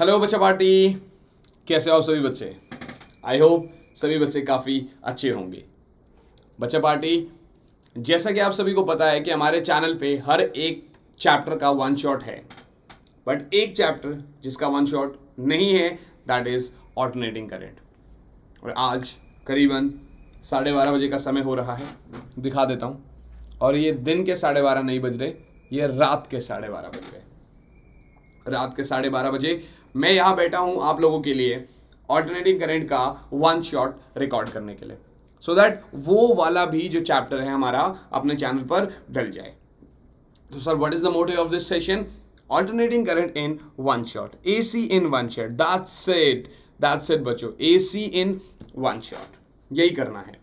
Hello बच्चा party कैसे हो आप सभी बच्चे आई होप सभी बच्चे काफ़ी अच्छे होंगे बच्चा पार्टी जैसा कि आप सभी को पता है कि हमारे चैनल पे हर एक चैप्टर का वन शॉट है बट एक चैप्टर जिसका वन शॉट नहीं है दैट इज़ ऑल्टरनेटिंग करेंट और आज करीबन साढ़े बारह बजे का समय हो रहा है दिखा देता हूँ और ये दिन के साढ़े बारह नहीं बज रहे ये रात के साढ़े बारह बज रहे रात के साढ़े बारह बजे मैं यहाँ बैठा हूँ आप लोगों के लिए ऑल्टरनेटिंग करंट का वन शॉट रिकॉर्ड करने के लिए सो so दैट वो वाला भी जो चैप्टर है हमारा अपने चैनल पर डल जाए तो sir what is the motive of this session in one shot A C in one shot that set that set बचो A C in one shot यही करना है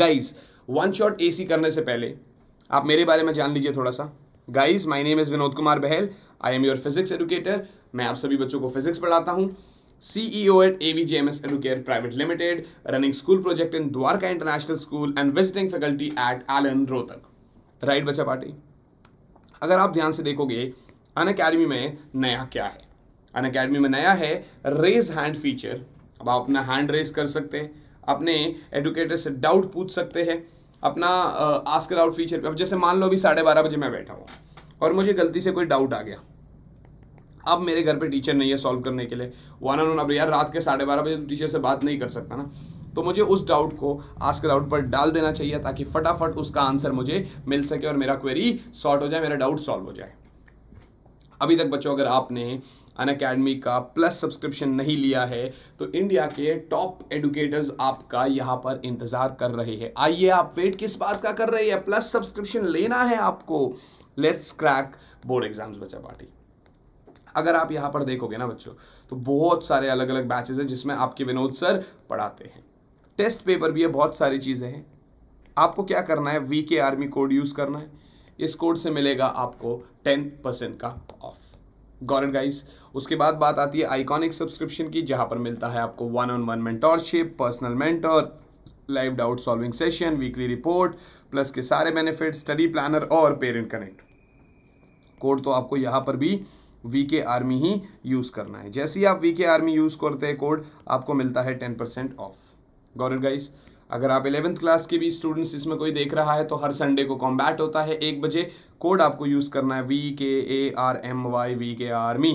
गाइज वन शॉट सी करने से पहले आप मेरे बारे में जान लीजिए थोड़ा सा guys my name is Vinod Kumar Bahl I am your physics educator मैं आप सभी बच्चों को फिजिक्स पढ़ाता हूँ M S educare private limited running school project in Dwarka international school and visiting faculty at L N Rohtak right बच्चा पार्टी अगर आप ध्यान से देखोगे अन अकेडमी में नया क्या है अन अकेडमी में नया है रेज हैंड फीचर अब आप अपना हैंड रेज कर सकते हैं अपने एडुकेटर से डाउट पूछ सकते हैं अपना आस्कर आउट फीचर अब जैसे मान लो अभी साढ़े बारह बजे मैं बैठा हुआ और मुझे गलती से कोई डाउट आ गया अब मेरे घर पे टीचर नहीं है सॉल्व करने के लिए वन ऑन वन अब यार रात के साढ़े बारह बजे टीचर तो से बात नहीं कर सकता ना तो मुझे उस डाउट को आस्क डाउट पर डाल देना चाहिए ताकि फटाफट उसका आंसर मुझे मिल सके और मेरा क्वेरी सॉर्ट हो जाए मेरा डाउट सॉल्व हो जाए अभी तक बच्चों अगर आपने अन अकेडमी का प्लस सब्सक्रिप्शन नहीं लिया है तो इंडिया के टॉप एडुकेटर्स आपका यहाँ पर इंतज़ार कर रहे हैं आइए आप वेट किस बात का कर रहे हैं प्लस सब्सक्रिप्शन लेना है आपको लेट्स क्रैक बोर्ड एग्जाम्स बच्चा पार्टी अगर आप यहाँ पर देखोगे ना बच्चों तो बहुत सारे अलग अलग बैचेज हैं जिसमें आपके विनोद सर पढ़ाते हैं टेस्ट पेपर भी है बहुत सारी चीज़ें हैं आपको क्या करना है V K army code use करना है इस कोड से मिलेगा आपको टेन परसेंट का ऑफ गॉरेट गाइस उसके बाद बात आती है आइकॉनिक सब्सक्रिप्शन की जहाँ पर मिलता है आपको one on one mentorship personal mentor live doubt solving session weekly report plus के सारे बेनिफिट स्टडी प्लानर और पेरेंट कनेक्ट कोड तो आपको यहाँ पर भी we K army he use करना है जैसे ही आप वी के आर्मी यूज़ करते हैं कोड आपको मिलता है ten percent off Gaurav guys अगर आप इलेवंथ क्लास के भी स्टूडेंट्स इसमें कोई देख रहा है तो हर संडे को कॉम्बैट होता है एक बजे कोड आपको यूज़ करना है V K A R M Y V K army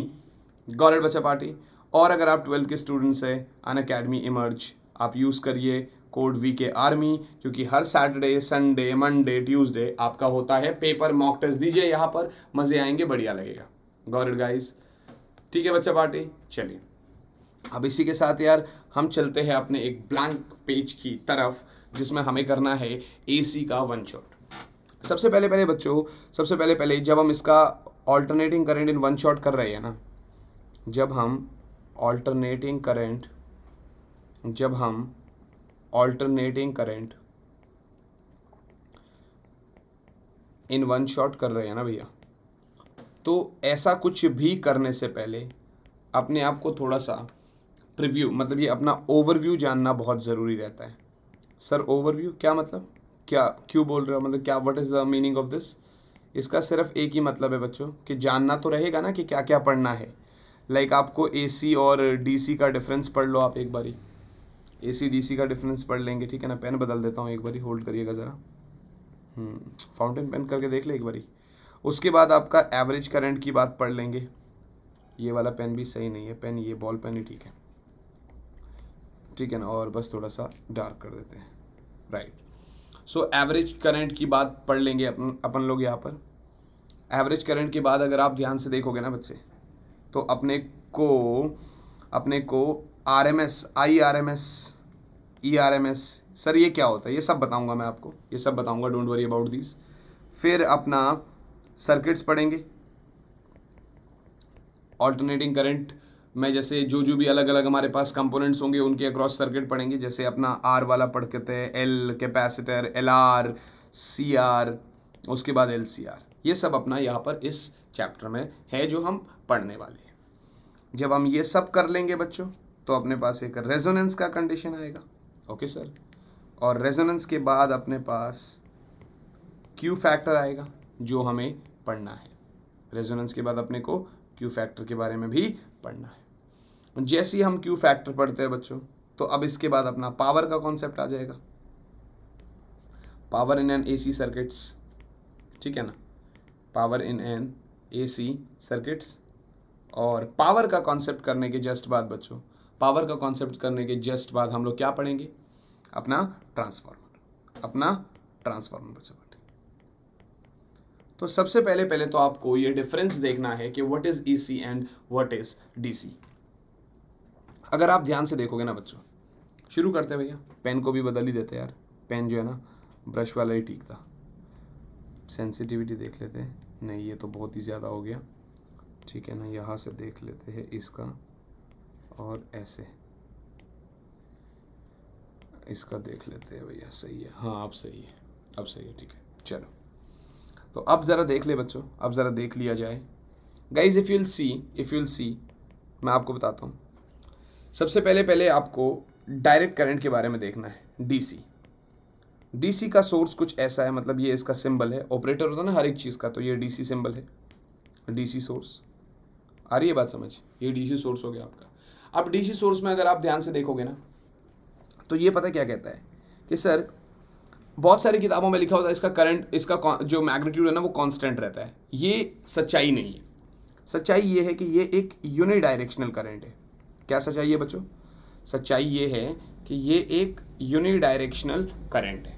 Gaurav बच्चा पार्टी और अगर आप ट्वेल्थ के स्टूडेंट्स हैं अन अकेडमी इमर्ज आप यूज़ करिए कोड वी के आर्मी क्योंकि हर सैटरडे संडे मंडे ट्यूसडे आपका होता है पेपर मॉक टेस्ट दीजिए यहाँ पर मज़े आएंगे बढ़िया लगेगा गॉट इट गाइस ठीक है बच्चा पार्टी चलिए अब इसी के साथ यार हम चलते हैं अपने एक ब्लैंक पेज की तरफ जिसमें हमें करना है एसी का वन शॉट सबसे पहले पहले बच्चों सबसे पहले पहले जब हम इसका alternating current in one shot कर रहे हैं ना जब हम ऑल्टरनेटिंग करंट जब हम alternating current in one shot कर रहे हैं ना भैया तो ऐसा कुछ भी करने से पहले अपने आप को थोड़ा सा प्रिव्यू मतलब ये अपना ओवरव्यू जानना बहुत ज़रूरी रहता है सर ओवरव्यू क्या मतलब क्या क्यों बोल रहे हो मतलब क्या what is the meaning of this इसका सिर्फ एक ही मतलब है बच्चों कि जानना तो रहेगा ना कि क्या क्या पढ़ना है लाइक like आपको ए सी और डी सी का डिफरेंस पढ़ लो आप एक बारी ए सी डी सी का डिफरेंस पढ़ लेंगे ठीक है ना पेन बदल देता हूँ एक बारी होल्ड करिएगा ज़रा फाउंटेन पेन करके देख ले एक बारी उसके बाद आपका एवरेज करंट की बात पढ़ लेंगे ये वाला पेन भी सही नहीं है पेन ये बॉल पेन ही ठीक है ठीक है ना और बस थोड़ा सा डार्क कर देते हैं राइट सो एवरेज करंट की बात पढ़ लेंगे अपन अपन लोग यहाँ पर एवरेज करंट के बाद अगर आप ध्यान से देखोगे ना बच्चे तो अपने को अपने को R M S I R M S E R M S sir ये क्या होता है ये सब बताऊंगा मैं आपको ये सब बताऊंगा डोंट वरी अबाउट दिस फिर अपना सर्किट्स पढ़ेंगे ऑल्टरनेटिंग करंट में जैसे जो जो भी अलग अलग हमारे पास कंपोनेंट्स होंगे उनके अक्रॉस सर्किट पढ़ेंगे जैसे अपना आर वाला पढ़ के हैं L capacitor L R C R उसके बाद एल सी आर ये सब अपना यहाँ पर इस चैप्टर में है जो हम पढ़ने वाले हैं जब हम ये सब कर लेंगे बच्चों तो अपने पास एक रेजोनेंस का कंडीशन आएगा ओके सर और रेजोनेंस के बाद अपने पास क्यू फैक्टर आएगा जो हमें पढ़ना है रेजोनेंस के बाद अपने को क्यू फैक्टर के बारे में भी पढ़ना है जैसे ही हम क्यू फैक्टर पढ़ते हैं बच्चों तो अब इसके बाद अपना पावर का कॉन्सेप्ट आ जाएगा power in N C circuits ठीक है ना power in N C circuits और पावर का कॉन्सेप्ट करने के जस्ट बाद बच्चों पावर का कॉन्सेप्ट करने के जस्ट बाद हम लोग क्या पढ़ेंगे अपना ट्रांसफार्मर अपना ट्रांसफार्मर बच्चों तो सबसे पहले पहले तो आपको ये डिफरेंस देखना है कि what is E and what is D अगर आप ध्यान से देखोगे ना बच्चों शुरू करते हैं भैया पेन को भी बदल ही देते यार पेन जो है ना ब्रश वाला ही ठीक था सेंसिटिविटी देख लेते हैं नहीं ये तो बहुत ही ज़्यादा हो गया ठीक है ना यहाँ से देख लेते हैं इसका और ऐसे इसका देख लेते हैं भैया सही है हाँ आप सही है अब सही है ठीक है चलो तो अब ज़रा देख ले बच्चों अब ज़रा देख लिया जाए guys if you'll see if you'll see मैं आपको बताता हूँ सबसे पहले पहले आपको डायरेक्ट करंट के बारे में देखना है डीसी डीसी का सोर्स कुछ ऐसा है मतलब ये इसका सिंबल है ऑपरेटर होता है ना हर एक चीज़ का तो ये डीसी सिंबल है डीसी सोर्स आ रही है बात समझ ये डीसी सोर्स हो गया आपका अब डीसी सोर्स में अगर आप ध्यान से देखोगे ना तो ये पता क्या कहता है कि सर बहुत सारी किताबों में लिखा होता है इसका करंट इसका जो मैग्नीट्यूड है ना वो कांस्टेंट रहता है ये सच्चाई नहीं है सच्चाई ये है कि ये एक यूनिडायरेक्शनल डायरेक्शनल करंट है क्या सच्चाई है बच्चों सच्चाई ये है कि ये एक यूनिडायरेक्शनल डायरेक्शनल करंट है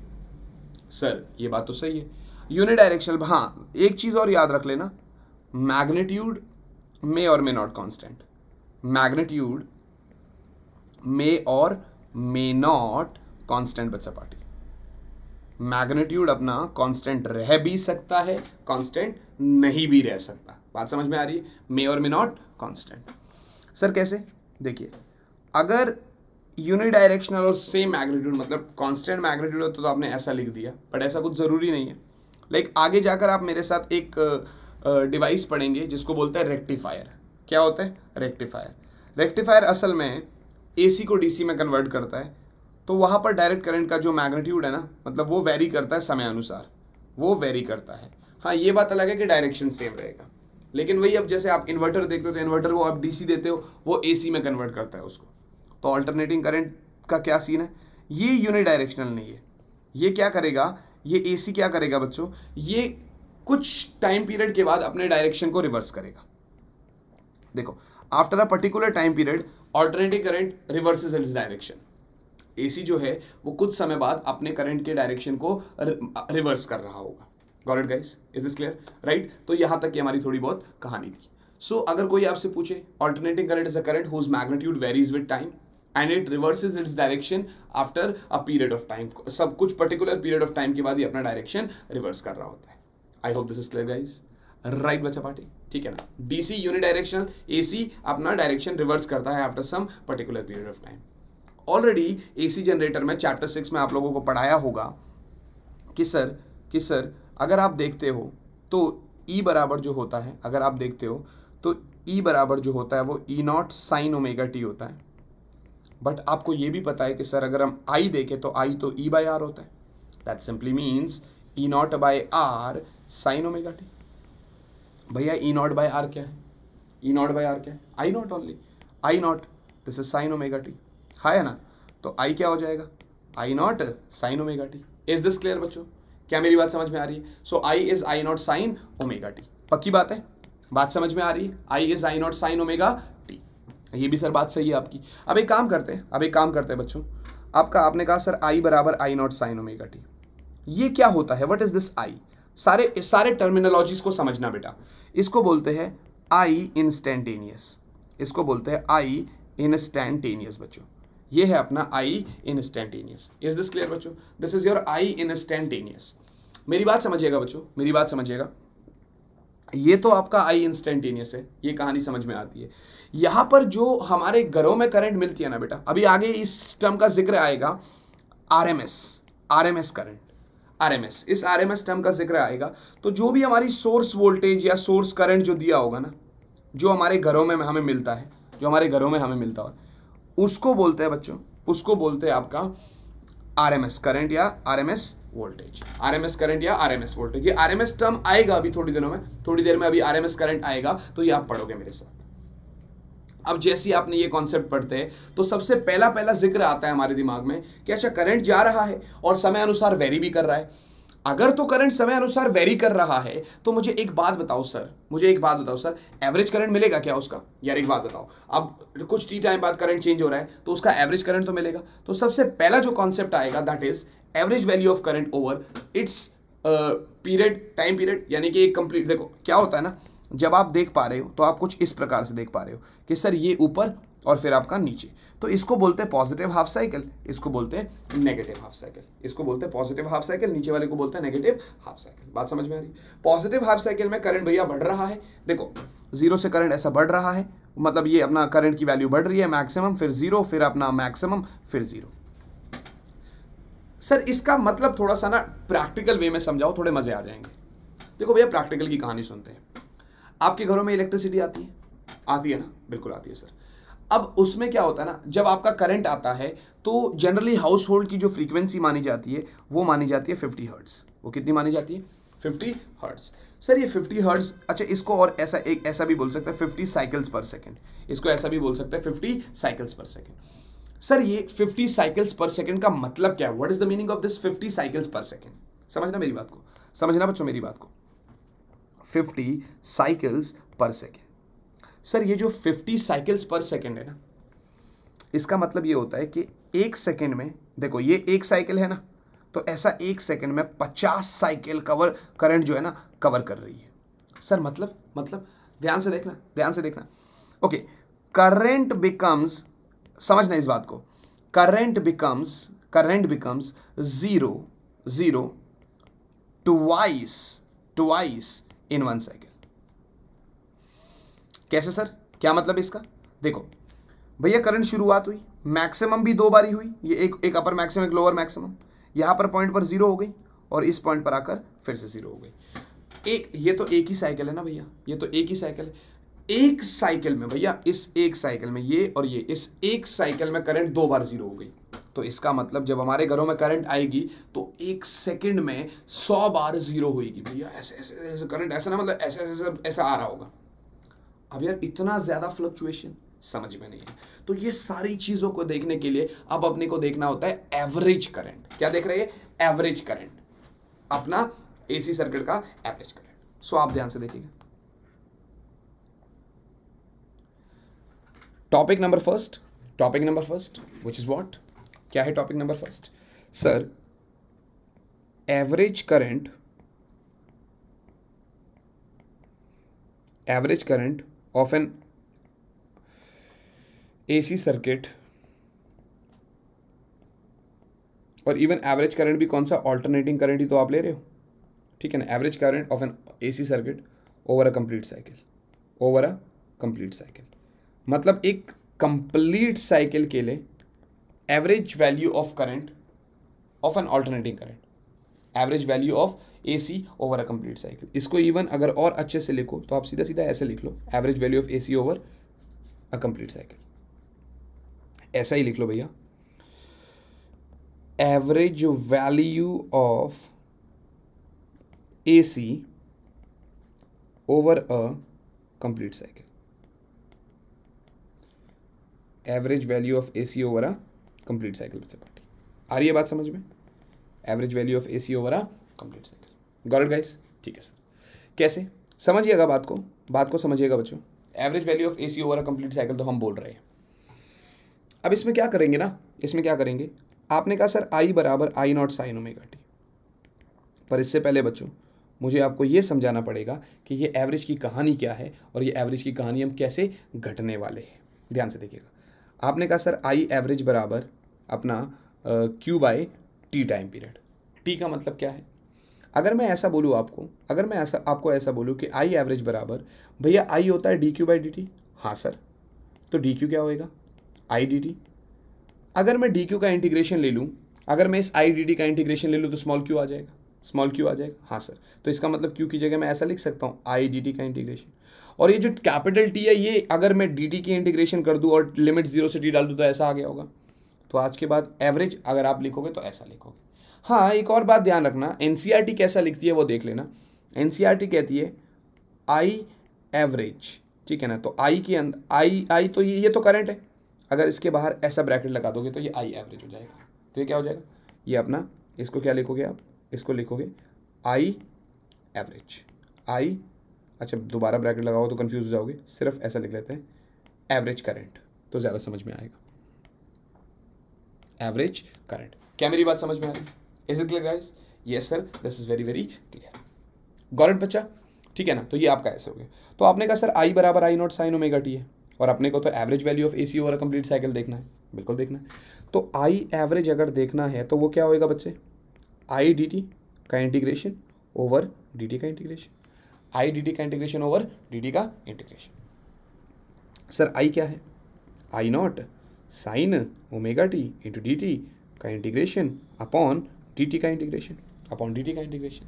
सर ये बात तो सही है यूनिडायरेक्शनल डायरेक्शनल हाँ एक चीज़ और याद रख लेना मैग्नीट्यूड मे और may not constant magnitude may और मे नॉट कांस्टेंट बच्चा पार्टी मैग्नीट्यूड अपना कांस्टेंट रह भी सकता है कांस्टेंट नहीं भी रह सकता बात समझ में आ रही है मे और मे नॉट कांस्टेंट सर कैसे देखिए अगर यूनिडायरेक्शनल और सेम मैग्नीट्यूड मतलब कांस्टेंट मैग्नीट्यूड होता तो, तो आपने ऐसा लिख दिया बट ऐसा कुछ ज़रूरी नहीं है लाइक like, आगे जाकर आप मेरे साथ एक डिवाइस पढ़ेंगे जिसको बोलते हैं रेक्टिफायर क्या होता है रेक्टिफायर रेक्टिफायर असल में एसी को डीसी में कन्वर्ट करता है तो वहाँ पर डायरेक्ट करंट का जो मैग्नीट्यूड है ना मतलब वो वेरी करता है समय अनुसार वो वेरी करता है हाँ ये बात अलग है कि डायरेक्शन सेम रहेगा लेकिन वही अब जैसे आप इन्वर्टर देखते हो तो इन्वर्टर को आप डीसी देते हो वो एसी में कन्वर्ट करता है उसको तो ऑल्टरनेटिंग करंट का क्या सीन है ये यूनिट डायरेक्शनल नहीं है ये क्या करेगा ये एसी क्या करेगा बच्चों ये कुछ टाइम पीरियड के बाद अपने डायरेक्शन को रिवर्स करेगा देखो after a particular time period alternating current reverse is direction AC जो है वो कुछ समय बाद अपने करंट के डायरेक्शन को रिवर्स कर रहा होगा got guys is this clear right तो यहाँ तक की हमारी थोड़ी बहुत कहानी थी सो so, अगर कोई आपसे पूछे alternating current is a current whose magnitude varies with time and it reverse its direction after a period of time सब कुछ पर्टिकुलर पीरियड ऑफ टाइम के बाद ही अपना डायरेक्शन रिवर्स कर रहा होता है I hope this is clear guys right बच्चा पार्टी ठीक है ना डीसी यूनिडायरेक्शनल एसी अपना डायरेक्शन रिवर्स करता है after some particular period of time already AC generator में चैप्टर सिक्स में आप लोगों को पढ़ाया होगा कि सर कि सर अगर आप देखते हो तो ई e बराबर जो होता है अगर आप देखते हो तो ई e बराबर जो होता है वो E not sine omega T होता है बट आपको ये भी पता है कि सर अगर हम आई देखें तो आई तो ई बाई आर होता है that simply means E not by R sine omega T भैया ई नॉट बाई आर क्या है ई नॉट बाई आर क्या है I naught only I naught this is sine omega T है ना तो आई क्या हो जाएगा I not sine omega T is this clear बच्चों क्या मेरी बात समझ में आ रही है so I is I not sine omega T पक्की बात है बात समझ में आ रही है I is I not sine omega T ये भी सर बात सही है आपकी अब एक काम करते हैं अब एक काम करते हैं बच्चों आपका आपने कहा सर आई बराबर I not sine omega T ये क्या होता है वट इज दिस आई सारे सारे टर्मिनोलॉजीज को समझना बेटा इसको बोलते हैं आई इंस्टेंटेनियस इसको बोलते हैं आई इंस्टेंटेनियस बच्चों ये है अपना I instantaneous is this clear बच्चों this is your I instantaneous मेरी बात समझिएगा बच्चों मेरी बात समझिएगा ये तो आपका आई इंस्टेंटेनियस है ये कहानी समझ में आती है यहां पर जो हमारे घरों में करंट मिलती है ना बेटा अभी आगे इस टर्म का जिक्र आएगा R M S R M S current R M S इस आर एम एस टर्म का जिक्र आएगा तो जो भी हमारी सोर्स वोल्टेज या सोर्स करंट जो दिया होगा ना जो हमारे घरों में हमें मिलता है जो हमारे घरों में हमें मिलता है उसको बोलते हैं बच्चों उसको बोलते हैं आपका आरएमएस करंट या आरएमएस वोल्टेज आरएमएस करंट या आरएमएस वोल्टेज ये आरएमएस टर्म आएगा अभी थोड़ी दिनों में थोड़ी देर में अभी आरएमएस करंट आएगा तो ये आप पढ़ोगे मेरे साथ अब जैसे ही आपने ये कॉन्सेप्ट पढ़ते हैं तो सबसे पहला पहला जिक्र आता है हमारे दिमाग में कि अच्छा करंट जा रहा है और समय अनुसार वेरी भी कर रहा है अगर तो करंट समय अनुसार वेरी कर रहा है तो मुझे एक बात बताओ सर मुझे एक बात बताओ सर एवरेज करंट मिलेगा क्या उसका यार एक बात बताओ अब कुछ टी टाइम बाद करंट चेंज हो रहा है तो उसका एवरेज करंट तो मिलेगा तो सबसे पहला जो कॉन्सेप्ट आएगा that is average value of current over its period time period यानी कि एक कंप्लीट देखो क्या होता है ना जब आप देख पा रहे हो तो आप कुछ इस प्रकार से देख पा रहे हो कि सर ये ऊपर और फिर आपका नीचे तो इसको बोलते हैं पॉजिटिव हाफ साइकिल इसको बोलते हैं नेगेटिव हाफ साइकिल इसको बोलते हैं पॉजिटिव हाफ साइकिल नीचे वाले को बोलते हैं नेगेटिव हाफ साइकिल बात समझ में आ रही पॉजिटिव हाफ साइकिल में करंट भैया बढ़ रहा है देखो जीरो से करंट ऐसा बढ़ रहा है मतलब ये अपना करंट की वैल्यू बढ़ रही है मैक्सिमम फिर जीरो फिर अपना मैक्सिमम फिर जीरो सर इसका मतलब थोड़ा सा ना प्रैक्टिकल वे में समझाओ थोड़े मजे आ जाएंगे देखो भैया प्रैक्टिकल की कहानी सुनते हैं आपके घरों में इलेक्ट्रिसिटी आती है आती है ना बिल्कुल आती है सर अब उसमें क्या होता है ना जब आपका करंट आता है तो जनरली हाउस होल्ड की जो फ्रीक्वेंसी मानी जाती है वो मानी जाती है फिफ्टी हर्ट्स वो कितनी मानी जाती है फिफ्टी हर्ट्स सर ये फिफ्टी हर्ट्स अच्छा इसको और ऐसा एक ऐसा भी बोल सकते हैं फिफ्टी साइकिल्स पर सेकेंड इसको ऐसा भी बोल सकते हैं fifty cycles per second sir ये फिफ्टी साइकिल्स पर सेकेंड का मतलब क्या है what is the meaning of this fifty cycles per second समझना मेरी बात को समझना बच्चों मेरी बात को fifty cycles per second sir ये जो फिफ्टी साइकिल्स पर सेकेंड है ना इसका मतलब ये होता है कि एक सेकेंड में देखो ये एक साइकिल है ना तो ऐसा एक सेकेंड में पचास साइकिल कवर करंट जो है ना कवर कर रही है सर मतलब मतलब ध्यान से देखना ध्यान से देखना ओके करंट बिकम्स समझना इस बात को current becomes current becomes zero zero twice twice in one second कैसे सर क्या मतलब इसका देखो भैया करंट शुरुआत हुई मैक्सिमम भी दो बारी हुई ये एक एक अपर मैक्सिमम एक लोअर मैक्सिमम यहाँ पर पॉइंट पर जीरो हो गई और इस पॉइंट पर आकर फिर से जीरो हो गई एक ये तो एक ही साइकिल है ना भैया ये तो एक ही साइकिल है एक साइकिल में भैया इस एक साइकिल में ये और ये इस एक साइकिल में करंट दो बार जीरो हो गई तो इसका मतलब जब हमारे घरों में करंट आएगी तो एक सेकंड में सौ बार जीरो होगी भैया ऐसे ऐसे ऐसे करंट ऐसा ना मतलब ऐसे ऐसे ऐसा आ रहा होगा अब यार इतना ज़्यादा फ्लक्चुएशन समझ में नहीं है तो ये सारी चीज़ों को देखने के लिए अब अपने को देखना होता है एवरेज करंट क्या देख रहे हैं एवरेज करंट अपना एसी सर्किट का एवरेज करंट सो आप ध्यान से देखिएगा topic number first topic number first which is what क्या है topic number first sir average current average current of an AC circuit और इवन एवरेज करंट भी कौन सा ऑल्टरनेटिंग करंट ही तो आप ले रहे हो ठीक है ना average current of an AC circuit over a complete cycle over a complete cycle मतलब एक कंप्लीट साइकिल के लिए average value of current of an alternating current average value of A C over a complete cycle इसको even अगर और अच्छे से लिखो तो आप सीधा सीधा ऐसे लिख लो average value of A C over a complete cycle ऐसा ही लिख लो भैया average value of A C over a complete cycle average value of A C over a complete cycle आ रही है बात समझ में average value of A C over a complete cycle got guys ठीक है सर कैसे समझिएगा बात को बात को समझिएगा बच्चों average value of A C over a complete cycle तो हम बोल रहे हैं अब इसमें क्या करेंगे ना इसमें क्या करेंगे आपने कहा सर आई बराबर I not sine omega T पर इससे पहले बच्चों मुझे आपको ये समझाना पड़ेगा कि ये एवरेज की कहानी क्या है और ये एवरेज की कहानी हम कैसे घटने वाले हैं ध्यान से देखिएगा आपने कहा सर आई एवरेज बराबर अपना Q by T time period T का मतलब क्या है अगर मैं ऐसा बोलूँ आपको अगर मैं ऐसा आपको ऐसा बोलूँ कि आई एवरेज बराबर भैया आई होता है D Q by D T हाँ सर तो डी क्यू क्या होएगा आई डी टी अगर मैं डी क्यू का इंटीग्रेशन ले लूँ अगर मैं इस आई डी टी का इंटीग्रेशन ले लूँ तो स्मॉल क्यू आ जाएगा स्मॉल क्यू आ जाएगा हाँ सर तो इसका मतलब क्यू की जगह मैं ऐसा लिख सकता हूँ आई डी टी का इंटीग्रेशन और ये जो कैपिटल टी है ये अगर मैं डी टी की इंटीग्रेशन कर दूँ और लिमिट जीरो से टी डाल दूँ तो ऐसा आ गया होगा तो आज के बाद एवरेज अगर आप लिखोगे तो ऐसा लिखोगे हाँ एक और बात ध्यान रखना एन e कैसा लिखती है वो देख लेना एन e कहती है आई एवरेज ठीक है ना तो आई के अंदर आई आई तो ये ये तो करंट है अगर इसके बाहर ऐसा ब्रैकेट लगा दोगे तो ये आई एवरेज हो जाएगा तो ये क्या हो जाएगा ये अपना इसको क्या लिखोगे आप इसको लिखोगे आई एवरेज आई अच्छा दोबारा ब्रैकेट लगाओ तो कन्फ्यूज हो जाओगे सिर्फ ऐसा लिख लेते हैं एवरेज करेंट तो ज़्यादा समझ में आएगा एवरेज करंट क्या मेरी बात समझ में आएगी is it clear guys yes sir this is very very clear great बच्चा ठीक है ना तो ये आपका ऐसे हो गया तो आपने कहा सर आई बराबर I not sine omega T है और अपने को तो average value of A C over complete cycle देखना है बिल्कुल देखना है तो आई एवरेज अगर देखना है तो वो क्या होएगा बच्चे आई डी टी का इंटीग्रेशन ओवर डी टी का इंटीग्रेशन आई डी टी का इंटीग्रेशन ओवर डी टी का इंटीग्रेशन सर आई क्या है I not sine omega T into D T का इंटीग्रेशन अपॉन डी का इंटीग्रेशन अपॉन डी का integration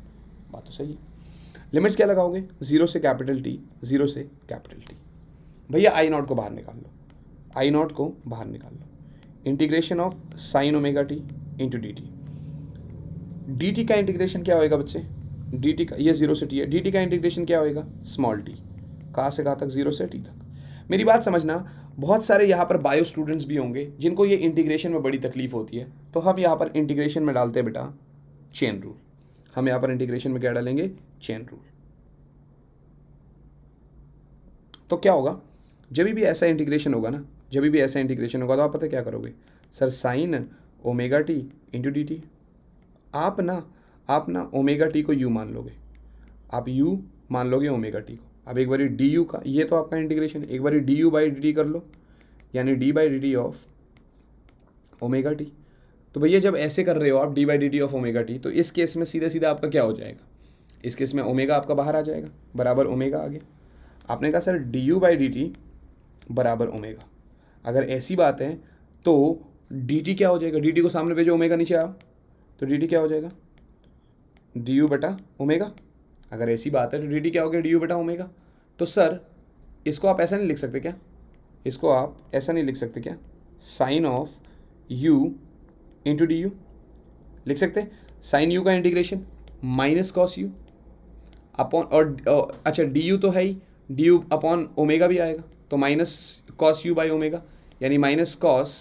बात तो सही है लिमिट्स क्या लगाओगे जीरो से कैपिटल टी जीरो से कैपिटल टी भैया आई नॉट को बाहर निकाल लो आई नॉट को बाहर निकाल लो integration of sine omega T into D T D T का इंटीग्रेशन क्या होएगा बच्चे डी टी का ये जीरो से टी है डी टी का इंटीग्रेशन क्या होएगा स्मॉल टी कहाँ से कहाँ तक जीरो से टी तक मेरी बात समझना बहुत सारे यहाँ पर बायो स्टूडेंट्स भी होंगे जिनको ये इंटीग्रेशन में बड़ी तकलीफ होती है तो हम यहाँ पर इंटीग्रेशन में डालते हैं बेटा चेन रूल हम यहाँ पर इंटीग्रेशन में क्या डालेंगे चेन रूल तो क्या होगा जब भी ऐसा इंटीग्रेशन होगा ना जब भी ऐसा इंटीग्रेशन होगा तो आप पता क्या करोगे sir sine omega T into D T आप ना आप ना ओमेगा टी को यू मान लोगे आप यू मान लोगे ओमेगा टी को अब एक बारी डी यू का ये तो आपका इंटीग्रेशन एक बारी D U by D T कर लो यानी D by D T of omega T तो भैया जब ऐसे कर रहे हो आप D by D T of omega T तो इस केस में सीधे सीधा आपका क्या हो जाएगा इस केस में ओमेगा आपका बाहर आ जाएगा बराबर ओमेगा आ गया आपने कहा sir D U by D T बराबर ओमेगा अगर ऐसी बात है तो डी टी क्या हो जाएगा डी टी को सामने भेजो ओमेगा नीचे आओ तो डी टी क्या हो जाएगा डी यू बटा ओमेगा अगर ऐसी बात है तो डी टी क्या हो गया डी यू बटा ओमेगा तो सर इसको आप ऐसा नहीं लिख सकते क्या इसको आप ऐसा नहीं लिख सकते क्या sine of U into D U लिख सकते साइन यू का integration minus cos U upon और अच्छा डी यू तो है ही डी यू अपॉन ओमेगा भी आएगा तो minus cos U by omega यानी minus cos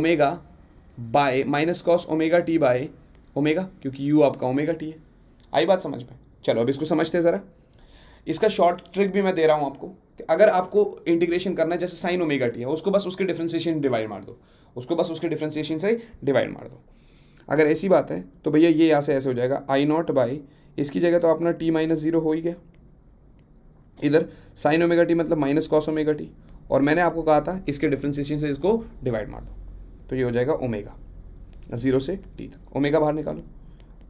omega by minus cos omega T by omega क्योंकि यू आपका ओमेगा टी है आई बात समझ में चलो अब इसको समझते हैं ज़रा इसका शॉर्ट ट्रिक भी मैं दे रहा हूँ आपको कि अगर आपको इंटीग्रेशन करना है जैसे साइन ओमेगा टी है उसको बस उसके डिफ्रेंसिएशन डिवाइड मार दो उसको बस उसके डिफ्रेंसिएशन से डिवाइड मार दो अगर ऐसी बात है तो भैया ये यहाँ से ऐसे हो जाएगा आई नॉट बाई इसकी जगह तो अपना टी माइनस जीरो हो ही गया इधर साइन ओमेगा टी मतलब माइनस कॉस ओमेगा टी और मैंने आपको कहा था इसके डिफ्रेंसिएशन से इसको डिवाइड मार दो तो ये हो जाएगा ओमेगा ज़ीरो से टी तक ओमेगा बाहर निकालो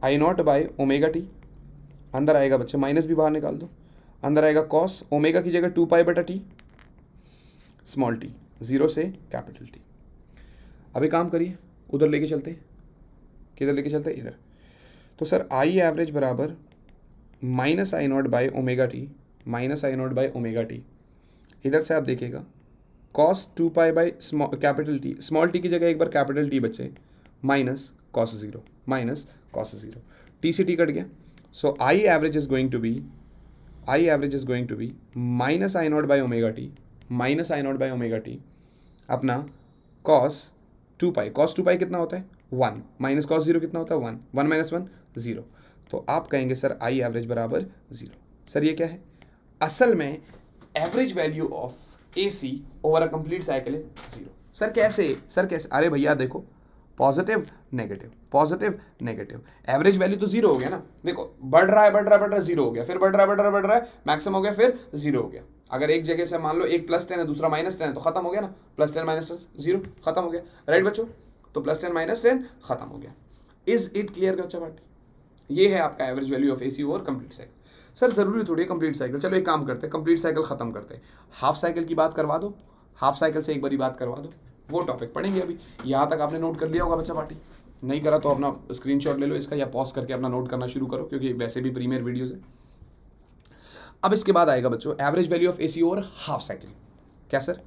I not by omega T अंदर आएगा बच्चे माइनस भी बाहर निकाल दो अंदर आएगा कॉस ओमेगा की जगह टू पाई बटा टी स्मॉल टी ज़ीरो से कैपिटल टी अभी काम करिए उधर लेके चलते किधर लेके चलते इधर तो सर आई एवरेज बराबर minus I not by omega T minus I not by omega T इधर से आप देखिएगा cos two pi by capital T small T की जगह एक बार कैपिटल टी बचे minus cos zero minus cos zero T सी टी कट गया so I average is going to be I average is going to be minus I naught by omega t minus I naught by omega t अपना cos two pi cos two pi कितना होता है one minus cos zero कितना होता है one one minus one zero तो आप कहेंगे सर आई एवरेज बराबर ज़ीरो सर ये क्या है असल में average value of A C over a complete cycle है ज़ीरो सर कैसे सर कैसे अरे भैया देखो positive negative positive negative average value तो जीरो हो गया ना देखो बढ़ रहा है बढ़ रहा है बढ़ रहा है जीरो हो गया फिर बढ़ रहा है बढ़ रहा है बढ़ रहा है मैक्सिमम हो गया फिर जीरो हो गया अगर एक जगह से मान लो एक प्लस टेन है दूसरा माइनस टेन है तो खत्म हो गया ना plus ten minus ten zero खत्म हो गया राइट बच्चों तो प्लस टेन माइनस टेन खत्म हो गया इज इट क्लियर बच्चा पार्टी ये है आपका average value of A C over complete cycle sir जरूरी थोड़ी है कंप्लीट साइकिल चलो एक काम करते हैं कंप्लीट साइकिल खत्म करते हैं हाफ साइकिल की बात करवा दो हाफ साइकिल से एक बारी बात करवा दो वो टॉपिक पढ़ेंगे अभी यहाँ तक आपने नोट कर लिया होगा बच्चा पार्टी नहीं करा तो अपना स्क्रीन ले लो इसका या पॉज करके अपना नोट करना शुरू करो क्योंकि वैसे भी प्रीमियर वीडियोज़ है अब इसके बाद आएगा बच्चों average value of A C over half cycle क्या सर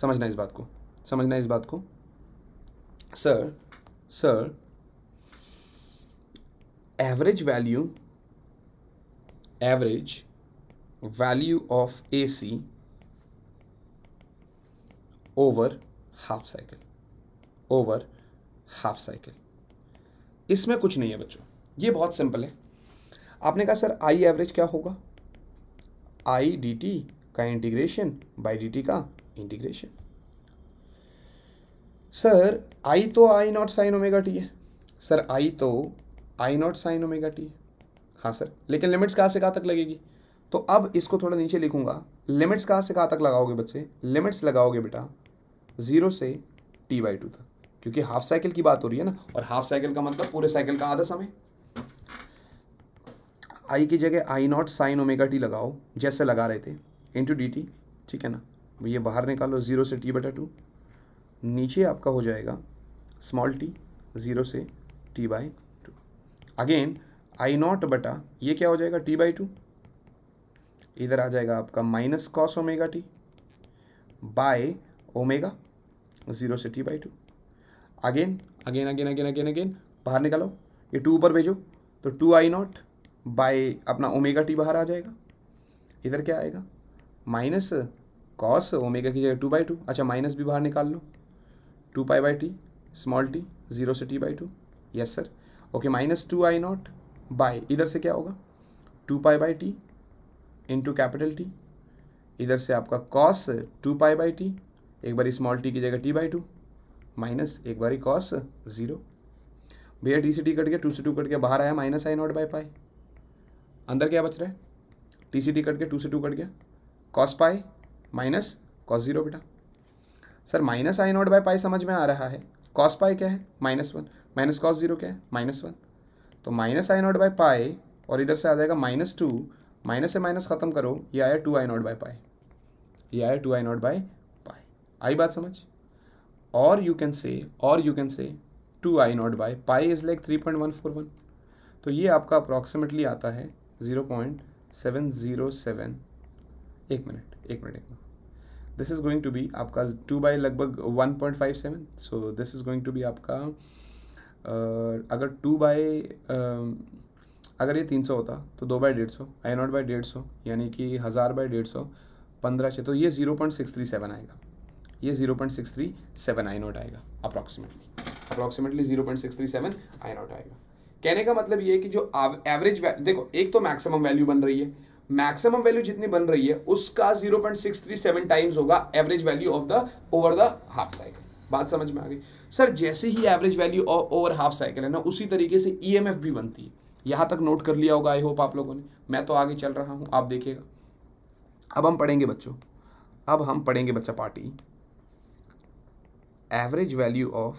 समझना इस बात को समझना इस बात को sir sir average value average value of A C over half cycle over half cycle इसमें कुछ नहीं है बच्चों ये बहुत सिंपल है आपने कहा सर आई एवरेज क्या होगा आई डी टी का इंटीग्रेशन बाई डी टी का इंटीग्रेशन सर आई तो I not sine omega T है सर आई तो I not sine omega T है हाँ सर लेकिन लिमिट्स कहाँ से कहाँ तक लगेगी तो अब इसको थोड़ा नीचे लिखूंगा लिमिट्स कहाँ से कहाँ तक लगाओगे बच्चे लिमिट्स लगाओगे बेटा ज़ीरो से टी बाई टू तक क्योंकि हाफ साइकिल की बात हो रही है ना और हाफ साइकिल का मतलब पूरे साइकिल का आधा समय आई की जगह I not sine omega T लगाओ जैसे लगा रहे थे इन टू डी टी ठीक है ना ये बाहर निकालो ज़ीरो से टी बटा टू नीचे आपका हो जाएगा स्मॉल टी ज़ीरो से T by two again I nought बटा ये क्या हो जाएगा टी बाई टू इधर आ जाएगा आपका minus cos omega T by omega zero से T by two again again again again again again बाहर निकालो ये टू ऊपर भेजो तो टू आई नॉट बाई अपना ओमेगा टी बाहर आ जाएगा इधर क्या आएगा माइनस कॉस ओमेगा की जगह टू बाई टू अच्छा माइनस भी बाहर निकाल लो two pi by T small T zero से T by two yes sir okay minus two I not by इधर से क्या होगा two pi by T into capital T इधर से आपका cos two pi by T एक बार स्मॉल टी की जगह टी बाई टू माइनस एक बारी कॉस ज़ीरो भैया टी सी टी कट के टू से टू कट के बाहर आया minus I not by pi अंदर क्या बच रहा है टी सी टी कट के टू से टू कट गया cos pi minus cos zero बेटा sir minus I not by pi समझ में आ रहा है कॉस पाई क्या है minus one minus cos zero क्या है माइनस वन तो minus I not by pi और इधर से आ जाएगा माइनस टू माइनस से माइनस ख़त्म करो ये आया two I not by pi ये आया two I not by pi आई बात समझ और यू कैन से और you can say two I not by pi is like three point one four one तो ये आपका अप्रॉक्सीमेटली आता है zero zero point seven seven एक मिनट एक मिनट एक minute this is going to be आपका टू बाई लगभग one point five seven so this is going to be आपका uh, अगर टू बाई uh, अगर ये तीन सौ होता तो दो बाई डेढ़ सौ आई नॉट बाई डेढ़ सौ यानी कि हज़ार बाई डेढ़ सौ पंद्रह छः तो ये zero point six three seven आएगा ये zero point six three seven I nought आएगा approximately approximately zero point six three seven I nought आएगा कहने का मतलब ये है कि जो एवरेज देखो एक तो मैक्सिमम वैल्यू बन रही है मैक्सिमम वैल्यू जितनी बन रही है उसका 0.637 टाइम्स होगा average value of the over the half cycle बात समझ में आ गई सर जैसे ही average value over half cycle है ना उसी तरीके से ई e भी बनती है यहां तक नोट कर लिया होगा आई होप आप लोगों ने मैं तो आगे चल रहा हूँ आप देखिएगा अब हम पढ़ेंगे बच्चों अब हम पढ़ेंगे बच्चा party average value of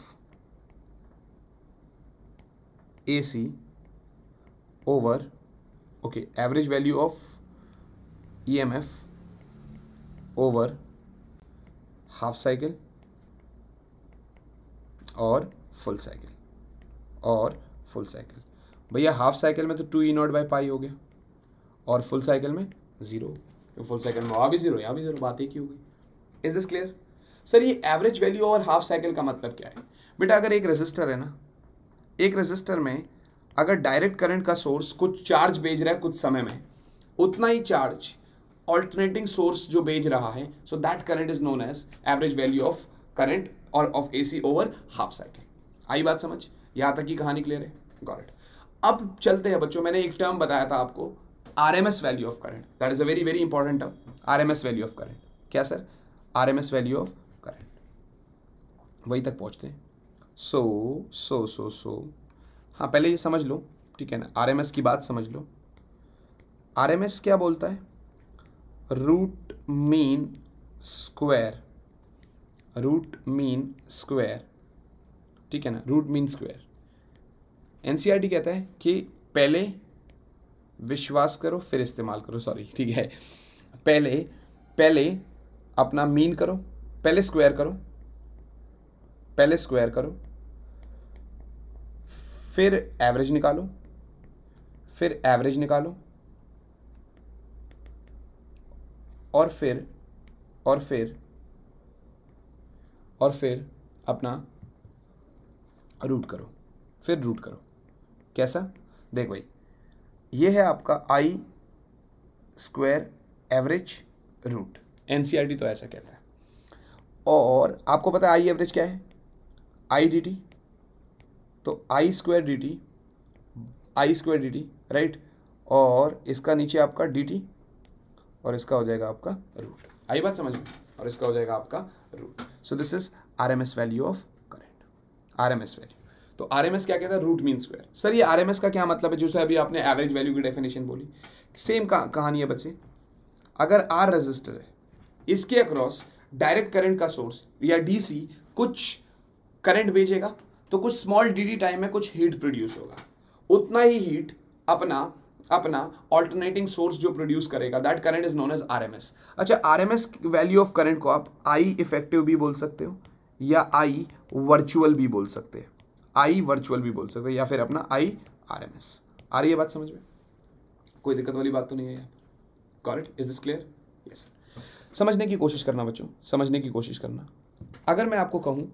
AC over okay average value of EMF over half cycle और फुल साइकिल और फुल साइकिल भैया हाफ साइकिल में तो two I not by pi हो गया और फुल साइकिल में ज़ीरो तो फुल साइकिल में वहाँ भी ज़ीरो यहाँ भी ज़ीरो बात एक ही हो गई इज़ दिस क्लियर सर ये एवरेज वैल्यू और हाफ साइकिल का मतलब क्या है बेटा अगर एक रजिस्टर है ना एक रजिस्टर में अगर डायरेक्ट करंट का सोर्स कुछ चार्ज भेज रहा है कुछ समय में उतना ही चार्ज ऑल्टरनेटिंग सोर्स जो भेज रहा है so that current is known as average value of current और of A C over half cycle आई बात समझ यहाँ तक की कहानी क्लियर है गॉरेट अब चलते हैं बच्चों मैंने एक टर्म बताया था आपको R M S value of current that is a very very important term R M S value of current क्या sir R M S value of वहीं तक पहुँचते हैं सो सो सो सो हाँ पहले ये समझ लो ठीक है ना आरएमएस की बात समझ लो आरएमएस क्या बोलता है root mean square root mean square ठीक है ना रूट मीन स्क्वायर एनसीईआरटी कहता है कि पहले विश्वास करो फिर इस्तेमाल करो सॉरी ठीक है पहले पहले अपना मीन करो पहले स्क्वायर करो पहले स्क्वायर करो फिर एवरेज निकालो फिर एवरेज निकालो और फिर और फिर और फिर अपना रूट करो फिर रूट करो कैसा देख भाई ये है आपका I square average root NCERT तो ऐसा कहता है और आपको पता है आई एवरेज क्या है आई डी टी तो I square D T I square D T right और इसका नीचे आपका डी टी और इसका हो जाएगा आपका रूट आई बात समझ में और इसका हो जाएगा आपका root so this is R M S value of current R M S value तो आर एम एस क्या कहता है रूट मीन स्क्वायर सर ये आर एम एस का क्या मतलब है जो अभी आपने एवरेज वैल्यू की डेफिनेशन बोली सेम का, कहानी है बच्चे अगर आर रजिस्टर है इसके अक्रॉस डायरेक्ट करंट का सोर्स या डी सी कुछ करंट भेजेगा तो कुछ स्मॉल डी टाइम में कुछ हीट प्रोड्यूस होगा उतना ही हीट अपना अपना ऑल्टरनेटिंग सोर्स जो प्रोड्यूस करेगा that current is known as R अच्छा आर वैल्यू ऑफ करंट को आप आई इफेक्टिव भी बोल सकते हो या आई वर्चुअल भी बोल सकते हैं आई वर्चुअल भी बोल सकते हैं या फिर अपना आई आर एम एस आ रही है बात समझ में कोई दिक्कत वाली बात तो नहीं है यार correct is this clear yes समझने की कोशिश करना बच्चों समझने की कोशिश करना अगर मैं आपको कहूँ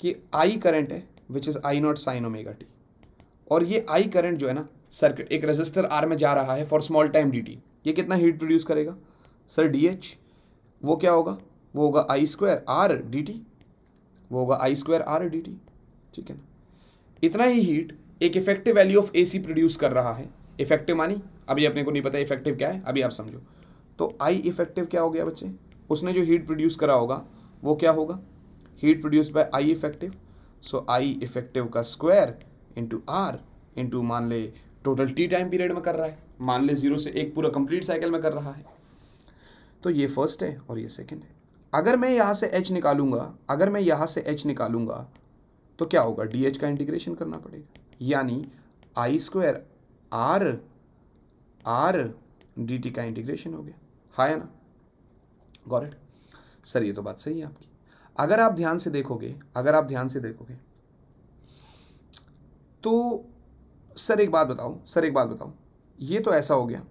कि आई करंट है which is I not sine omega T और ये आई करंट जो है ना सर्किट एक रजिस्टर आर में जा रहा है for small time D T ये कितना हीट प्रोड्यूस करेगा सर डी एच वो क्या होगा वो होगा I square R D T वो होगा I square R D T ठीक है ना इतना ही हीट एक effective value of A C produce कर रहा है इफेक्टिव मानी अभी अपने को नहीं पता इफेक्टिव क्या है अभी आप समझो तो आई इफेक्टिव क्या हो गया बच्चे उसने जो हीट प्रोड्यूस करा होगा वो क्या होगा heat produce by I effective so I effective का स्क्वायर इंटू आर इंटू मान ले टोटल टी टाइम पीरियड में कर रहा है मान ले जीरो से एक पूरा कंप्लीट साइकिल में कर रहा है तो ये फर्स्ट है और ये सेकेंड है अगर मैं यहाँ से एच निकालूंगा अगर मैं यहाँ से एच निकालूंगा तो क्या होगा डी एच का इंटीग्रेशन करना पड़ेगा यानी I square R R D T का इंटीग्रेशन हो गया हाँ है ना गॉरेट सर ये तो बात सही है आपकी अगर आप ध्यान से देखोगे अगर आप ध्यान से देखोगे तो सर एक बात बताओ सर एक बात बताओ ये तो ऐसा हो गया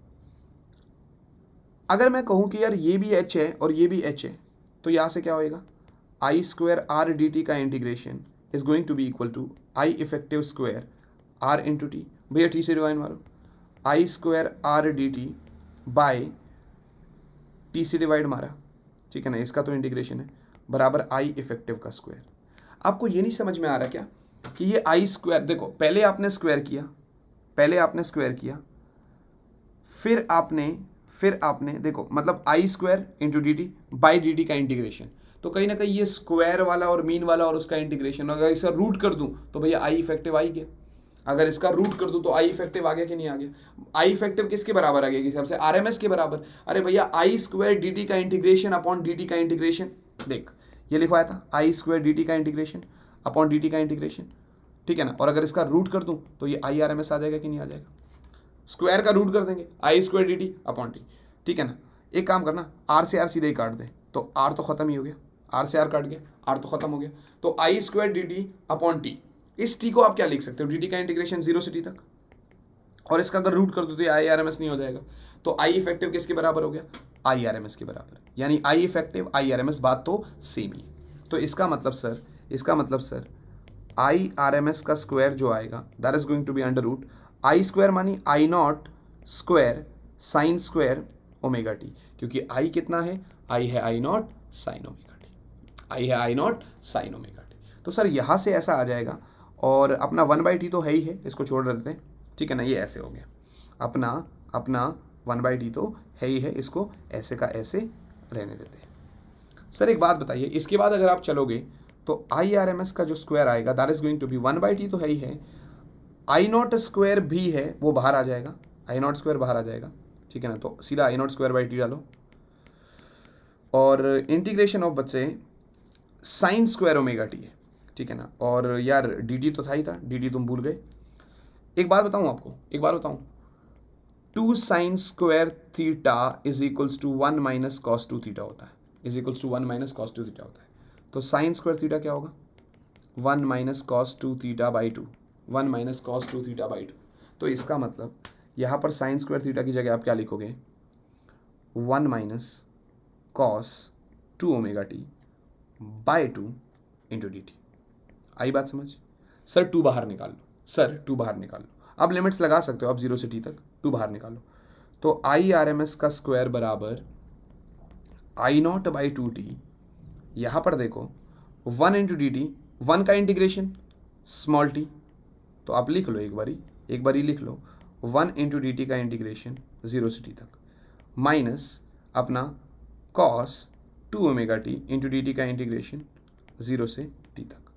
अगर मैं कहूँ कि यार ये भी एच है और ये भी एच है तो यहाँ से क्या होएगा I square R D T का integration is going to be equal to I effective square R to t भैया टी से डिवाइन मारो I square R D t by t से डिवाइड मारा ठीक है ना इसका तो इंटीग्रेशन है बराबर आई इफेक्टिव का स्क्वायर आपको ये नहीं समझ में आ रहा क्या कि ये आई स्क्वायर देखो पहले आपने स्क्वायर किया पहले आपने स्क्वायर किया फिर आपने फिर आपने देखो मतलब I square into D t by D T का इंटीग्रेशन तो कहीं ना कहीं ये स्क्वायर वाला और मीन वाला और उसका इंटीग्रेशन अगर इसका रूट कर दूं तो भैया आई इफेक्टिव आई गया अगर इसका रूट कर दूं तो आई इफेक्टिव आ गया कि नहीं आ गया आई इफेक्टिव किसके बराबर आ गया कि सबसे आर के बराबर अरे भैया आई स्क्वायर डी का इंटीग्रेशन अपॉन डी का इंटीग्रेशन देख ये लिखवाया था आई स्क्वायर डी का इंटीग्रेशन अपॉन डी का इंटीग्रेशन ठीक है ना और अगर इसका रूट कर दूँ तो ये आई आर एम एस आ जाएगा कि नहीं आ जाएगा स्क्वायर का रूट कर देंगे I square D t upon t ठीक है ना एक काम करना आर से आर सीधे ही काट दें तो आर तो ख़त्म ही हो गया आर से आर काट गया आर तो ख़त्म हो गया तो I square D t upon t इस टी को आप क्या लिख सकते हो डी टी का इंटीग्रेशन जीरो से टी तक और इसका अगर रूट कर दो तो आई आर एम एस नहीं हो जाएगा तो आई इफेक्टिव किसके बराबर हो गया आई आर एम एस के बराबर यानी I effective I R M S बात तो सेम ही तो इसका मतलब सर इसका मतलब sir I R M S का स्क्वायर जो आएगा that is going to be under root I square मानी I not square sine square omega t क्योंकि आई कितना है आई है I not sine omega T I है I not sine omega T तो सर यहाँ से ऐसा आ जाएगा और अपना वन बाई टी तो है ही है इसको छोड़ देते हैं ठीक है ना ये ऐसे हो गया अपना अपना वन बाई डी तो है ही है इसको ऐसे का ऐसे रहने देते हैं सर एक बात बताइए इसके बाद अगर आप चलोगे तो आई आर एम एस का जो स्क्वायर आएगा that is going to be one by t तो है ही है आई नॉट स्क्वायर भी है वो बाहर आ जाएगा आई नॉट स्क्वायर बाहर आ जाएगा ठीक है ना तो सीधा I not square by t डालो और इंटीग्रेशन ऑफ बच्चे साइन स्क्वायर ओमेगा टी है ठीक है ना और यार डी डी तो था ही था डी डी तुम भूल गए एक बार बताऊं आपको एक बार बताऊं two sine square theta is equals to one minus cos two theta होता है is equals to one minus cos two theta होता है तो साइन स्क्वायर थीटा क्या होगा one minus cos two theta by two one minus cos two theta by two तो इसका मतलब यहाँ पर साइन स्क्वायर थीटा की जगह आप क्या लिखोगे one minus cos two omega T by two into D T आई बात समझ सर टू बाहर निकाल लो सर टू बाहर निकालो आप लिमिट्स लगा सकते हो आप जीरो से टी तक टू बाहर निकालो तो आई आर एम एस का स्क्वायर बराबर I not by two t यहाँ पर देखो one into D t one का इंटीग्रेशन स्मॉल टी तो आप लिख लो एक बारी एक बारी लिख लो वन इंटू डी टी का इंटीग्रेशन जीरो से टी तक माइनस अपना cos two omega T into D T का इंटीग्रेशन जीरो से टी तक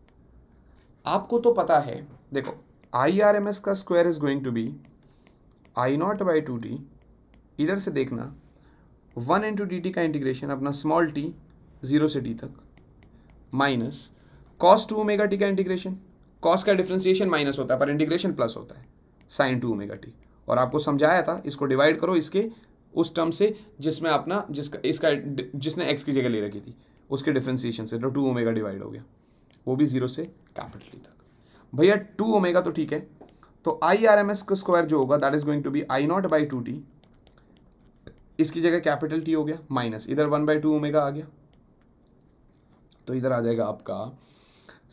आपको तो पता है देखो आई आर एम एस का square is going to be I not by two t इधर से देखना वन इंटू डी टी का इंटीग्रेशन अपना स्मॉल टी ज़ीरो से टी तक minus cos two omega T का इंटीग्रेशन कॉस का डिफ्रेंसिएशन माइनस होता है पर इंटीग्रेशन प्लस होता है साइन टू ओमेगा टी और आपको समझाया था इसको डिवाइड करो इसके उस टर्म से जिसमें अपना जिसका इसका जिसने एक्स की जगह ले रखी थी उसके डिफ्रेंसिएशन से तो टू ओमेगा डिवाइड हो गया वो भी ज़ीरो से कैपिटल टी तक भैया टू ओमेगा तो ठीक है तो आई आर एम एस का स्क्वायर जो होगा that is going to be I not by two t इसकी जगह कैपिटल टी हो गया माइनस इधर वन बाई टू ओमेगा आ गया तो इधर आ जाएगा आपका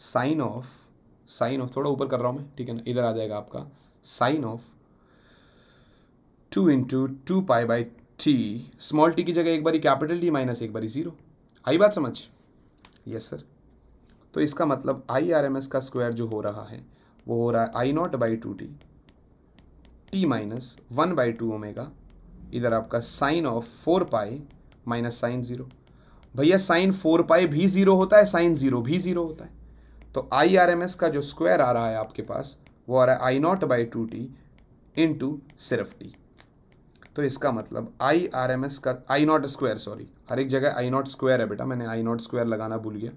साइन ऑफ साइन ऑफ थोड़ा ऊपर कर रहा हूं मैं ठीक है ना इधर आ जाएगा आपका sine of two into two pi by T small T की जगह एक बारी कैपिटल टी माइनस एक बारी ज़ीरो आई बात समझ यस सर तो इसका मतलब आई आर एम एस का स्क्वायर जो हो रहा है वो हो रहा है I not by two t t minus one by two omega इधर आपका sine of four pi minus sine zero भैया साइन फोर पाई भी ज़ीरो होता है साइन ज़ीरो भी ज़ीरो होता है तो आई आर एम एस का जो स्क्वायर आ रहा है आपके पास वो आ रहा है I not by two t into सिर्फ टी तो इसका मतलब आई आर एम एस का आई नॉट स्क्वायर सॉरी हर एक जगह आई नॉट स्क्वायर है बेटा मैंने आई नॉट स्क्वायर लगाना भूल गया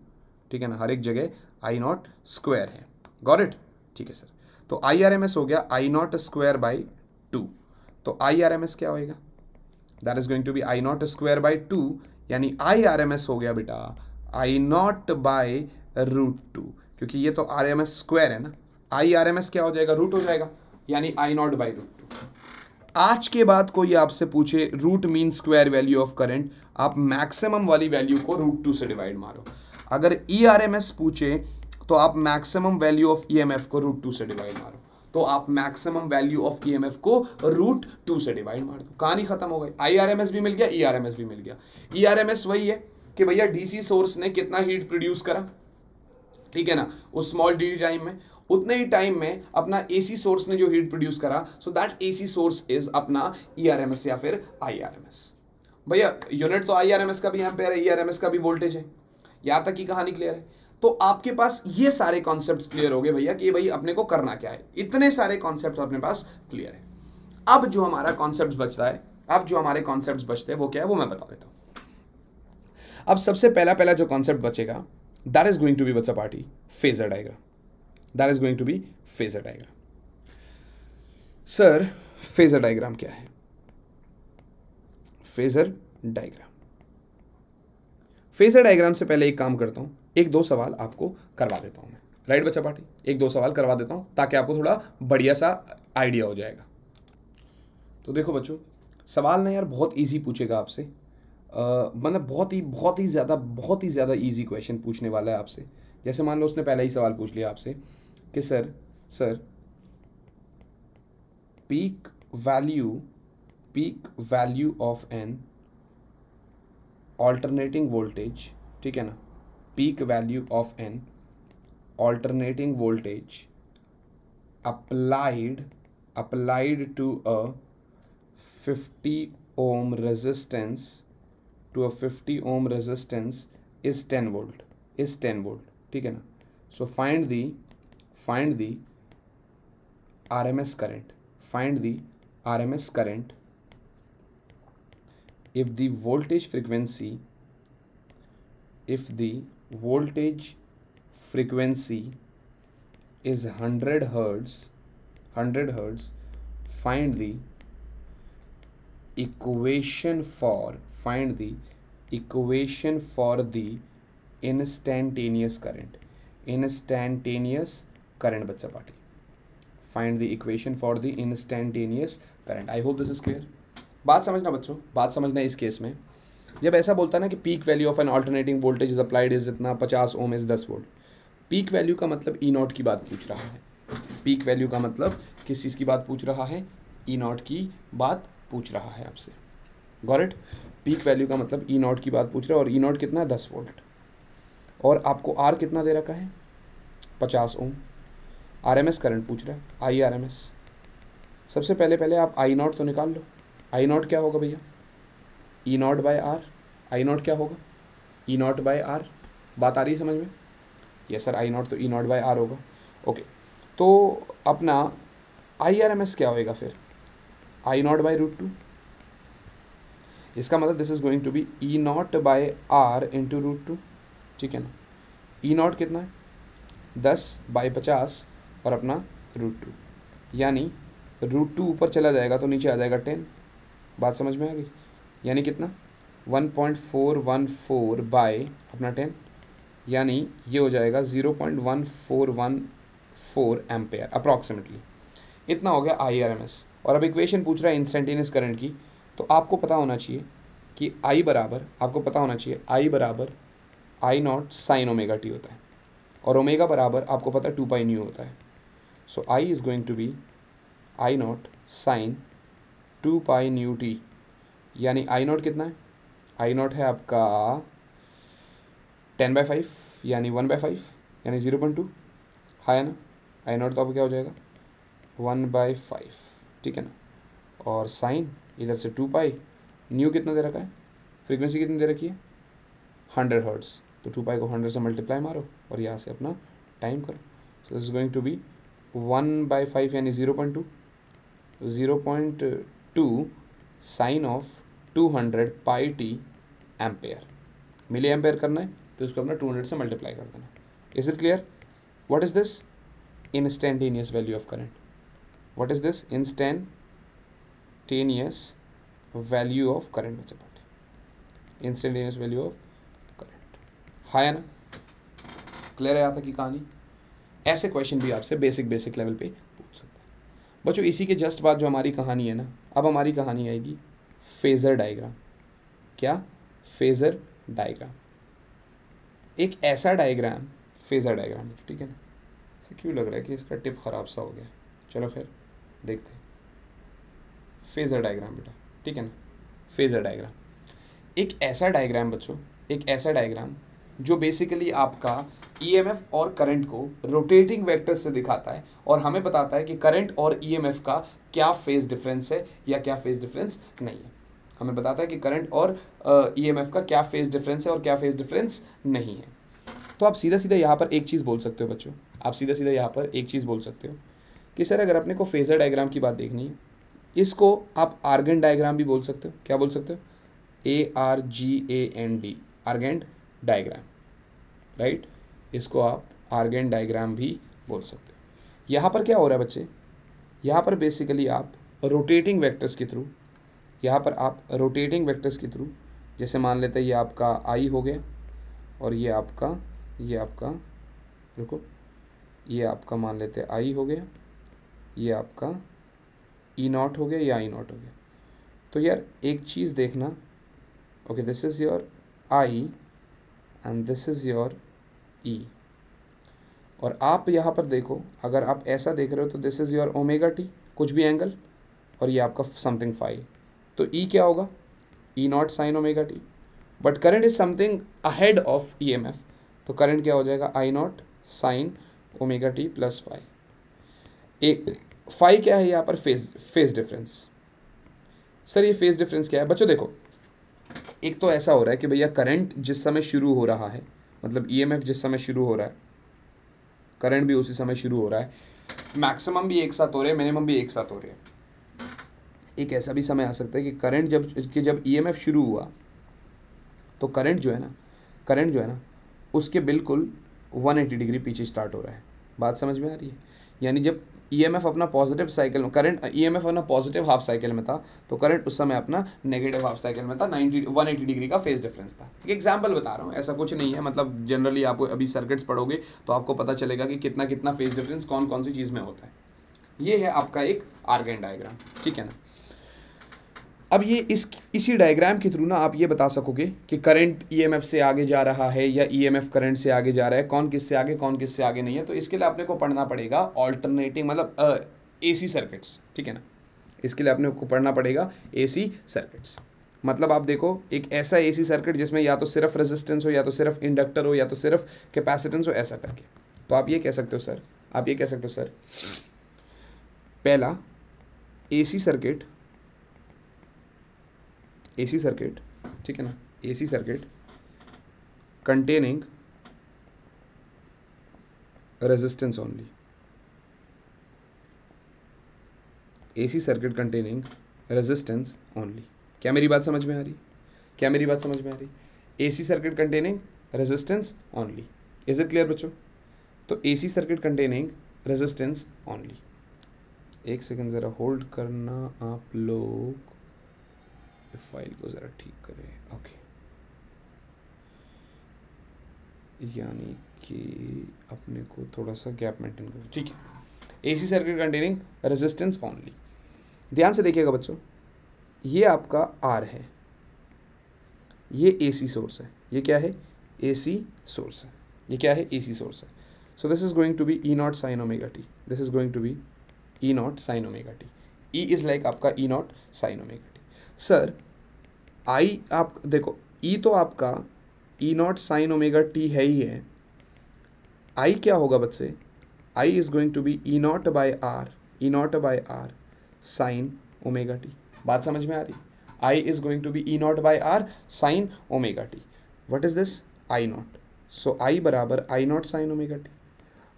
ठीक है ना हर एक जगह आई नॉट स्क्वायर है गॉट इट ठीक है सर तो आई आर एम एस हो गया I not square by two तो आई आर एम एस क्या होएगा that is going to be I not square by two यानी आई आर एम एस हो गया बेटा I not by root two क्योंकि ये तो आर एम एस स्क्वायर है ना आई आर एम एस क्या हो जाएगा रूट हो जाएगा यानी I not by root two आज के बाद कोई आपसे पूछे root mean square value of current आप मैक्सिमम वाली वैल्यू को रूट टू से डिवाइड मारो अगर E e R M S पूछे तो आप maximum value of E M F को रूट टू से डिवाइड मारो तो आप maximum value of E M F को रूट टू से डिवाइड मार दो कहानी खत्म हो गई आई आर एम एस भी मिल गया ई आर एम एस भी मिल गया ई आर एम एस वही है कि भैया डी सी सोर्स ने कितना हीट प्रोड्यूस करा ठीक है ना उस स्मॉल डी टाइम में उतने ही टाइम में अपना ए सी सोर्स ने जो हीट प्रोड्यूस करा so that A C source is अपना ई आर एम एस या फिर आई आर एम एस भैया यूनिट तो आई आर एम एस का भी यहां है ई आर एम एस का भी वोल्टेज है यहां तक की कहानी क्लियर है तो आपके पास ये सारे कॉन्सेप्ट क्लियर हो गए भैया कि भाई अपने को करना क्या है इतने सारे कॉन्सेप्ट अपने पास क्लियर है अब जो हमारा कॉन्सेप्ट बचता है अब जो हमारे कॉन्सेप्ट बचते हैं वो क्या है वो मैं बता देता हूं अब सबसे पहला पहला जो कॉन्सेप्ट बचेगा that is going to be बच्चा party phasor diagram that is going to be phasor diagram sir phasor diagram क्या है फेजर डायग्राम फेसर डायग्राम से पहले एक काम करता हूँ एक दो सवाल आपको करवा देता हूँ मैं राइट बच्चा पार्टी एक दो सवाल करवा देता हूँ ताकि आपको थोड़ा बढ़िया सा आइडिया हो जाएगा तो देखो बच्चों सवाल ना यार बहुत ईजी पूछेगा आपसे मतलब बहुत ही बहुत ही ज़्यादा बहुत ही ज़्यादा ईजी क्वेश्चन पूछने वाला है आपसे जैसे मान लो उसने पहला ही सवाल पूछ लिया आपसे कि sir sir peak value peak value of an alternating voltage ठीक है ना peak value of an alternating voltage applied applied to a fifty ohm resistance to a fifty ohm resistance is ten volt is ten volt ठीक है ना so find the find the R M S current find the R M S current if the voltage frequency if the voltage frequency is 100 hertz 100 hertz find the equation for find the equation for the instantaneous current instantaneous current bacha party find the equation for the instantaneous current i hope this is clear बात समझना बच्चों बात समझना इस case में जब ऐसा बोलता है ना कि peak value of an alternating voltage is applied is इतना पचास ओम इज दस वोल्ट पीक वैल्यू का मतलब ई e नॉट की बात पूछ रहा है पीक वैल्यू का मतलब किस चीज़ की बात पूछ रहा है ई e नॉट की बात पूछ रहा है आपसे गॉरेट पीक वैल्यू का मतलब ई e नॉट की बात पूछ रहा है और ई नॉट कितना है दस वोल्ट और आपको आर कितना दे रखा है पचास ohm R M S current पूछ रहा है आई आर एम एस सबसे पहले पहले आप आई नॉट तो निकाल लो आई नॉट क्या होगा भैया E not by R I not क्या होगा ई नॉट बाय आर बात आ रही है समझ में यस सर आई नॉट तो ई नॉट बाय आर होगा ओके तो अपना आई आर एम एस क्या होएगा फिर I not by root two इसका मतलब this is going to be E not by R into root two ठीक है ना ई e नॉट कितना है दस बाय पचास और अपना रूट टू यानी रूट टू ऊपर चला जाएगा तो नीचे आ जाएगा टेन बात समझ में आ गई यानी कितना one point four one four by अपना टेन यानी ये हो जाएगा zero point one four one four ampere approximately इतना हो गया आई आर एम एस और अब इक्वेशन पूछ रहा है इंस्टेंटेनियस करंट की तो आपको पता होना चाहिए कि आई बराबर आपको पता होना चाहिए आई बराबर I not sine omega T होता है और ओमेगा बराबर आपको पता है टू पाई न्यू होता है so I is going to be I not sine two pi nu t यानी आई नॉट कितना है आई नॉट है आपका टेन बाई फाइव यानी वन बाई फाइव यानी ज़ीरो पॉइंट टू हाँ है ना आई नॉट तो अब क्या हो जाएगा वन बाई फाइव ठीक है ना और साइन इधर से टू पाई न्यू कितना दे रखा है फ्रीक्वेंसी कितनी दे रखी है हंड्रेड हर्ट्स तो टू पाई को हंड्रेड से मल्टीप्लाई मारो और यहाँ से अपना टाइम करो so this is going to be one by five यानी zero point two zero point two sine of two hundred pi t ampere milli ampere करना है तो इसको अपना टू हंड्रेड से मल्टीप्लाई कर देना is it clear what is this instantaneous value of current what is this instantaneous value of current में चपाट इंस्टेंटेनियस वैल्यू ऑफ करेंट हाई है हाँ ना क्लियर है आता की कहानी ऐसे क्वेश्चन भी आपसे बेसिक बेसिक लेवल पे बच्चों इसी के जस्ट बाद जो हमारी कहानी है ना अब हमारी कहानी आएगी फेज़र डायग्राम क्या फेज़र डायग्राम एक ऐसा डायग्राम फेज़र डायग्राम ठीक है ना इसे क्यों लग रहा है कि इसका टिप ख़राब सा हो गया चलो खैर देखते हैं फेज़र डायग्राम बेटा ठीक है ना फेज़र डायग्राम एक ऐसा डायग्राम बच्चों एक ऐसा डायग्राम जो बेसिकली आपका ईएमएफ e और करंट को रोटेटिंग वेक्टर से दिखाता है और हमें बताता है कि करंट और ईएमएफ e का क्या फेज डिफरेंस है या क्या फेज डिफरेंस नहीं है हमें बताता है कि करंट और ईएमएफ e का क्या फेज डिफरेंस है और क्या फेज डिफरेंस नहीं है तो आप सीधा सीधा यहाँ पर एक चीज़ बोल सकते हो बच्चों आप सीधा सीधा यहाँ पर एक चीज़ बोल सकते हो कि सर अगर अपने को फेजर डायग्राम की बात देखनी है इसको आप आर्गन डायग्राम भी बोल सकते हो क्या बोल सकते हो A R G A N D Argand diagram right इसको आप आर्गेन डायग्राम भी बोल सकते हो यहाँ पर क्या हो रहा है बच्चे यहाँ पर बेसिकली आप रोटेटिंग वेक्टर्स के थ्रू यहाँ पर आप रोटेटिंग वेक्टर्स के थ्रू जैसे मान लेते हैं ये आपका आई हो गया और ये आपका ये आपका रुको ये आपका मान लेते हैं आई हो गया ये आपका ई e नॉट हो गया या आई नॉट हो गया तो यार एक चीज़ देखना okay this is your I and this is your E e. और आप यहाँ पर देखो अगर आप ऐसा देख रहे हो तो this is your omega t कुछ भी एंगल और ये आपका समथिंग फाइव तो ई e क्या होगा E not sine omega t but current is something ahead of E M F तो करंट क्या हो जाएगा I not sine omega T plus five एक फाइव क्या है यहाँ पर फेज फेज डिफरेंस सर ये फेज डिफरेंस क्या है बच्चों देखो एक तो ऐसा हो रहा है कि भैया करंट जिस समय शुरू हो रहा है मतलब ईएमएफ e जिस समय शुरू हो रहा है करंट भी उसी समय शुरू हो रहा है मैक्सिमम भी एक साथ हो रहे हैं मिनिमम भी एक साथ हो रहे हैं एक ऐसा भी समय आ सकता है कि करंट जब कि जब ईएमएफ e शुरू हुआ तो करंट जो है ना करंट जो है ना उसके बिल्कुल 180 डिग्री पीछे स्टार्ट हो रहा है बात समझ में आ रही है यानी जब एफ e अपना पॉजिटिव साइकिल में करंट एफ uh, e अपना पॉजिटिव हाफ साइकिल में था तो करंट उस समय अपना नेगेटिव हाफ साइकिल में था नाइन्टी वन एटी डिग्री का फेस डिफरेंस था एक एग्जाम्पल बता रहा हूँ ऐसा कुछ नहीं है मतलब जनरली आप अभी सर्किट्स पढ़ोगे तो आपको पता चलेगा कि कितना कितना फेस डिफरेंस कौन कौन सी चीज़ में होता है ये है आपका एक आर्गेन डायग्राम ठीक है ना अब ये इस इसी डायग्राम के थ्रू ना आप ये बता सकोगे कि करंट ईएमएफ e से आगे जा रहा है या ईएमएफ e करंट से आगे जा रहा है कौन किस से आगे कौन किस से आगे नहीं है तो इसके लिए आपने को पढ़ना पड़ेगा ऑल्टरनेटिंग मतलब एसी सर्किट्स ठीक है ना इसके लिए आपने को पढ़ना पड़ेगा एसी सर्किट्स मतलब आप देखो एक ऐसा सी सर्किट जिसमें या तो सिर्फ रेजिस्टेंस हो या तो सिर्फ इंडक्टर हो या तो सिर्फ कैपेसिटेंस हो ऐसा करके तो आप ये कह सकते हो सर आप ये कह सकते हो सर पहला सी सर्किट एसी सर्किट ठीक है ना AC circuit containing resistance only AC circuit containing resistance only क्या मेरी बात समझ में आ रही क्या मेरी बात समझ में आ रही AC circuit containing resistance only is it clear बच्चों तो AC circuit containing resistance only एक सेकेंड ज़रा होल्ड करना आप लोग फाइल को ज़रा ठीक करें ओके यानी कि अपने को थोड़ा सा गैप मेंटेन करें ठीक है AC circuit containing resistance only ध्यान से देखिएगा बच्चों ये आपका आर है ये एसी सोर्स है ये क्या है एसी सोर्स है ये क्या है एसी सोर्स है so this is going to be E not sine omega T this is going to be E not sine omega t E is like आपका E not sine omega t sir I आप देखो E e तो आपका E not sine omega T है ही है I क्या होगा बच्चे I is going to be E not by R E not by R sine omega t बात समझ में आ रही I is going to be E not by R sine omega t what is this I naught so I बराबर I not sine omega T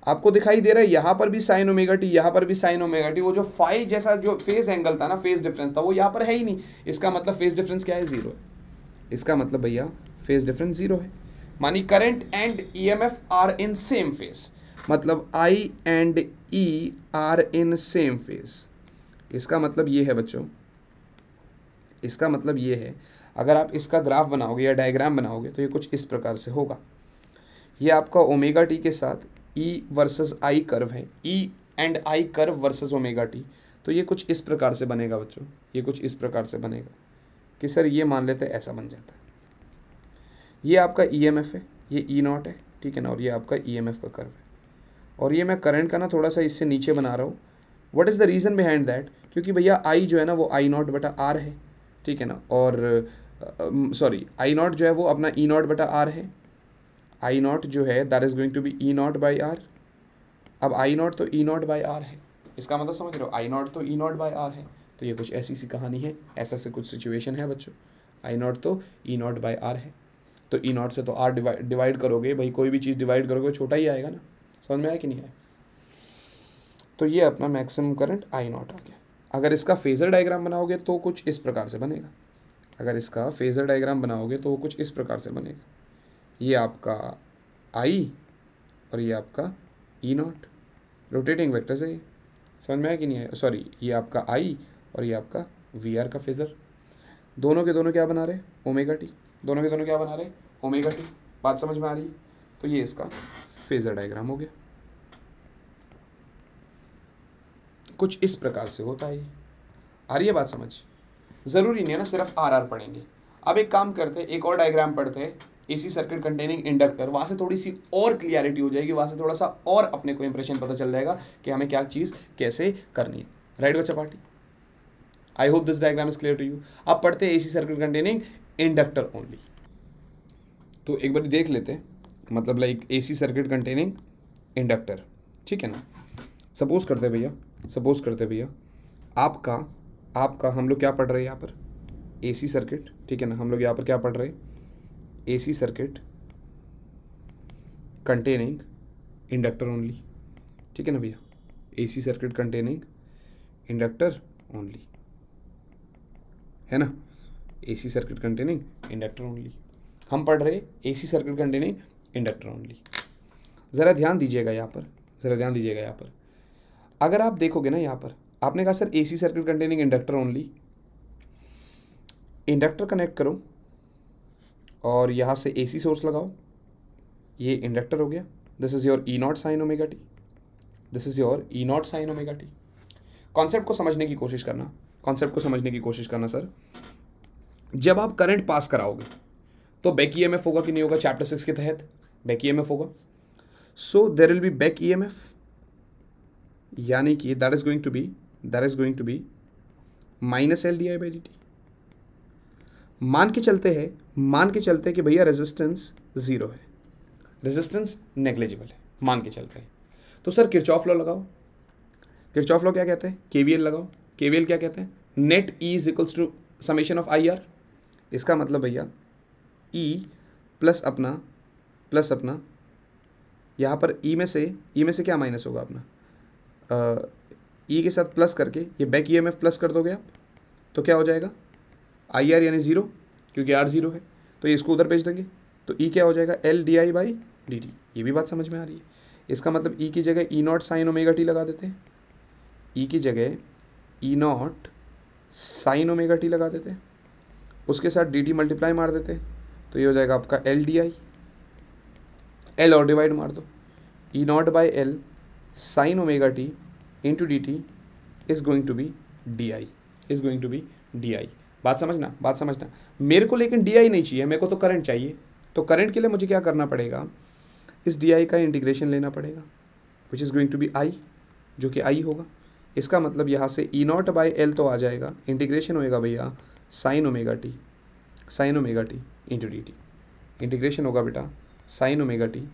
आपको दिखाई दे रहा है यहाँ पर भी साइन ओमेगा टी यहाँ पर भी साइन ओमेगा टी वो जो फाइव जैसा जो फेस एंगल था ना फेस डिफरेंस था वो यहाँ पर है ही नहीं इसका मतलब फेस डिफरेंस क्या है ज़ीरो है इसका मतलब भैया फेस डिफरेंस ज़ीरो है मानी current and E M F R in same phase मतलब I and E R in same phase इसका मतलब ये है बच्चों इसका मतलब ये है अगर आप इसका ग्राफ बनाओगे या डायग्राम बनाओगे तो ये कुछ इस प्रकार से होगा ये आपका ओमेगा टी के साथ ई वर्सेस आई कर्व है E and I curve versus omega T तो ये कुछ इस प्रकार से बनेगा बच्चों ये कुछ इस प्रकार से बनेगा कि सर ये मान लेते हैं ऐसा बन जाता है ये आपका ई एम एफ है ये ई e नॉट है ठीक है ना और ये आपका ई एम एफ का कर्व है और ये मैं करंट का ना थोड़ा सा इससे नीचे बना रहा हूँ what is the reason behind that क्योंकि भैया आई जो है ना वो आई नॉट बटा आर है ठीक है ना और सॉरी आई नॉट जो है वो अपना ई e नॉट बटा आर है आई नॉट जो है that is going to be E not by R अब आई नॉट तो ई नॉट बाई आर है इसका मतलब समझ रहे हो आई नॉट तो ई नॉट बाई आर है तो ये कुछ ऐसी सी कहानी है ऐसा से कुछ सिचुएशन है बच्चों आई नॉट तो ई नॉट बाई आर है तो ई e नॉट से तो आर डिवाइड करोगे भाई कोई भी चीज़ डिवाइड करोगे छोटा ही आएगा ना समझ में आया कि नहीं आया तो ये अपना मैक्सिमम करंट आई नॉट आ गया अगर इसका फेज़र डायग्राम बनाओगे तो कुछ इस प्रकार से बनेगा अगर इसका फेज़र डायग्राम बनाओगे तो वो कुछ इस प्रकार से बनेगा ये आपका आई और ये आपका ई नॉट रोटेटिंग वेक्टर से समझ में आया कि नहीं आया सॉरी ये आपका आई और ये आपका वी आर का फेजर दोनों के दोनों क्या बना रहे ओमेगा टी दोनों के दोनों क्या बना रहे ओमेगा टी बात समझ में आ रही है तो ये इसका फेजर डायग्राम हो गया कुछ इस प्रकार से होता है आ रही है बात समझ ज़रूरी नहीं है ना सिर्फ आर आर पढ़ेंगे अब एक काम करते एक और डायग्राम पढ़ते एसी सर्किट कंटेनिंग इंडक्टर वहाँ से थोड़ी सी और क्लियरिटी हो जाएगी वहाँ से थोड़ा सा और अपने को इंप्रेशन पता चल जाएगा कि हमें क्या चीज़ कैसे करनी है राइट बच्चा party I hope this diagram is clear to you अब पढ़ते हैं AC circuit containing inductor only तो एक बार देख लेते मतलब like AC circuit containing inductor ठीक है ना सपोज करते भैया सपोज करते भैया आपका आपका हम लोग क्या पढ़ रहे हैं यहाँ पर एसी सर्किट ठीक है ना हम लोग यहाँ पर क्या पढ़ रहे हैं AC circuit containing inductor only ठीक है ना भैया AC circuit containing inductor only है ना AC circuit containing inductor only हम पढ़ रहे AC circuit containing inductor only ज़रा ध्यान दीजिएगा यहाँ पर ज़रा ध्यान दीजिएगा यहाँ पर अगर आप देखोगे ना यहाँ पर आपने कहा sir AC circuit containing inductor only inductor connect करो और यहाँ से ए सोर्स लगाओ ये इंडक्टर हो गया this is your E not sine omega T this is your E not sine omega t concept को समझने की कोशिश करना कॉन्सेप्ट को समझने की कोशिश करना सर जब आप करंट पास कराओगे तो बैक ई e होगा कि नहीं होगा चैप्टर सिक्स के तहत बैक ई e होगा so there will be back E यानी कि that is going to be that is going to be minus L d I by D t मान के चलते हैं मान के चलते हैं कि भैया रेजिस्टेंस ज़ीरो है रेजिस्टेंस नेग्लेजिबल है मान के चलते हैं तो सर किरचॉफ लॉ लगाओ किरचॉफ लॉ क्या कहते हैं के लगाओ के क्या कहते हैं net E is equals to summation of I R इसका मतलब भैया ई e प्लस अपना प्लस अपना यहाँ पर ई e में से ई e में से क्या माइनस होगा अपना ई के साथ प्लस करके ये back E M F plus कर दोगे आप तो क्या हो जाएगा आई आर यानी ज़ीरो क्योंकि आर ज़ीरो है तो ये इसको उधर भेज देंगे तो ई e क्या हो जाएगा L d I by D T ये भी बात समझ में आ रही है इसका मतलब ई e की जगह E not sine omega t लगा देते हैं ई e की जगह E not sine omega t लगा देते हैं उसके साथ डी टी मल्टीप्लाई मार देते हैं तो ये हो जाएगा आपका एल डी आई एल और डिवाइड मार दो E not by L sine omega T into D t is going to be d I is going to be d I बात समझना बात समझना मेरे को लेकिन डी नहीं चाहिए मेरे को तो करंट चाहिए तो करंट के लिए मुझे क्या करना पड़ेगा इस डी का इंटीग्रेशन लेना पड़ेगा which is going to be I जो कि आई होगा इसका मतलब यहाँ से ई नॉट बाई एल तो आ जाएगा इंटीग्रेशन होएगा भैया sine omega T sine omega T into D t integration होगा बेटा sine omega T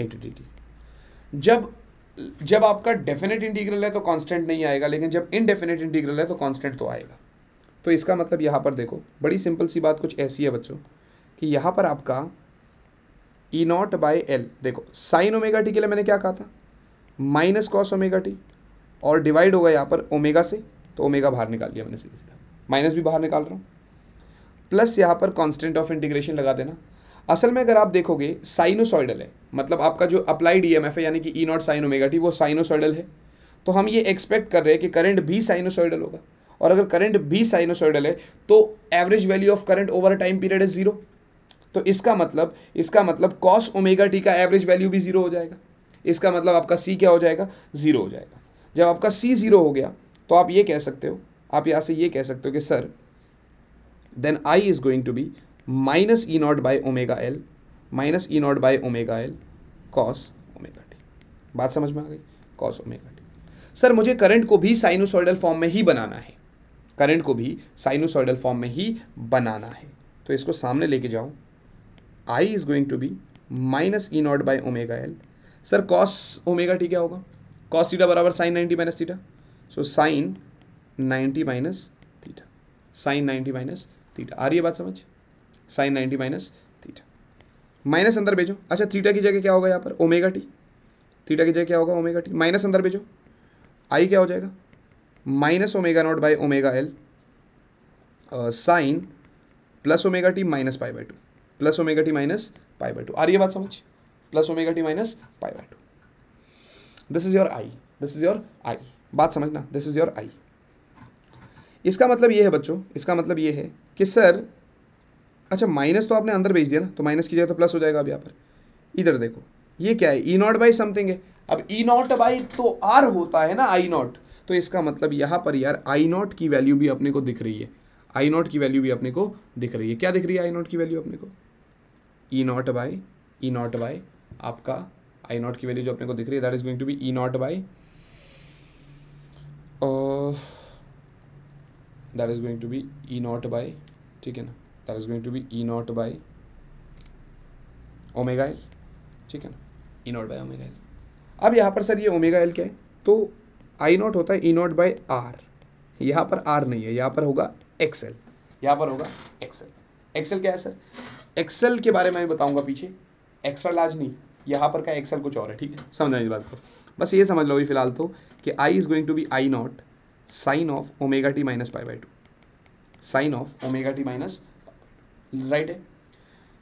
into D t जब जब आपका डेफिनेट इंटीग्रल है तो कांस्टेंट नहीं आएगा लेकिन जब इनडेफिनेट इंटीग्रल है तो कांस्टेंट तो आएगा तो इसका मतलब यहाँ पर देखो बड़ी सिंपल सी बात कुछ ऐसी है बच्चों कि यहाँ पर आपका ई नॉट बाई एल देखो साइन ओमेगा टी के लिए मैंने क्या कहा था माइनस कॉस ओमेगा टी और डिवाइड होगा यहाँ पर ओमेगा से तो ओमेगा बाहर निकाल लिया मैंने सीधा सीधा माइनस भी बाहर निकाल रहा हूँ प्लस यहाँ पर कॉन्स्टेंट ऑफ इंटीग्रेशन लगा देना असल में अगर आप देखोगे साइनोसॉइडल है मतलब आपका जो अप्लाइड ई e है यानी कि E not sine omega t वो साइनोसॉइडल है तो हम ये एक्सपेक्ट कर रहे हैं कि करंट भी साइनोसॉइडल होगा और अगर करंट भी साइनोसॉइडल है तो average value of current over time period is zero तो इसका मतलब इसका मतलब कॉस ओमेगा टी का एवरेज वैल्यू भी ज़ीरो हो जाएगा इसका मतलब आपका सी क्या हो जाएगा ज़ीरो हो जाएगा जब आपका सी ज़ीरो हो गया तो आप ये कह सकते हो आप यहाँ से ये कह सकते हो कि sir then I is going to be minus E not by omega L minus E not by omega L cos omega t बात समझ में आ गई कॉस ओमेगा टी सर मुझे करंट को भी साइनोसॉइडल फॉर्म में ही बनाना है करंट को भी साइनोसॉइडल फॉर्म में ही बनाना है तो इसको सामने लेके जाओ I is going to be minus E not by omega L sir cos omega T क्या होगा कॉस थीटा बराबर sine ninety minus theta so sine ninety minus theta sine ninety minus theta आ रही है बात समझ sine ninety minus theta minus अंदर भेजो अच्छा थीटा की जगह क्या होगा यहाँ पर ओमेगा टी थीटा की जगह क्या होगा ओमेगा टी माइनस अंदर भेजो आई क्या हो जाएगा minus omega naught by omega L sine plus omega T minus pi by two plus omega T minus pi by two आ रही है बात समझ plus omega T minus pi by two this is your I this is your I बात समझना this is your आई इसका मतलब ये है बच्चों इसका मतलब ये है कि सर अच्छा माइनस तो आपने अंदर भेज दिया ना तो माइनस की जगह तो प्लस हो जाएगा अब यहाँ पर इधर देखो ये क्या है ई नॉट बाई समथिंग है अब ई नॉट बाई तो आर होता है ना आई नॉट तो इसका मतलब यहाँ पर यार आई नॉट की वैल्यू भी अपने को दिख रही है आई नॉट की वैल्यू भी अपने को दिख रही है क्या दिख रही है आई नॉट की वैल्यू अपने को E not by E not by आपका आई नॉट की वैल्यू जो अपने को दिख रही है that is going to be E not by that is going to be E not by ठीक है ना that is going to be E naught by omega L ठीक है ना E not by omega L अब यहाँ पर sir ये ओमेगा एल क्या है तो आई नॉट होता है ई नॉट बाई आर यहाँ पर आर नहीं है यहाँ पर होगा एक्सेल यहाँ पर होगा एक्सेल एक्सेल क्या है सर एक्सेल के बारे में बताऊँगा पीछे एक्स्ट्रा लार्ज नहीं यहाँ पर का एक्सेल कुछ और है ठीक है समझ आई बात को बस ये समझ लो अभी फिलहाल तो कि I is going to be I not sine of omega T minus pi by two sine of omega T minus right है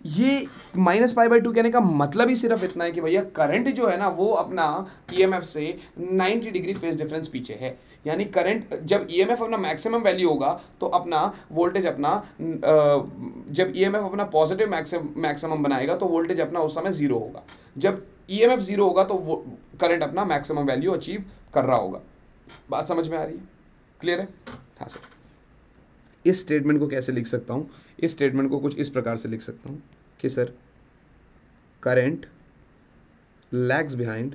ये माइनस पाई बाई टू कहने का मतलब ही सिर्फ इतना है कि भैया करंट जो है ना वो अपना ईएमएफ e से 90 डिग्री फेज डिफरेंस पीछे है यानी करंट जब ईएमएफ e अपना मैक्सिमम वैल्यू होगा तो अपना वोल्टेज अपना जब ईएमएफ e अपना पॉजिटिव मैक्सिमम बनाएगा तो वोल्टेज अपना उस समय ज़ीरो होगा जब ईएमएफ ज़ीरो होगा तो करंट अपना मैक्सिमम वैल्यू अचीव कर रहा होगा बात समझ में आ रही है क्लियर है हाँ सर इस स्टेटमेंट को कैसे लिख सकता हूँ इस स्टेटमेंट को कुछ इस प्रकार से लिख सकता हूँ कि sir current lags behind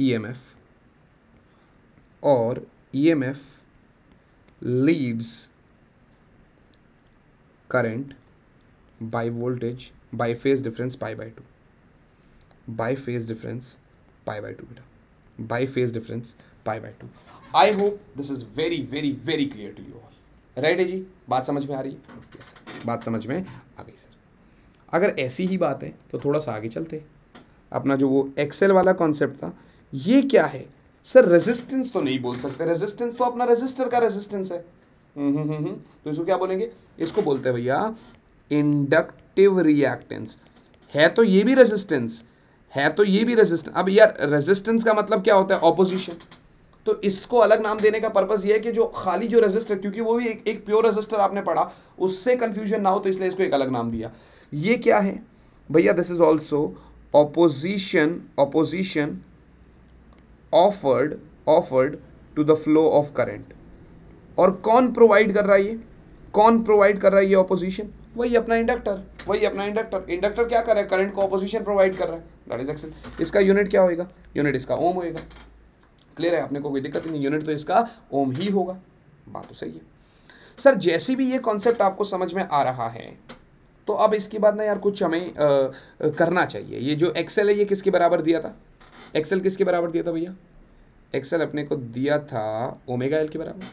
EMF और EMF leads current by voltage by phase difference pi by two by phase difference pi by two बेटा by phase difference pi by two I hope this is very very very clear to you all right है जी बात समझ में आ रही है yes, बात समझ में आ गई सर अगर ऐसी ही बात है तो थोड़ा सा आगे चलते अपना जो वो एक्सेल वाला कॉन्सेप्ट था ये क्या है सर रेजिस्टेंस तो नहीं बोल सकते रेजिस्टेंस तो अपना रजिस्टर का रेजिस्टेंस है हम्म, हम्म, हम्म, तो इसको क्या बोलेंगे इसको बोलते हैं भैया इंडक्टिव रिएक्टेंस है तो ये भी रेजिस्टेंस है तो ये भी रेजिस्टेंस अब यार रेजिस्टेंस का मतलब क्या होता है ऑपोजिशन तो इसको अलग नाम देने का पर्पज़ ये है कि जो खाली जो रजिस्टर क्योंकि वो भी एक, एक प्योर रजिस्टर आपने पढ़ा उससे कन्फ्यूजन ना हो तो इसलिए इसको एक अलग नाम दिया ये क्या है भैया this is also opposition opposition offered offered to the flow of current और कौन प्रोवाइड कर रहा है ये कौन प्रोवाइड कर रहा है ये ऑपोजिशन वही अपना इंडक्टर वही अपना इंडक्टर इंडक्टर क्या कर रहा है करंट को ऑपोजिशन प्रोवाइड कर रहा है दैट इज एक्सेल इसका यूनिट क्या होएगा यूनिट इसका ओम होएगा क्लियर है अपने को कोई दिक्कत नहीं यूनिट तो इसका ओम ही होगा बात तो सही है सर जैसे भी ये कॉन्सेप्ट आपको समझ में आ रहा है तो अब इसके बाद ना यार कुछ हमें आ, आ, करना चाहिए ये जो एक्सेल है ये किसके बराबर दिया था एक्सेल किसके बराबर दिया था भैया एक्सेल अपने को दिया था ओमेगा एल के बराबर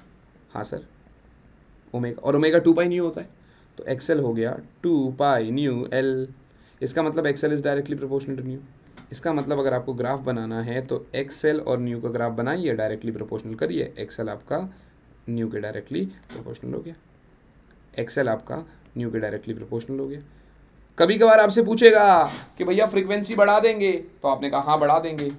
हाँ सर ओमेगा और ओमेगा टू पाई न्यू होता है तो एक्सेल हो गया टू पाई न्यू एल इसका मतलब X L is directly proportional to nu इसका मतलब अगर आपको ग्राफ बनाना है तो एक्सेल और न्यू का ग्राफ बनाइए डायरेक्टली प्रोपोर्शनल करिए एक्सेल आपका न्यू के डायरेक्टली प्रोपोर्शनल हो गया एक्सेल आपका न्यू के डायरेक्टली प्रोपोर्शनल हो गया कभी कभार आपसे पूछेगा कि भैया फ्रीक्वेंसी बढ़ा देंगे तो आपने कहा हाँ बढ़ा देंगे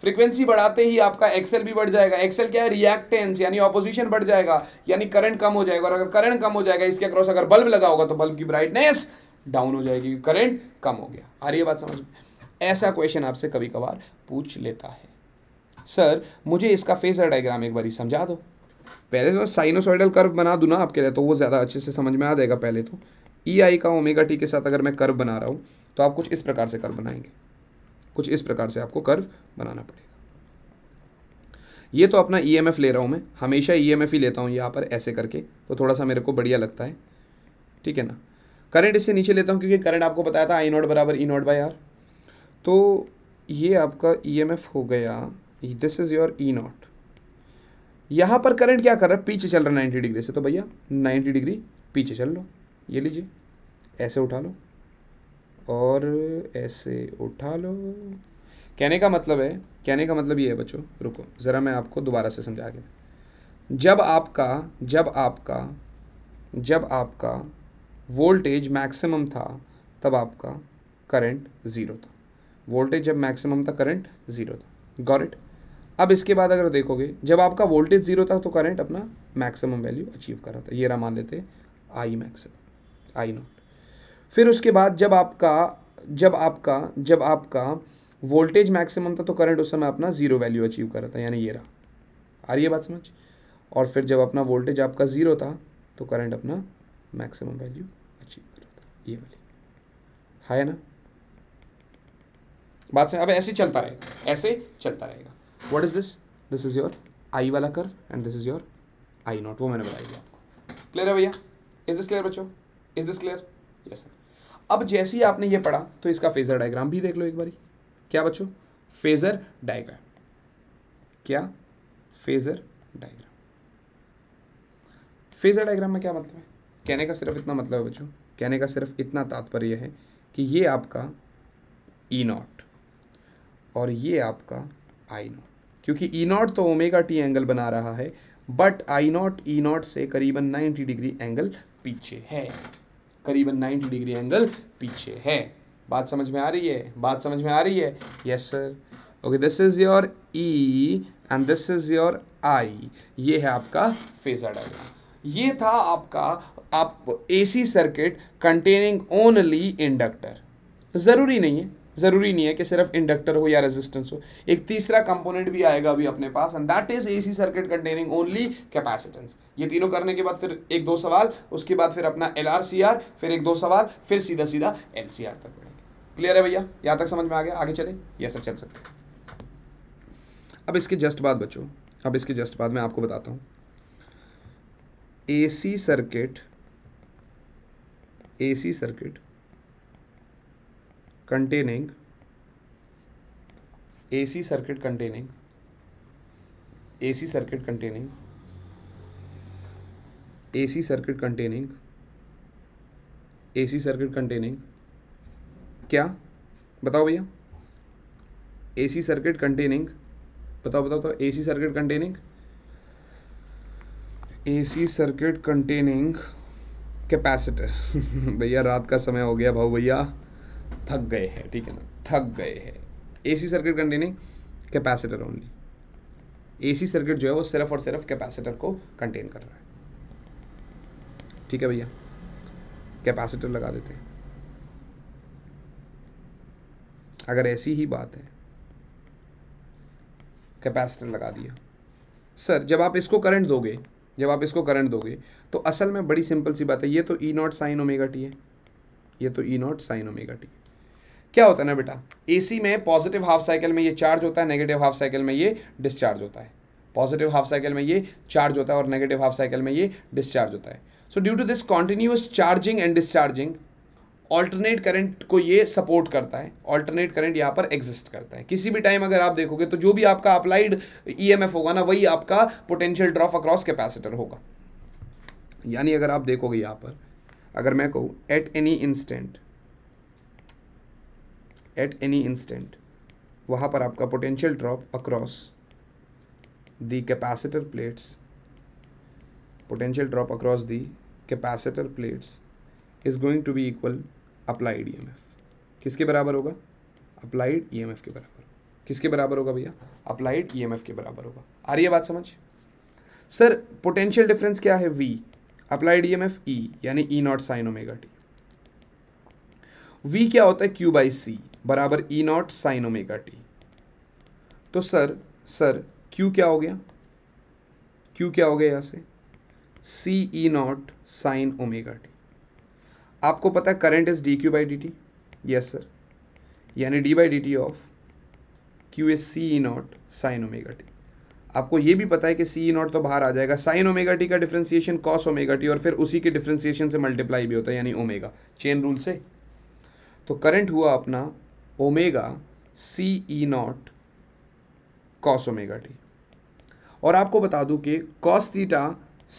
फ्रीक्वेंसी बढ़ाते ही आपका एक्सेल भी बढ़ जाएगा एक्सेल क्या है रिएक्टेंस यानी ऑपोजिशन बढ़ जाएगा यानी करंट कम हो जाएगा और अगर करंट कम हो जाएगा इसके अक्रॉस अगर बल्ब लगा होगा तो बल्ब की ब्राइटनेस डाउन हो जाएगी करंट कम हो गया आ रही है बात समझ में ऐसा क्वेश्चन आपसे कभी कभार पूछ लेता है सर मुझे इसका फेजर डायग्राम एक बार समझा दो पहले तो साइनोसॉइडल कर्व बना दूँ ना आपके लिए तो वो ज़्यादा अच्छे से समझ में आ जाएगा पहले तो ई e आई का ओमेगा टी के साथ अगर मैं कर्व बना रहा हूँ तो आप कुछ इस प्रकार से कर्व बनाएंगे कुछ इस प्रकार से आपको कर्व बनाना पड़ेगा ये तो अपना ई e ले रहा हूँ मैं हमेशा ई e ही लेता हूँ यहाँ पर ऐसे करके तो थोड़ा सा मेरे को बढ़िया लगता है ठीक है ना करंट इससे नीचे लेता हूँ क्योंकि करंट आपको बताया था आई नॉट बराबर ई नॉट बाई आर तो ये आपका ईएमएफ e हो गया this is your E naught यहाँ पर करंट क्या कर रहा है पीछे चल रहा है नाइन्टी डिग्री से तो भैया नाइन्टी डिग्री पीछे चल लो ये लीजिए ऐसे उठा लो और ऐसे उठा लो कहने का मतलब है कहने का मतलब ये है बच्चों रुको ज़रा मैं आपको दोबारा से समझा के जब आपका जब आपका जब आपका वोल्टेज मैक्सिमम था तब आपका करंट ज़ीरो था वोल्टेज जब मैक्सिमम था करंट जीरो था गॉट इट अब इसके बाद अगर देखोगे जब आपका वोल्टेज जीरो था तो करंट अपना मैक्सिमम वैल्यू अचीव कर रहा था ये रहा मान लेते आई मैक्सिमम आई नॉट फिर उसके बाद जब आपका जब आपका जब आपका वोल्टेज मैक्सिमम था तो करंट उस समय अपना जीरो वैल्यू अचीव कर रहा था यानी ये रहा आ रही है बात समझ और फिर जब अपना वोल्टेज आपका ज़ीरो था तो करंट अपना मैक्सिमम वैल्यू अचीव कर रहा था ये वाली है ना बात से अब ऐसे चलता रहेगा ऐसे चलता रहेगा what is this this is your I वाला curve and this is your I naught वो मैंने बताई आपको क्लियर है भैया इज दिस क्लियर बच्चों इज दिस क्लियर यस अब जैसे ही आपने ये पढ़ा तो इसका फेजर डायग्राम भी देख लो एक बारी क्या बच्चों फेजर डायग्राम क्या फेजर डायग्राम फेजर डायग्राम में क्या मतलब है कहने का सिर्फ इतना मतलब है बच्चों कहने का सिर्फ इतना तात्पर्य है कि ये आपका ई e नॉट और ये आपका आई नॉट क्योंकि ई नॉट तो ओमेगा टी एंगल बना रहा है but I naught E naught से करीबन 90 डिग्री एंगल पीछे है करीबन 90 डिग्री एंगल पीछे है बात समझ में आ रही है बात समझ में आ रही है yes sir okay this is your E and this is your I ये है आपका फेजर डायग्राम ये था आपका आप AC circuit containing only inductor ज़रूरी नहीं है ज़रूरी नहीं है कि सिर्फ इंडक्टर हो या रेजिस्टेंस हो एक तीसरा कंपोनेंट भी आएगा अभी अपने पास and that is AC circuit containing only capacitance ये तीनों करने के बाद फिर एक दो सवाल उसके बाद फिर अपना एल फिर एक दो सवाल फिर सीधा सीधा एल तक बढ़ेंगे क्लियर है भैया यहाँ तक समझ में आ गया आगे चले यस सर चल सकते अब इसके जस्ट बाद बच्चों अब इसके जस्ट बाद मैं आपको बताता हूँ AC circuit AC circuit containing AC circuit containing AC circuit containing AC circuit containing AC circuit containing क्या बताओ भैया AC circuit containing बताओ बताओ तो AC circuit containing AC circuit containing capacitor भैया रात का समय हो गया भाऊ भैया थक गए हैं ठीक है ना थक गए हैं AC circuit containing capacitor only AC circuit जो है वो सिर्फ और सिर्फ कैपेसिटर को कंटेन कर रहा है ठीक है भैया कैपेसिटर लगा देते हैं अगर ऐसी ही बात है कैपेसिटर लगा दिया सर जब आप इसको करंट दोगे जब आप इसको करंट दोगे तो असल में बड़ी सिंपल सी बात है ये तो E not sine omega T है ये तो E not sine omega T क्या होता है ना बेटा एसी में पॉजिटिव हाफ साइकिल में ये चार्ज होता है नेगेटिव हाफ साइकिल में ये डिस्चार्ज होता है पॉजिटिव हाफ साइकिल में ये चार्ज होता है और नेगेटिव हाफ साइकिल में ये डिस्चार्ज होता है so due to this continuous charging and discharging alternate current को ये सपोर्ट करता है ऑल्टरनेट करंट यहाँ पर एग्जिस्ट करता है किसी भी टाइम अगर आप देखोगे तो जो भी आपका अप्लाइड ईएमएफ e होगा ना वही आपका पोटेंशियल ड्रॉप अक्रॉस कैपेसिटर होगा यानी अगर आप देखोगे यहाँ पर अगर मैं कहूँ at any instant at any instant वहाँ पर आपका potential drop across the capacitor plates potential drop across the capacitor plates is going to be equal applied E किसके बराबर होगा अप्लाइड ई e के बराबर किसके बराबर होगा भैया अप्लाइड ई e के बराबर होगा आ रही है बात समझ सर पोटेंशियल डिफरेंस क्या है वी अप्लाइड ईएमएफ ई यानी E not sine omega T V क्या होता है क्यू बाई सी बराबर E not sine omega T तो सर सर क्यू क्या हो गया क्यू क्या हो गया यहाँ से C E not sine omega T आपको पता है current is D Q by D T yes sir यानी D by D T of Q is C E not sine omega T आपको ये भी पता है कि सी ई नॉट तो बाहर आ जाएगा साइन ओमेगा टी का डिफ्रेंसिएशन कॉस ओमेगा टी और फिर उसी के डिफ्रेंसिएशन से मल्टीप्लाई भी होता है यानी ओमेगा चेन रूल से तो करंट हुआ अपना omega C E e naught cos omega T और आपको बता दूं कि cos theta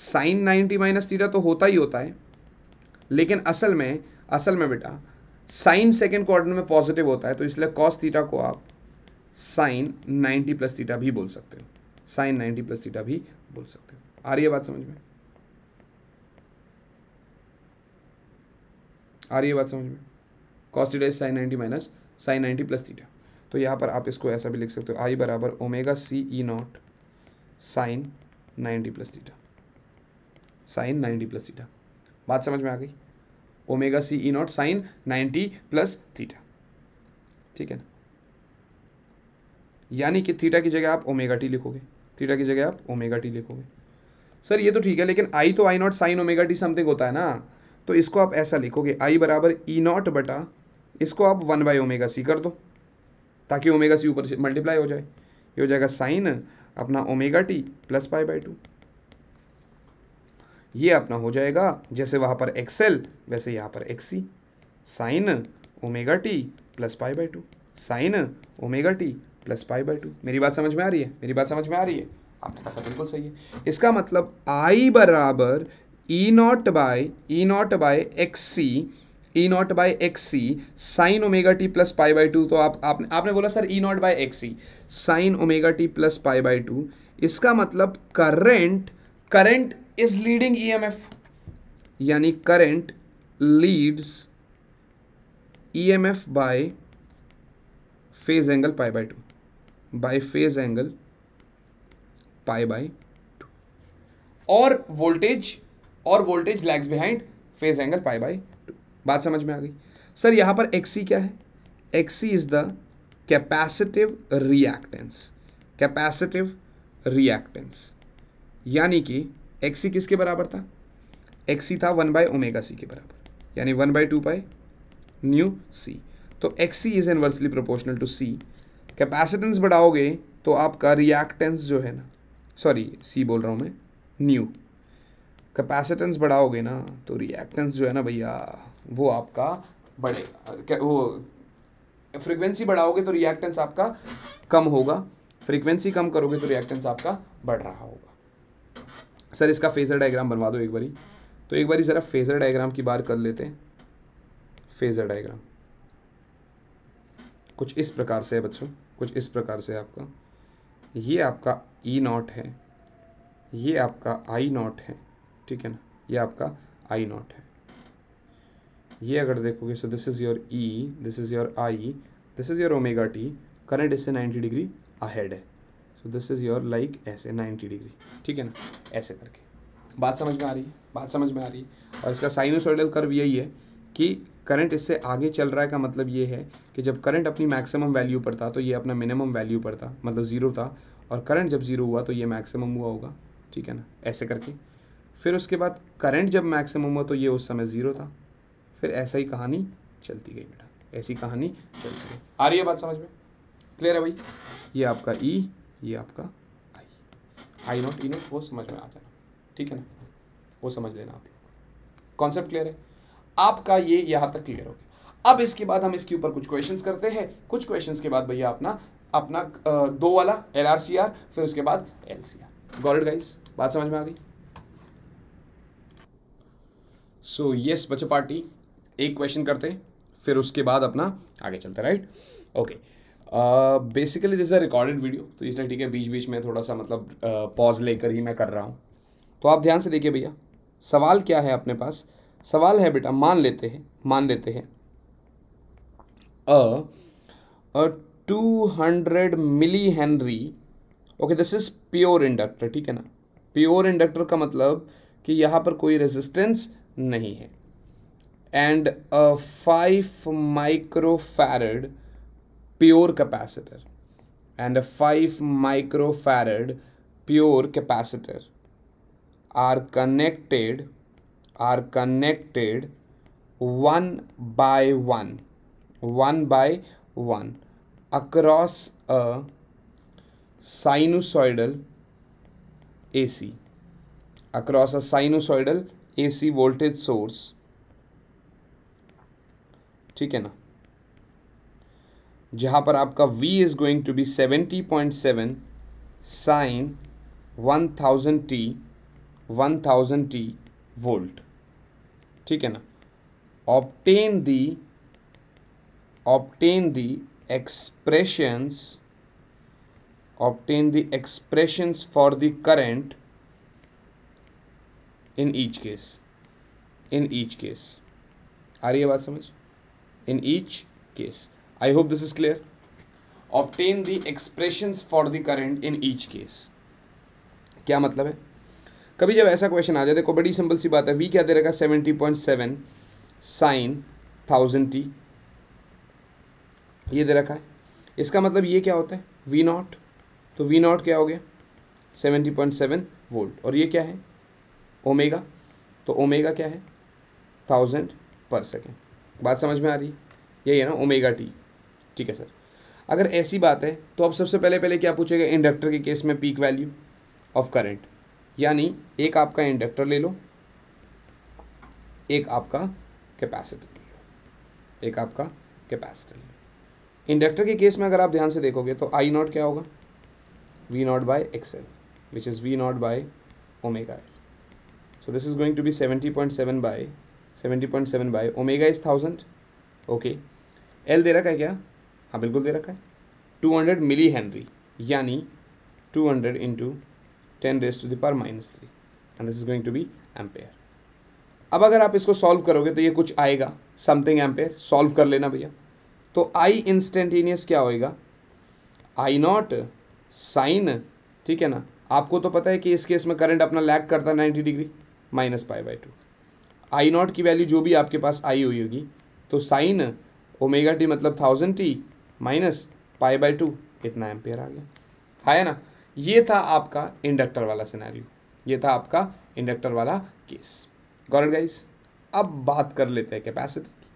sine ninety minus theta तो होता ही होता है लेकिन असल में असल में बेटा साइन सेकेंड क्वार्टर में पॉजिटिव होता है तो इसलिए कॉस थीटा को आप साइन 90 प्लस थीटा भी बोल सकते हो साइन नाइन्टी प्लस थीटा भी बोल सकते हो आ रही है बात समझ में आ रही है बात समझ में cos theta is sine ninety minus sine ninety plus theta तो यहाँ पर आप इसको ऐसा भी लिख सकते हो आई बराबर omega C E not sine ninety plus theta sine ninety plus theta बात समझ में आ गई omega C E not sine ninety plus theta ठीक है ना यानी कि थीटा की जगह आप ओमेगा टी लिखोगे थीटा की जगह आप ओमेगा टी लिखोगे सर ये तो ठीक है लेकिन आई तो I not sine omega T something होता है ना तो इसको आप ऐसा लिखोगे आई बराबर ई e नॉट बटा इसको आप वन बाई ओमेगा सी कर दो ताकि ओमेगा सी ऊपर मल्टीप्लाई हो जाए ये हो जाएगा साइन अपना omega T plus pi by two ये अपना हो जाएगा जैसे वहाँ पर एक्सएल वैसे यहाँ पर C sine omega T plus pi by two sine omega T plus pi by two मेरी बात समझ में आ रही है मेरी बात समझ में आ रही है आपने कहा बिल्कुल सही है इसका मतलब आई बराबर E not by E not by X C E not by X C sine omega T plus pi by two तो आप आपने आपने बोला sir E not by X C sine omega T plus pi by two इसका मतलब current current is leading E M F यानी current leads E M F by phase angle pi by two by phase angle pi by two और voltage और voltage lags behind phase angle pi by बात समझ में आ गई sir यहाँ पर एक्सी क्या है XC is the capacitive reactance capacitive reactance यानी कि एक्सी किसके बराबर था एक्सी था वन बाय ओमेगा सी के बराबर यानी one by two pi nu C तो XC is inversely proportional to C capacitance बढ़ाओगे तो आपका रिएक्टेंस जो है ना सॉरी सी बोल रहा हूँ मैं न्यू कैपेसिटेंस बढ़ाओगे ना तो रिएक्टेंस जो है ना भैया वो आपका बढ़ेगा वो फ्रीक्वेंसी बढ़ाओगे तो रिएक्टेंस आपका कम होगा फ्रीक्वेंसी कम करोगे तो रिएक्टेंस आपका बढ़ रहा होगा सर इसका फेजर डायग्राम बनवा दो एक बारी तो एक बारी ज़रा फेजर डायग्राम की बात कर लेते हैं फेजर डायग्राम कुछ इस प्रकार से है बच्चों कुछ इस प्रकार से आपका ये आपका ई e नॉट है ये आपका आई नॉट है ठीक है ना ये आपका आई नॉट है ये अगर देखोगे so this is your E this is your I this is your omega T current इससे नाइन्टी डिग्री अहेड है so this is your like ऐसे नाइन्टी डिग्री ठीक है ना ऐसे करके बात समझ में आ रही है बात समझ में आ रही है और इसका साइनोसोइडल कर्व यही है कि करंट इससे आगे चल रहा है का मतलब ये है कि जब करंट अपनी मैक्सिमम वैल्यू पर था तो ये अपना मिनिमम वैल्यू पर था मतलब ज़ीरो था और करंट जब ज़ीरो हुआ तो ये मैक्सिमम हुआ होगा ठीक है ना ऐसे करके फिर उसके बाद करंट जब मैक्सिमम हुआ तो ये उस समय ज़ीरो था फिर ऐसा ही कहानी चलती गई बेटा ऐसी कहानी चलती गई आ रही है बात समझ में क्लियर है भाई ये आपका ई e, ये आपका आई आई नोट ई नोट वो समझ में आ जाना ठीक है ना वो समझ लेना आप कॉन्सेप्ट क्लियर है आपका ये यहाँ तक क्लियर हो गया अब इसके बाद हम इसके ऊपर कुछ क्वेश्चन करते हैं कुछ क्वेश्चन के बाद भैया अपना अपना दो वाला एल फिर उसके बाद एल सी आर गाइस बात समझ में आ गई सो यस बच्चों पार्टी एक क्वेश्चन करते फिर उसके बाद अपना आगे चलते right okay basically this uh recorded video तो इसलिए ठीक है बीच बीच में थोड़ा सा मतलब पॉज uh, लेकर ही मैं कर रहा हूँ तो आप ध्यान से देखिए भैया सवाल क्या है अपने पास सवाल है बेटा मान लेते हैं मान लेते हैं uh two hundred milli henry okay this is pure inductor ठीक है ना प्योर इंडक्टर का मतलब कि यहाँ पर कोई रेजिस्टेंस नहीं है and a 5 microfarad pure capacitor and a 5 microfarad pure capacitor are connected are connected one by one one by one across a sinusoidal AC across a sinusoidal AC voltage source ठीक है ना जहां पर आपका v is going to be seventy point seven sine one thousand T one thousand T volt ठीक है ना obtain the obtain the expressions obtain the expressions for the current in each case in each case आ रही है बात समझ in each case. I hope this is clear. Obtain the expressions for the current in each case. क्या मतलब है कभी जब ऐसा क्वेश्चन आ जाए देखो बड़ी सिंपल सी बात है वी क्या दे रखा seventy point seven sine thousand T ये दे रखा है इसका मतलब ये क्या होता है वी नॉट तो वी नॉट क्या हो गया सेवेंटी पॉइंट सेवन वोल्ट और ये क्या है ओमेगा तो ओमेगा क्या है थाउजेंड पर सेकेंड बात समझ में आ रही यही है ना ओमेगा टी ठीक है सर अगर ऐसी बात है तो अब सबसे पहले पहले क्या पूछेगा इंडक्टर के केस में पीक वैल्यू ऑफ करंट यानी एक आपका इंडक्टर ले लो एक आपका कैपेसिटर ले लो एक आपका कैपेसिटर ले लो इंडक्टर के केस में अगर आप ध्यान से देखोगे तो आई नॉट क्या होगा V naught by XL which is V naught by omega L so this is going to be seventy point seven by seventy point seven by omega is thousand okay L दे रखा है क्या हाँ बिल्कुल दे रखा है टू हंड्रेड मिली हेनरी यानी two hundred into ten raise to the power minus three and this is going to be ampere अब अगर आप इसको सॉल्व करोगे तो ये कुछ आएगा समथिंग एम्पेयर सॉल्व कर लेना भैया तो आई इंस्टेंटेनियस क्या होएगा आई नॉट साइन ठीक है ना आपको तो पता है कि इस केस में करंट अपना लैग करता है ninety degree minus pi by two I naught की वैल्यू जो भी आपके पास आई हुई होगी तो साइन ओमेगा टी मतलब thousand T minus pi by two इतना एम्पेयर आ गया है हाँ ना ये था आपका इंडक्टर वाला सिनेरियो ये था आपका इंडक्टर वाला केस गौरव गाइस अब बात कर लेते हैं कैपेसिटर की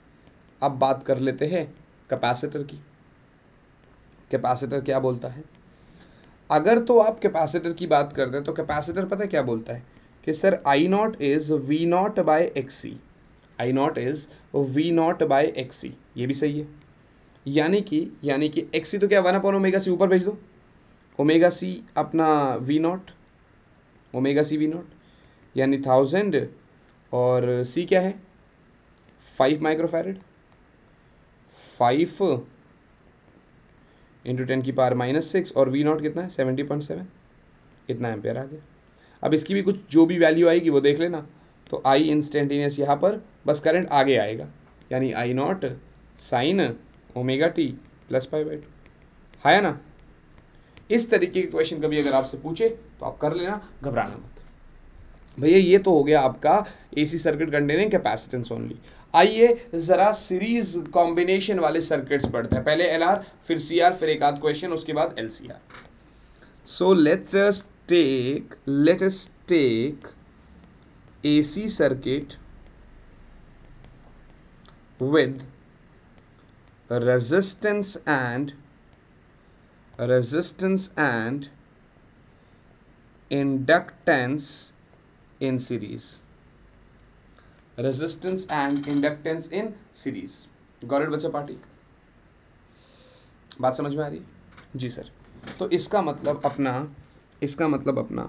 अब बात कर लेते हैं कैपेसिटर की कैपेसिटर क्या बोलता है अगर तो आप कैपेसिटर की बात करते हैं तो कैपेसिटर पता है क्या बोलता है कि sir I naught is V naught by X C I naught is V naught by X C ये भी सही है यानी कि यानी कि एक्स सी तो क्या वन अपॉन ओमेगा सी ऊपर भेज दो ओमेगा सी अपना V naught omega C V naught यानी थाउजेंड और सी क्या है five microfarad five into ten की पावर माइनस सिक्स और वी नॉट कितना है सेवेंटी पॉइंट सेवन इतना एम्पेयर आ गया अब इसकी भी कुछ जो भी वैल्यू आएगी वो देख लेना तो आई इंस्टेंटेनियस यहाँ पर बस करंट आगे आएगा यानी I not sine omega T plus five by two हाया ना इस तरीके के क्वेश्चन कभी अगर आपसे पूछे तो आप कर लेना घबराना मत भैया ये तो हो गया आपका AC circuit containing capacitance only आइए ज़रा सीरीज कॉम्बिनेशन वाले सर्किट्स पढ़ते हैं पहले एलआर फिर सीआर फिर एक आध क्वेश्चन उसके बाद LCR so let's take let us take AC circuit with resistance and resistance and inductance in series resistance and inductance in series got it बच्चा पार्टी बात समझ में आ रही जी सर तो इसका मतलब अपना इसका मतलब अपना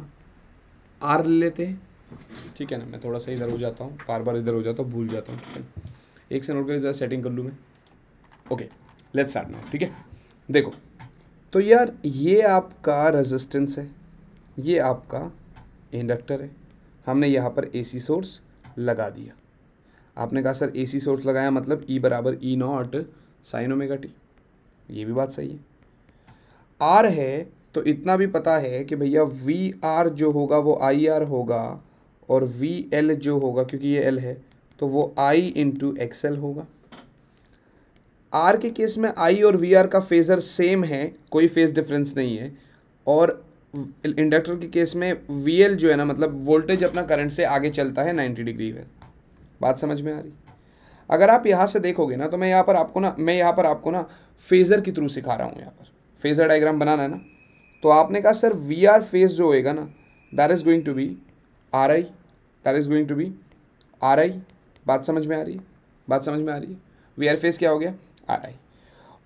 आर ले लेते हैं ठीक है ना मैं थोड़ा सा इधर हो जाता हूँ बार बार इधर हो जाता हूँ भूल जाता हूँ ठीक है एक से नोट करके ज़रा सेटिंग कर लूँ मैं ओके लेट्स स्टार्ट नाउ ठीक है देखो तो यार ये आपका रेजिस्टेंस है ये आपका इंडक्टर है हमने यहाँ पर एसी सोर्स लगा दिया आपने कहा सर एसी सोर्स लगाया मतलब ई e बराबर E e naught sine omega T ये भी बात सही है आर है तो इतना भी पता है कि भैया वी आर जो होगा वो आई आर होगा और वी एल जो होगा क्योंकि ये एल है तो वो आई इंटू एक्सएल होगा आर के केस में आई और वी आर का फेज़र सेम है कोई फेज़ डिफरेंस नहीं है और इंडक्टर के केस में वी एल जो है ना मतलब वोल्टेज अपना करंट से आगे चलता है नाइन्टी डिग्री पर बात समझ में आ रही अगर आप यहाँ से देखोगे ना तो मैं यहाँ पर आपको ना मैं यहाँ पर आपको ना फेज़र के थ्रू सिखा रहा हूँ यहाँ पर फेज़र डायग्राम बनाना है ना तो आपने कहा सर वी आर फेस जो होएगा ना that is going to be R I that is going to be R I बात समझ में आ रही है बात समझ में आ रही है वी आर फेस क्या हो गया आर आई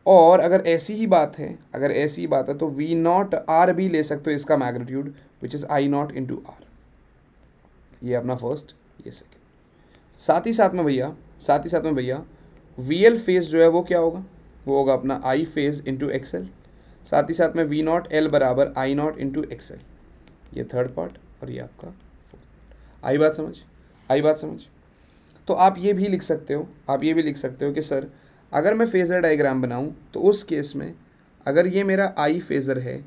और अगर ऐसी ही बात है अगर ऐसी ही बात है तो वी नॉट आर भी ले सकते हो इसका magnitude which is I naught into R ये अपना फर्स्ट ये सेकेंड साथ ही साथ में भैया साथ ही साथ में भैया वी एल फेस जो है वो क्या होगा वो होगा अपना आई फेज़ इंटू एक्सेल साथ ही साथ में वी नॉट एल बराबर I not into X L ये थर्ड पार्ट और ये आपका फोर्थ आई बात समझ आई बात समझ तो आप ये भी लिख सकते हो आप ये भी लिख सकते हो कि सर अगर मैं फेज़र डायग्राम बनाऊँ तो उस केस में अगर ये मेरा आई फेज़र है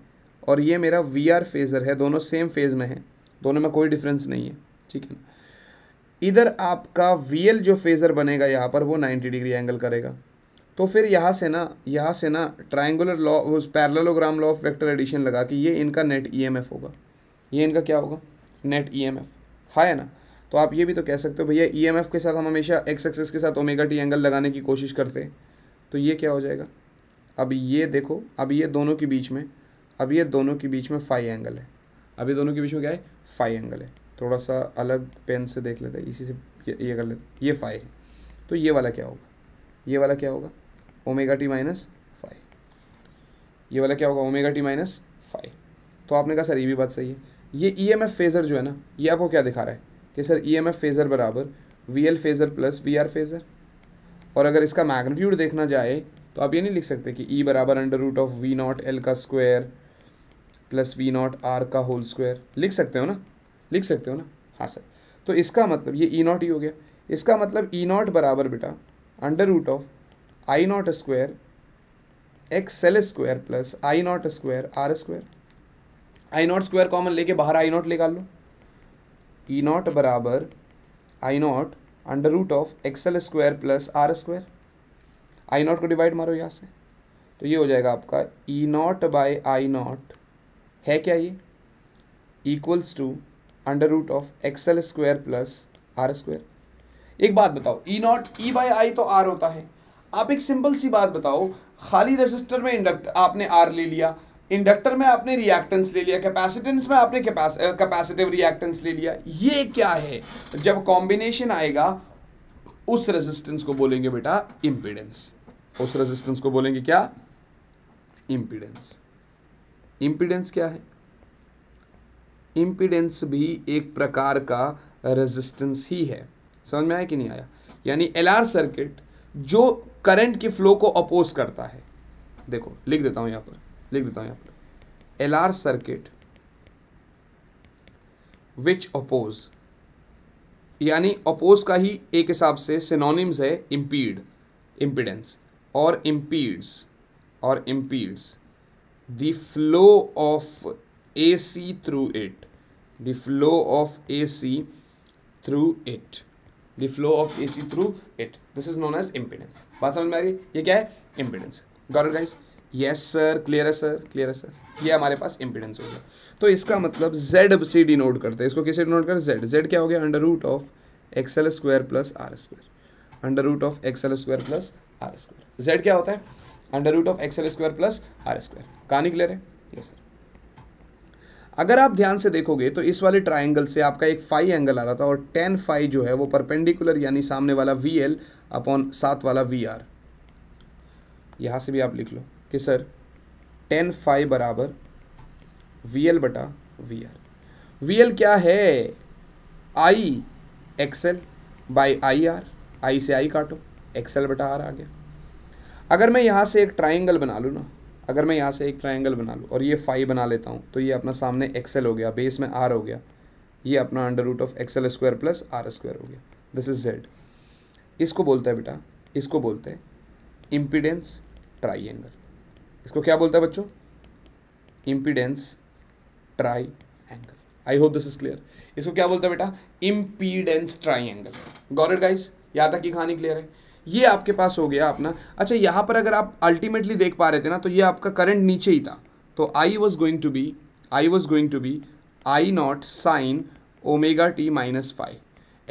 और ये मेरा वी आर फेज़र है दोनों सेम फेज़ में है दोनों में कोई डिफरेंस नहीं है ठीक है ना इधर आपका वी एल जो फेज़र बनेगा यहाँ पर वो नाइन्टी डिग्री एंगल करेगा तो फिर यहाँ से ना यहाँ से ना ट्राइंगर लॉ उस parallelogram law of vector addition लगा कि ये इनका नेट ईएमएफ e होगा ये इनका क्या होगा नेट ईएमएफ e हाँ है ना तो आप ये भी तो कह सकते हो भैया ईएमएफ e के साथ हम हमेशा एक्स एक्सेस के साथ ओमेगा टी एंगल लगाने की कोशिश करते तो ये क्या हो जाएगा अब ये देखो अब ये दोनों के बीच में अब ये दोनों के बीच में फाइव एंगल है अब ये दोनों के बीच में क्या है फाइव एंगल है थोड़ा सा अलग पेन से देख लेते हैं इसी से ये, ये कर लेते ये फाइव है तो ये वाला क्या होगा ये वाला क्या होगा ओमेगा टी माइनस फाइव ये वाला क्या होगा ओमेगा टी माइनस फाइव तो आपने कहा सर ये भी बात सही है ये E e M F phasor जो है ना ये आपको क्या दिखा रहा है कि sir E e M F phasor बराबर V L phasor plus V R phasor और अगर इसका मैग्नीट्यूड देखना जाए तो आप ये नहीं लिख सकते कि ई e बराबर under root of V not L का square plus V not R का होल स्क्वायर लिख सकते हो ना लिख सकते हो ना हाँ सर तो इसका मतलब ये ई नॉट ही हो गया इसका मतलब ई नॉट बराबर बेटा under root of I not square X L square plus I not square R square I not square common लेके बाहर आई नॉट निकाल लो ई e नॉट बराबर I naught under root of X L square plus R square I naught को divide मारो यहाँ से तो ये हो जाएगा आपका E not by I not है क्या ये equals to under root of X L square plus R square एक बात बताओ ई नॉट ई बाई आई तो आर होता है आप एक सिंपल सी बात बताओ खाली रेसिस्टर में इंडक्ट आपने आर ले लिया इंडक्टर में आपने रिएक्टेंस ले लिया कैपेसिटेंस में आपने कैपेसिटिव रिएक्टेंस ले लिया ये क्या है जब कॉम्बिनेशन आएगा उस रेजिस्टेंस को बोलेंगे बेटा इंपीडेंस उस रेजिस्टेंस को बोलेंगे क्या इंपीडेंस इंपीडेंस क्या है इंपीडेंस भी एक प्रकार का रेजिस्टेंस ही है समझ में आया कि नहीं आया यानी एलआर सर्किट जो करंट की फ्लो को अपोज करता है देखो लिख देता हूं यहां पर लिख देता हूं यहां पर L R circuit which oppose यानी अपोज का ही एक हिसाब से सिनोनिम्स है इम्पीड इम्पीडेंस और इम्पीड्स और impedes the flow of A C through it the flow of A C through it the flow of A C through it this is known as impedance बात समझ में आ रही है ये क्या है इम्पिडेंस गॉर गाइस यस सर क्लियर है सर क्लियर है सर ये हमारे पास इम्पिडेंस हो गया तो इसका मतलब जेड से डिनोट करते हैं इसको किसे डिनोट करते जेड जेड क्या हो गया under root of XL square plus R square under root of XL square plus R square Z क्या होता है under root of XL square plus R square कहानी क्लियर है यस सर अगर आप ध्यान से देखोगे तो इस वाले ट्राइंगल से आपका एक फाइव एंगल आ रहा था और टेन फाइव जो है वो परपेंडिकुलर यानी सामने वाला वी एल अपॉन सात वाला वी आर यहाँ से भी आप लिख लो कि सर टेन फाइव बराबर वी एल बटा वी आर वी एल क्या है I XL by I R I से आई काटो एक्सएल बटा आर आ गया अगर मैं यहाँ से एक ट्राइंगल बना लूँ ना अगर मैं यहाँ से एक ट्राइंगल बना लूँ और ये फाइव बना लेता हूँ तो ये अपना सामने एक्सेल हो गया बेस में आर हो गया ये अपना under root of XL square plus R square हो गया दिस इज जेड इसको बोलते हैं बेटा इसको बोलते हैं इम्पीडेंस ट्राइंगल इसको क्या बोलता है बच्चों impedance triangle I hope this is clear इसको क्या बोलता है बेटा impedance triangle it guys याद तक की कहानी क्लियर है ये आपके पास हो गया अपना अच्छा यहाँ पर अगर आप अल्टीमेटली देख पा रहे थे ना तो ये आपका करंट नीचे ही था तो I was going to be I was going to be I not sine omega T minus five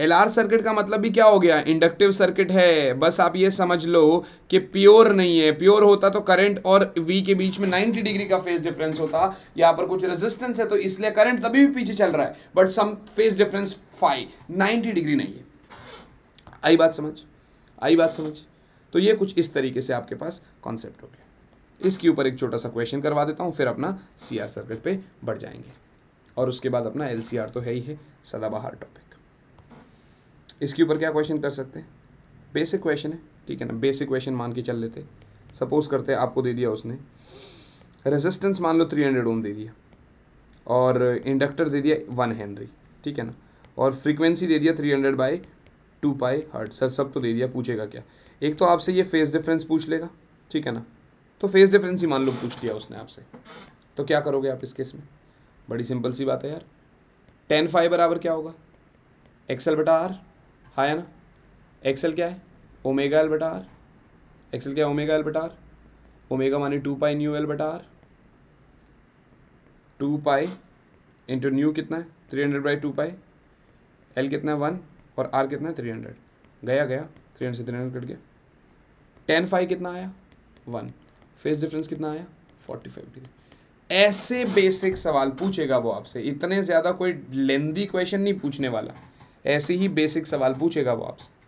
L R circuit का मतलब भी क्या हो गया इंडक्टिव सर्किट है बस आप ये समझ लो कि प्योर नहीं है प्योर होता तो करंट और वी के बीच में 90 डिग्री का फेज डिफरेंस होता यहाँ पर कुछ रेजिस्टेंस है तो इसलिए करंट तभी भी पीछे चल रहा है but some phase difference five 90 degree नहीं है आई बात समझ आई बात समझ तो ये कुछ इस तरीके से आपके पास कॉन्सेप्ट हो गया इसके ऊपर एक छोटा सा क्वेश्चन करवा देता हूँ फिर अपना सी आर सर्किट पर बढ़ जाएंगे और उसके बाद अपना एल सी आर तो है ही है सदाबहार टॉपिक इसके ऊपर क्या क्वेश्चन कर सकते हैं बेसिक क्वेश्चन है ठीक है ना बेसिक क्वेश्चन मान के चल लेते सपोज करते आपको दे दिया उसने रेजिस्टेंस मान लो थ्री हंड्रेड ओम दे दिया और इंडक्टर दे दिया वन हेनरी ठीक है ना और फ्रीक्वेंसी दे दिया three hundred by two pi hertz sir सब तो दे दिया पूछेगा क्या एक तो आपसे ये फेस डिफरेंस पूछ लेगा ठीक है ना तो फेस डिफरेंस ही मान लो पूछ लिया उसने आपसे तो क्या करोगे आप इस केस में बड़ी सिंपल सी बात है यार टेन फाइव बराबर क्या होगा एक्सएल बटा आर हाँ है ना एक्सएल क्या है ओमेगा एल बटा आर एक्सएल क्या है ओमेगा एल बटा आर ओमेगा मानी टू पाई न्यू एल बटा R two pi into nu कितना है three hundred by two pi L कितना है वन और आर कितना है थ्री हंड्रेड गया गया थ्री हंड्रेड से थ्री हंड्रेड कट गया टेन फाइव कितना आया वन फेस डिफरेंस कितना आया फोर्टी फाइव डिग्री ऐसे बेसिक सवाल पूछेगा वो आपसे इतने ज़्यादा कोई लेंदी क्वेश्चन नहीं पूछने वाला ऐसे ही बेसिक सवाल पूछेगा वो आपसे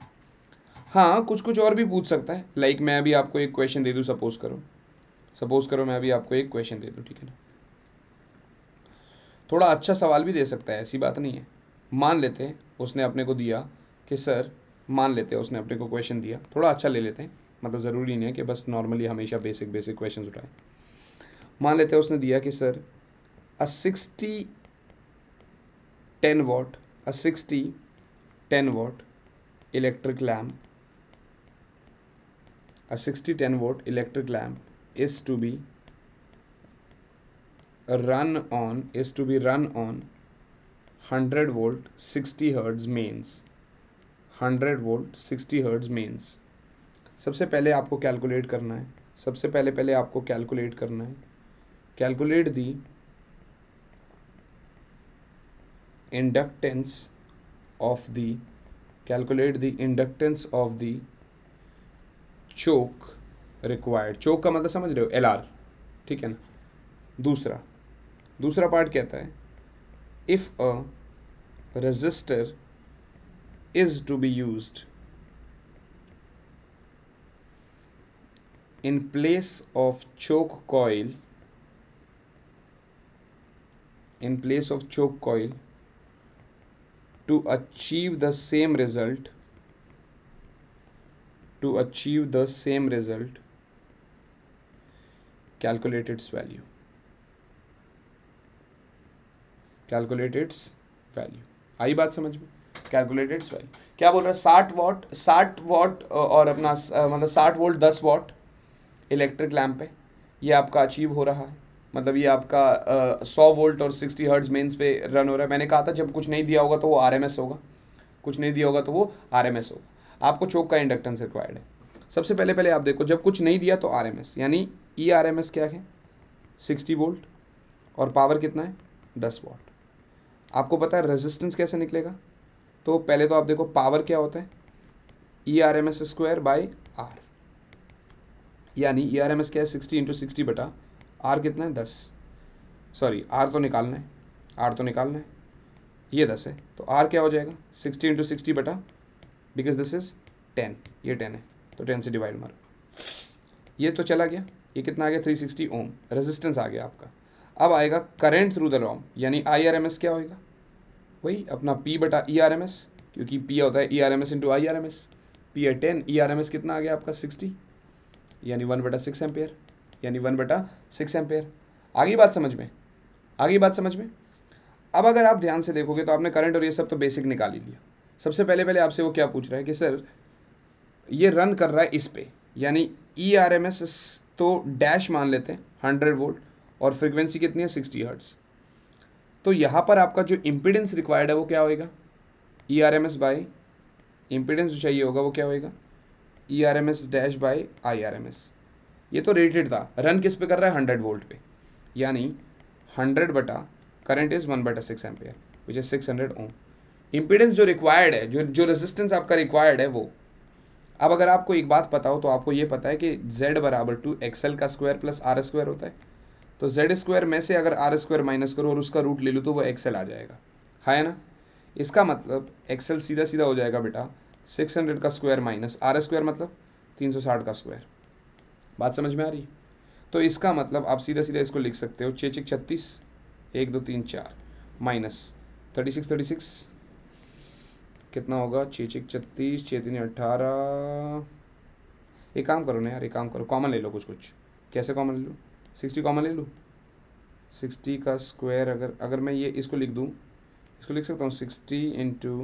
हाँ कुछ कुछ और भी पूछ सकता है लाइक like मैं अभी आपको एक क्वेश्चन दे दूँ सपोज करो सपोज करो मैं अभी आपको एक क्वेश्चन दे दूँ ठीक है ना थोड़ा अच्छा सवाल भी दे सकता है ऐसी बात नहीं है मान लेते हैं उसने अपने को दिया कि सर मान लेते हैं उसने अपने को क्वेश्चन दिया थोड़ा अच्छा ले लेते हैं मतलब ज़रूरी नहीं है कि बस नॉर्मली हमेशा बेसिक बेसिक क्वेश्चन उठाएं मान लेते हैं उसने दिया कि sir a sixty ten watt a sixty ten watt lamp a sixty ten watt electric lamp is to be run on is to be run on hundred volt sixty hertz mains hundred volt sixty hertz mains सबसे पहले आपको calculate करना है सबसे पहले पहले आपको calculate करना है calculate the inductance of the calculate the inductance of the choke required choke का मतलब समझ रहे हो एल आर ठीक है ना दूसरा दूसरा पार्ट कहता है if a resistor is to be used in place of choke coil in place of choke coil to achieve the same result to achieve the same result calculate its value calculate its value आई बात समझ में calculate its value क्या बोल रहा है साठ what साठ वॉट और अपना मतलब साठ वोल्ट दस वॉट इलेक्ट्रिक लैम्प है ये आपका अचीव हो रहा है मतलब ये आपका सौ वोल्ट और सिक्सटी हर्ट्स मेंस पे रन हो रहा है मैंने कहा था जब कुछ नहीं दिया होगा तो वो आर होगा कुछ नहीं दिया होगा तो वो आर होगा आपको चौक का इंडक्टेंस रिक्वायर्ड है सबसे पहले पहले आप देखो जब कुछ नहीं दिया तो आर यानी ई e आर क्या है सिक्सटी वोल्ट और पावर कितना है दस वोल्ट आपको पता है रेजिस्टेंस कैसे निकलेगा तो पहले तो आप देखो पावर क्या होता है E R M S square by R यानी ई आर एम एस क्या है सिक्सटी इंटू सिक्सटी बटा आर कितना है दस सॉरी आर तो निकालना है आर तो निकालना है ये दस है तो आर क्या हो जाएगा सिक्सटी इंटू सिक्सटी बटा बिकॉज दिस इज़ टेन ये टेन है तो टेन से डिवाइड मारो ये तो चला गया ये कितना आ गया थ्री सिक्सटी ओम रेजिस्टेंस आ गया आपका अब आएगा करेंट थ्रू द रॉम यानी आई आर एम एस क्या होएगा वही अपना पी बटा ई आर एम एस क्योंकि पी होता है E R M S into I R M S P है ten E R M S कितना आ गया आपका सिक्सटी यानी वन बटा सिक्स एम्पेयर यानी वन बटा सिक्स एम्पेयर आगे बात समझ में आगे बात समझ में अब अगर आप ध्यान से देखोगे तो आपने करंट और ये सब तो बेसिक निकाल ही लिया सबसे पहले पहले आपसे वो क्या पूछ रहा है कि सर ये रन कर रहा है इस पे यानी ई आर एम एस तो डैश मान लेते हैं हंड्रेड वोल्ट और फ्रिक्वेंसी कितनी है सिक्सटी हर्ट्स तो यहाँ पर आपका जो इम्पिडेंस रिक्वायर्ड है वो क्या होएगा E R M S by impedance जो चाहिए होगा वो क्या होएगा E R M S dash by I R M S ये तो रेटेड था रन किस पे कर रहा है हंड्रेड वोल्ट पे यानी हंड्रेड बटा करंट इज़ वन बटा six ampere which is six hundred ohm impedance जो रिक्वायर्ड है जो जो रेजिस्टेंस आपका रिक्वायर्ड है वो अब अगर आपको एक बात पता हो तो आपको ये पता है कि जेड बराबर टू एक्सएल का स्क्वायर प्लस आर स्क्वायर होता है तो जेड स्क्वायर में से अगर आर स्क्वायर माइनस करो और उसका रूट ले लूँ तो वो एक्सेल आ जाएगा है ना इसका मतलब एक्सेल सीधा सीधा हो जाएगा बेटा सिक्स हंड्रेड का स्क्वायर माइनस आर स्क्वायर मतलब तीन सौ साठ का स्क्वायर बात समझ में आ रही तो इसका मतलब आप सीधा सीधा इसको लिख सकते हो छः छः छत्तीस एक दो तीन चार minus thirty six thirty six कितना होगा छः छः छत्तीस छः तीन अट्ठारह एक काम करो ना यार एक काम करो कॉमन ले लो कुछ कुछ कैसे कॉमन ले लो सिक्सटी कॉमन ले लूँ सिक्सटी का स्क्वायर अगर अगर मैं ये इसको लिख दूँ इसको लिख सकता हूँ sixty into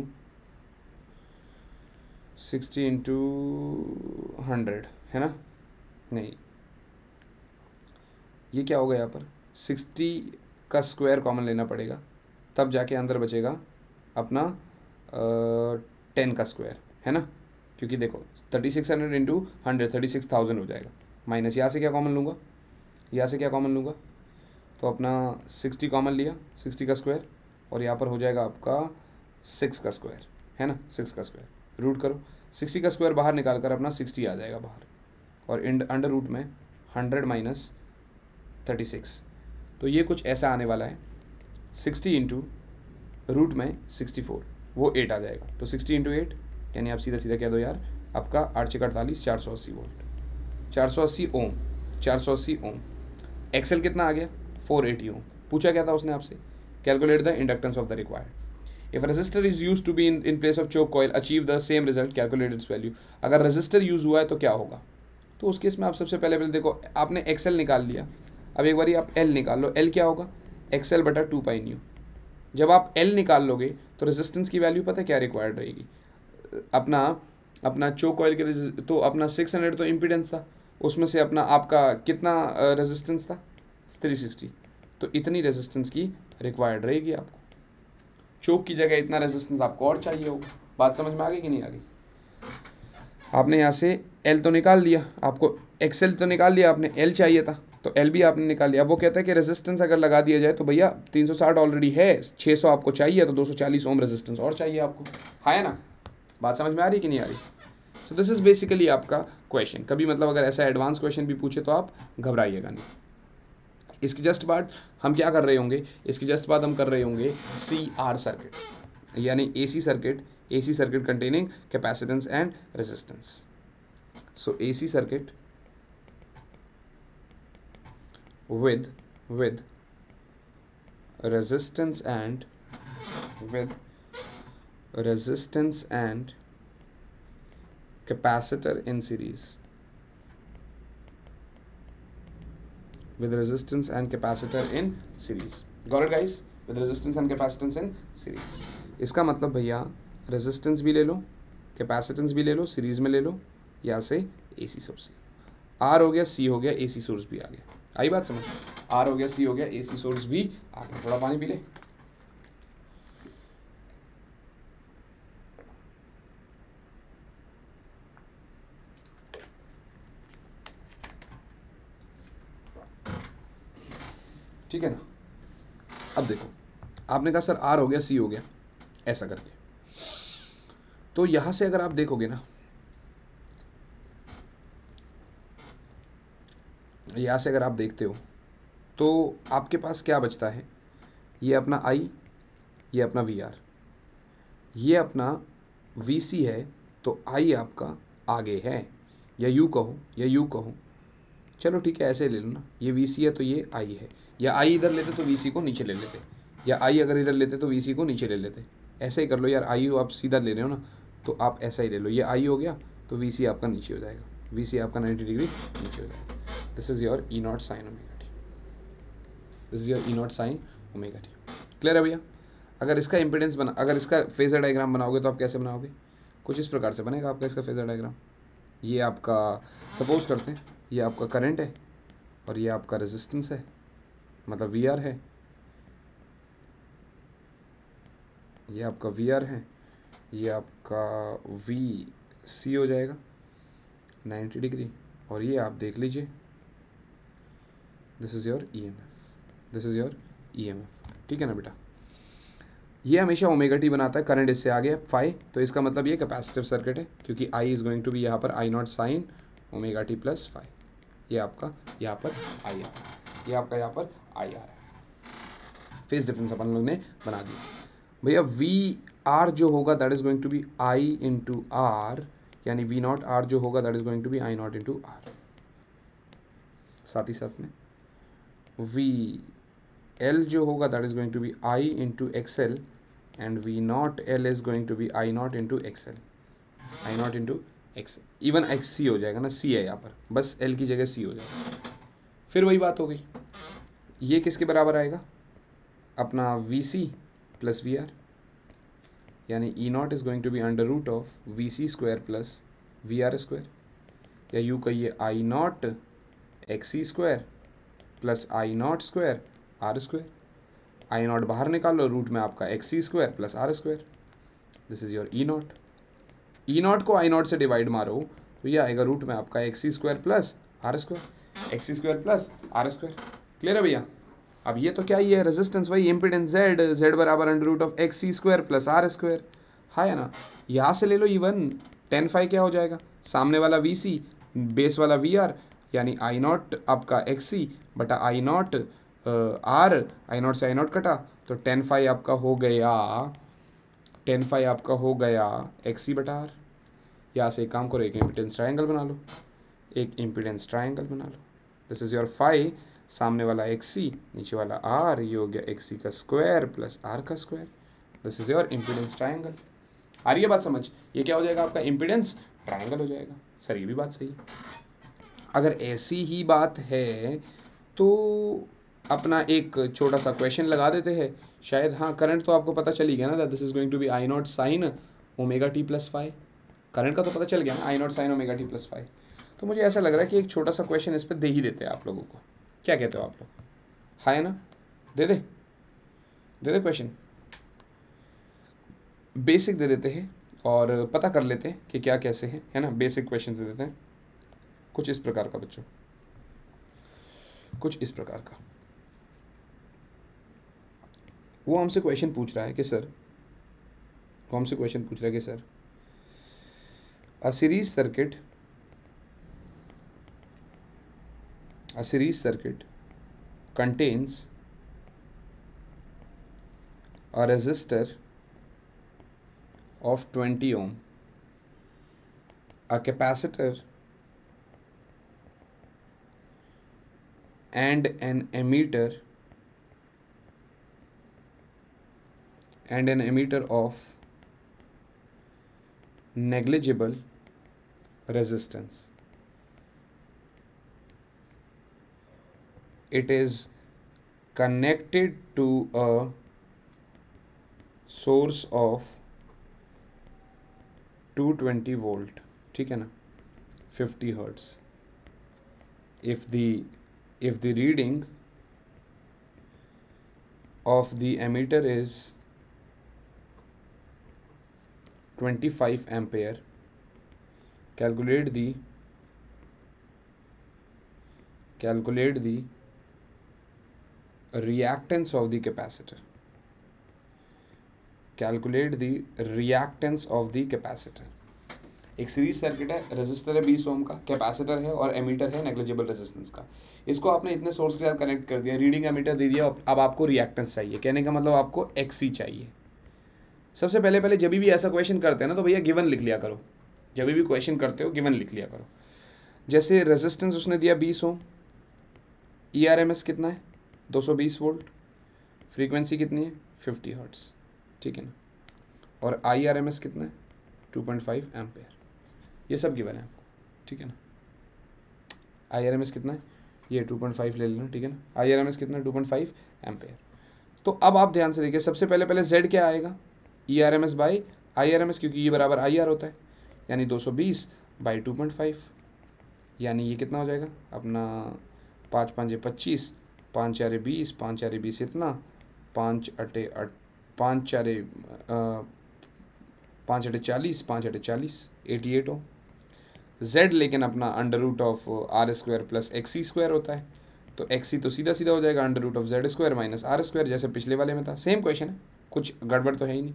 sixty into hundred है ना नहीं ये क्या होगा यहाँ पर सिक्सटी का स्क्वायर कॉमन लेना पड़ेगा तब जाके अंदर बचेगा अपना टेन का स्क्वायर है ना क्योंकि देखो thirty six hundred into hundred thirty six thousand हो जाएगा माइनस यहाँ से क्या कॉमन लूँगा यहाँ से क्या कॉमन लूँगा तो अपना सिक्सटी कॉमन लिया सिक्सटी का स्क्वायर और यहाँ पर हो जाएगा आपका सिक्स का स्क्वायर है ना सिक्स का स्क्वायर रूट करो सिक्सटी का स्क्वायर बाहर निकाल कर अपना सिक्सटी आ जाएगा बाहर और इंड अंडर रूट में हंड्रेड माइनस थर्टी सिक्स तो ये कुछ ऐसा आने वाला है सिक्सटी इंटू रूट में सिक्सटी फोर वो एट आ जाएगा तो सिक्सटी इंटू एट यानी आप सीधा सीधा कह दो यार आपका आठ छः अड़तालीस चार सौ अस्सी वोल्ट चार सौ अस्सी ओम चार सौ अस्सी ओम एक्सेल कितना आ गया फोर एटी ओम पूछा क्या था उसने आपसे calculate the inductance of the required if resistor is use to be in in place of choke coil achieve the same result calculate its value अगर रजिस्टर यूज हुआ है तो क्या होगा तो उस केस में आप सबसे पहले पहले देखो आपने एक्सेल निकाल लिया अब एक बार आप एल निकाल लो एल क्या होगा एक्सेल बटा टू पाई न्यू जब आप एल निकाल लोगे तो रेजिस्टेंस की वैल्यू पता है क्या रिक्वायर्ड रहेगी अपना अपना चोक ऑयल के तो अपना सिक्स हंड्रेड तो इम्पिडेंस था उसमें से अपना आपका कितना रेजिस्टेंस था 360 तो इतनी रेजिस्टेंस की रिक्वायर्ड रहेगी आपको चौक की जगह इतना रेजिस्टेंस आपको और चाहिए होगा बात समझ में आ गई कि नहीं आ गई आपने यहाँ से एल तो निकाल लिया आपको एक्सेल तो निकाल लिया आपने एल चाहिए था तो एल भी आपने निकाल लिया वो कहता है कि रेजिस्टेंस अगर लगा दिया जाए तो भैया 360 ऑलरेडी है 600 आपको चाहिए तो 240 ओम रेजिस्टेंस और चाहिए आपको हाँ है ना बात समझ में आ रही कि नहीं आ रही सो दिस इज़ बेसिकली आपका क्वेश्चन कभी मतलब अगर ऐसा एडवांस क्वेश्चन भी पूछे तो आप घबराइएगा नहीं इसके जस्ट बाद हम क्या कर रहे होंगे इसके जस्ट बाद हम कर रहे होंगे सी आर सर्किट यानी A C circuit A C circuit containing capacitance and resistance so A C circuit with with resistance and with resistance and capacitor in series with resistance and capacitor in series got it guys with resistance and capacitance in series इसका मतलब भैया resistance भी ले लो capacitance भी ले लो series में ले लो या से AC source आर हो गया सी हो गया AC सोर्स भी आ गया आई बात समझ आर हो गया सी हो गया AC सोर्स भी आ गया थोड़ा पानी पी ले ठीक है ना अब देखो आपने कहा सर आर हो गया सी हो गया ऐसा करके तो यहाँ से अगर आप देखोगे ना यहाँ से अगर आप देखते हो तो आपके पास क्या बचता है ये अपना आई ये अपना वी आर ये अपना वी सी है तो आई आपका आगे है या यू कहो या यू कहो चलो ठीक है ऐसे ले लो ना ये वी सी है तो ये आई है या आई इधर लेते तो वी को नीचे ले लेते या आई अगर इधर लेते तो वी को नीचे ले लेते ऐसा ही कर लो यार आई आप सीधा ले रहे हो ना तो आप ऐसा ही ले लो ये आई हो गया तो वी आपका नीचे हो जाएगा वी आपका नाइन्टी डिग्री नीचे हो जाएगा this is your E not sine omega this is your E not sine omega clear है भैया अगर इसका इम्पिडेंस बना अगर इसका फेजर डायग्राम बनाओगे तो आप कैसे बनाओगे कुछ इस प्रकार से बनेगा आपका इसका फेजर डायग्राम ये आपका सपोज करते हैं ये आपका करंट है और ये आपका रेजिस्टेंस है मतलब वी आर है ये आपका वी है ये आपका वी सी हो जाएगा 90 डिग्री और ये आप देख लीजिए this is your E M F this is your E M F ठीक है ना बेटा ये हमेशा ओमेगा टी बनाता है करंट इससे आगे फाइव तो इसका मतलब ये कैपेसिटिव सर्किट है क्योंकि I is going to be यहाँ पर I not sine omega T plus five ये आपका यहाँ पर आई ये आपका यहाँ पर आई आर फेस डिफरेंस अपन लोग ने बना दिया भैया वी आर जो होगा that is going to be I into R यानी वी नॉट आर जो होगा that is going to be I not into R साथ ही साथ में वी एल जो होगा that is going to be I into X L and V not L is going to be I not into X L I not into X even X C हो जाएगा ना सी है यहाँ पर बस L की जगह सी हो जाएगा फिर वही बात हो गई ये किसके बराबर आएगा अपना V C plus V R यानी E nought is going to be under root of V C square plus V R square या यू कहिए I nought X C square plus I not square R square I nought बाहर निकालो root में आपका X C square plus R square this is your E nought E nought को I nought से divide मारो तो ये आएगा रूट में आपका X C square plus R square X C square plus R square clear है भैया अब ये तो क्या ही है रेजिस्टेंस वही इम्पिडेंस जेड जेड बराबर under root of X C square plus R square हाँ है ना यहाँ से ले लो इवन टेन फाइव क्या हो जाएगा सामने वाला वी सी बेस वाला वी आर यानी आई नॉट आपका एक्स सी बटा I nought R I nought से आई नॉट कटा तो टेन फाइव आपका हो गया टेन फाइव आपका हो गया एक्स सी बटा आर यहाँ से एक काम करो एक इम्पिडेंस ट्राइंगल बना लो एक इम्पिडेंस ट्राइंगल बना लो दिस इज़ योर फाइव सामने वाला एक्स सी नीचे वाला आर ये हो गया एक्स सी का स्क्वायर प्लस आर का square this is your impedance triangle आ रही है बात समझ ये क्या हो जाएगा आपका इम्पिडेंस ट्राइंगल हो जाएगा सर ये भी बात सही है अगर ऐसी ही बात है तो अपना एक छोटा सा क्वेश्चन लगा देते हैं शायद हाँ करंट तो आपको पता चल ही गया ना this is going to be I not sine omega T plus five current का तो पता चल गया ना I not sine omega T plus five तो मुझे ऐसा लग रहा है कि एक छोटा सा क्वेश्चन इस पर दे ही देते हैं आप लोगों को क्या कहते हो आप लोग हाँ है ना दे दे दे दे क्वेश्चन बेसिक दे देते हैं और पता कर लेते हैं कि क्या कैसे हैं है ना बेसिक क्वेश्चन दे देते हैं कुछ इस प्रकार का बच्चों कुछ इस प्रकार का वो हमसे क्वेश्चन पूछ रहा है कि सर वो हमसे क्वेश्चन पूछ रहा है कि sir a series circuit a series circuit contains a resistor of 20 ohm, a capacitor and an emitter and an emitter of negligible resistance. it is connected to a source of 220 volt. ठीक है ना 50 hertz. if the if the reading of the emitter is 25 ampere calculate the calculate the reactance of the capacitor calculate the reactance of the capacitor एक series circuit है resistor है बीस ओम का capacitor है और एमीटर है नेग्लिजिबल रेजिस्टेंस का इसको आपने इतने सोर्स के साथ कनेक्ट कर दिया रीडिंग एमीटर दे दिया अब आपको रिएक्टेंस चाहिए कहने का मतलब आपको एक्सी चाहिए सबसे पहले पहले जब भी ऐसा क्वेश्चन करते हैं ना तो भैया गिवन लिख लिया करो जब भी क्वेश्चन करते हो गिवन लिख लिया करो जैसे रेजिस्टेंस उसने दिया बीस ohm E R M S कितना है 220 वोल्ट फ्रीक्वेंसी कितनी है 50 हर्ट्स ठीक है ना और आई आर एम एस कितना है टू पॉइंट एम्पेयर ये सब की बने आपको ठीक है ना आई आर एम एस कितना है ये 2.5 ले लेना ठीक है ना आई आर एम एस कितना है टू पॉइंट एम्पेयर तो अब आप ध्यान से देखिए सबसे पहले पहले जेड क्या आएगा E R M S by I R M S क्योंकि ये बराबर आई आर होता है यानी 220 सौ बीस बाई टू पॉइंट फाइव यानी ये कितना हो जाएगा अपना पाँच पाँच पच्चीस पाँच चारे बीस पाँच चारे बीस इतना पाँच अटे अट पाँच चारे पाँच अटे चालीस पाँच अटे चालीस एटी एट हो जेड लेकिन अपना under root of R square plus X square होता है तो एक्स तो सीधा सीधा हो जाएगा under root of Z square minus R square जैसे पिछले वाले में था सेम क्वेश्चन है कुछ गड़बड़ तो है ही नहीं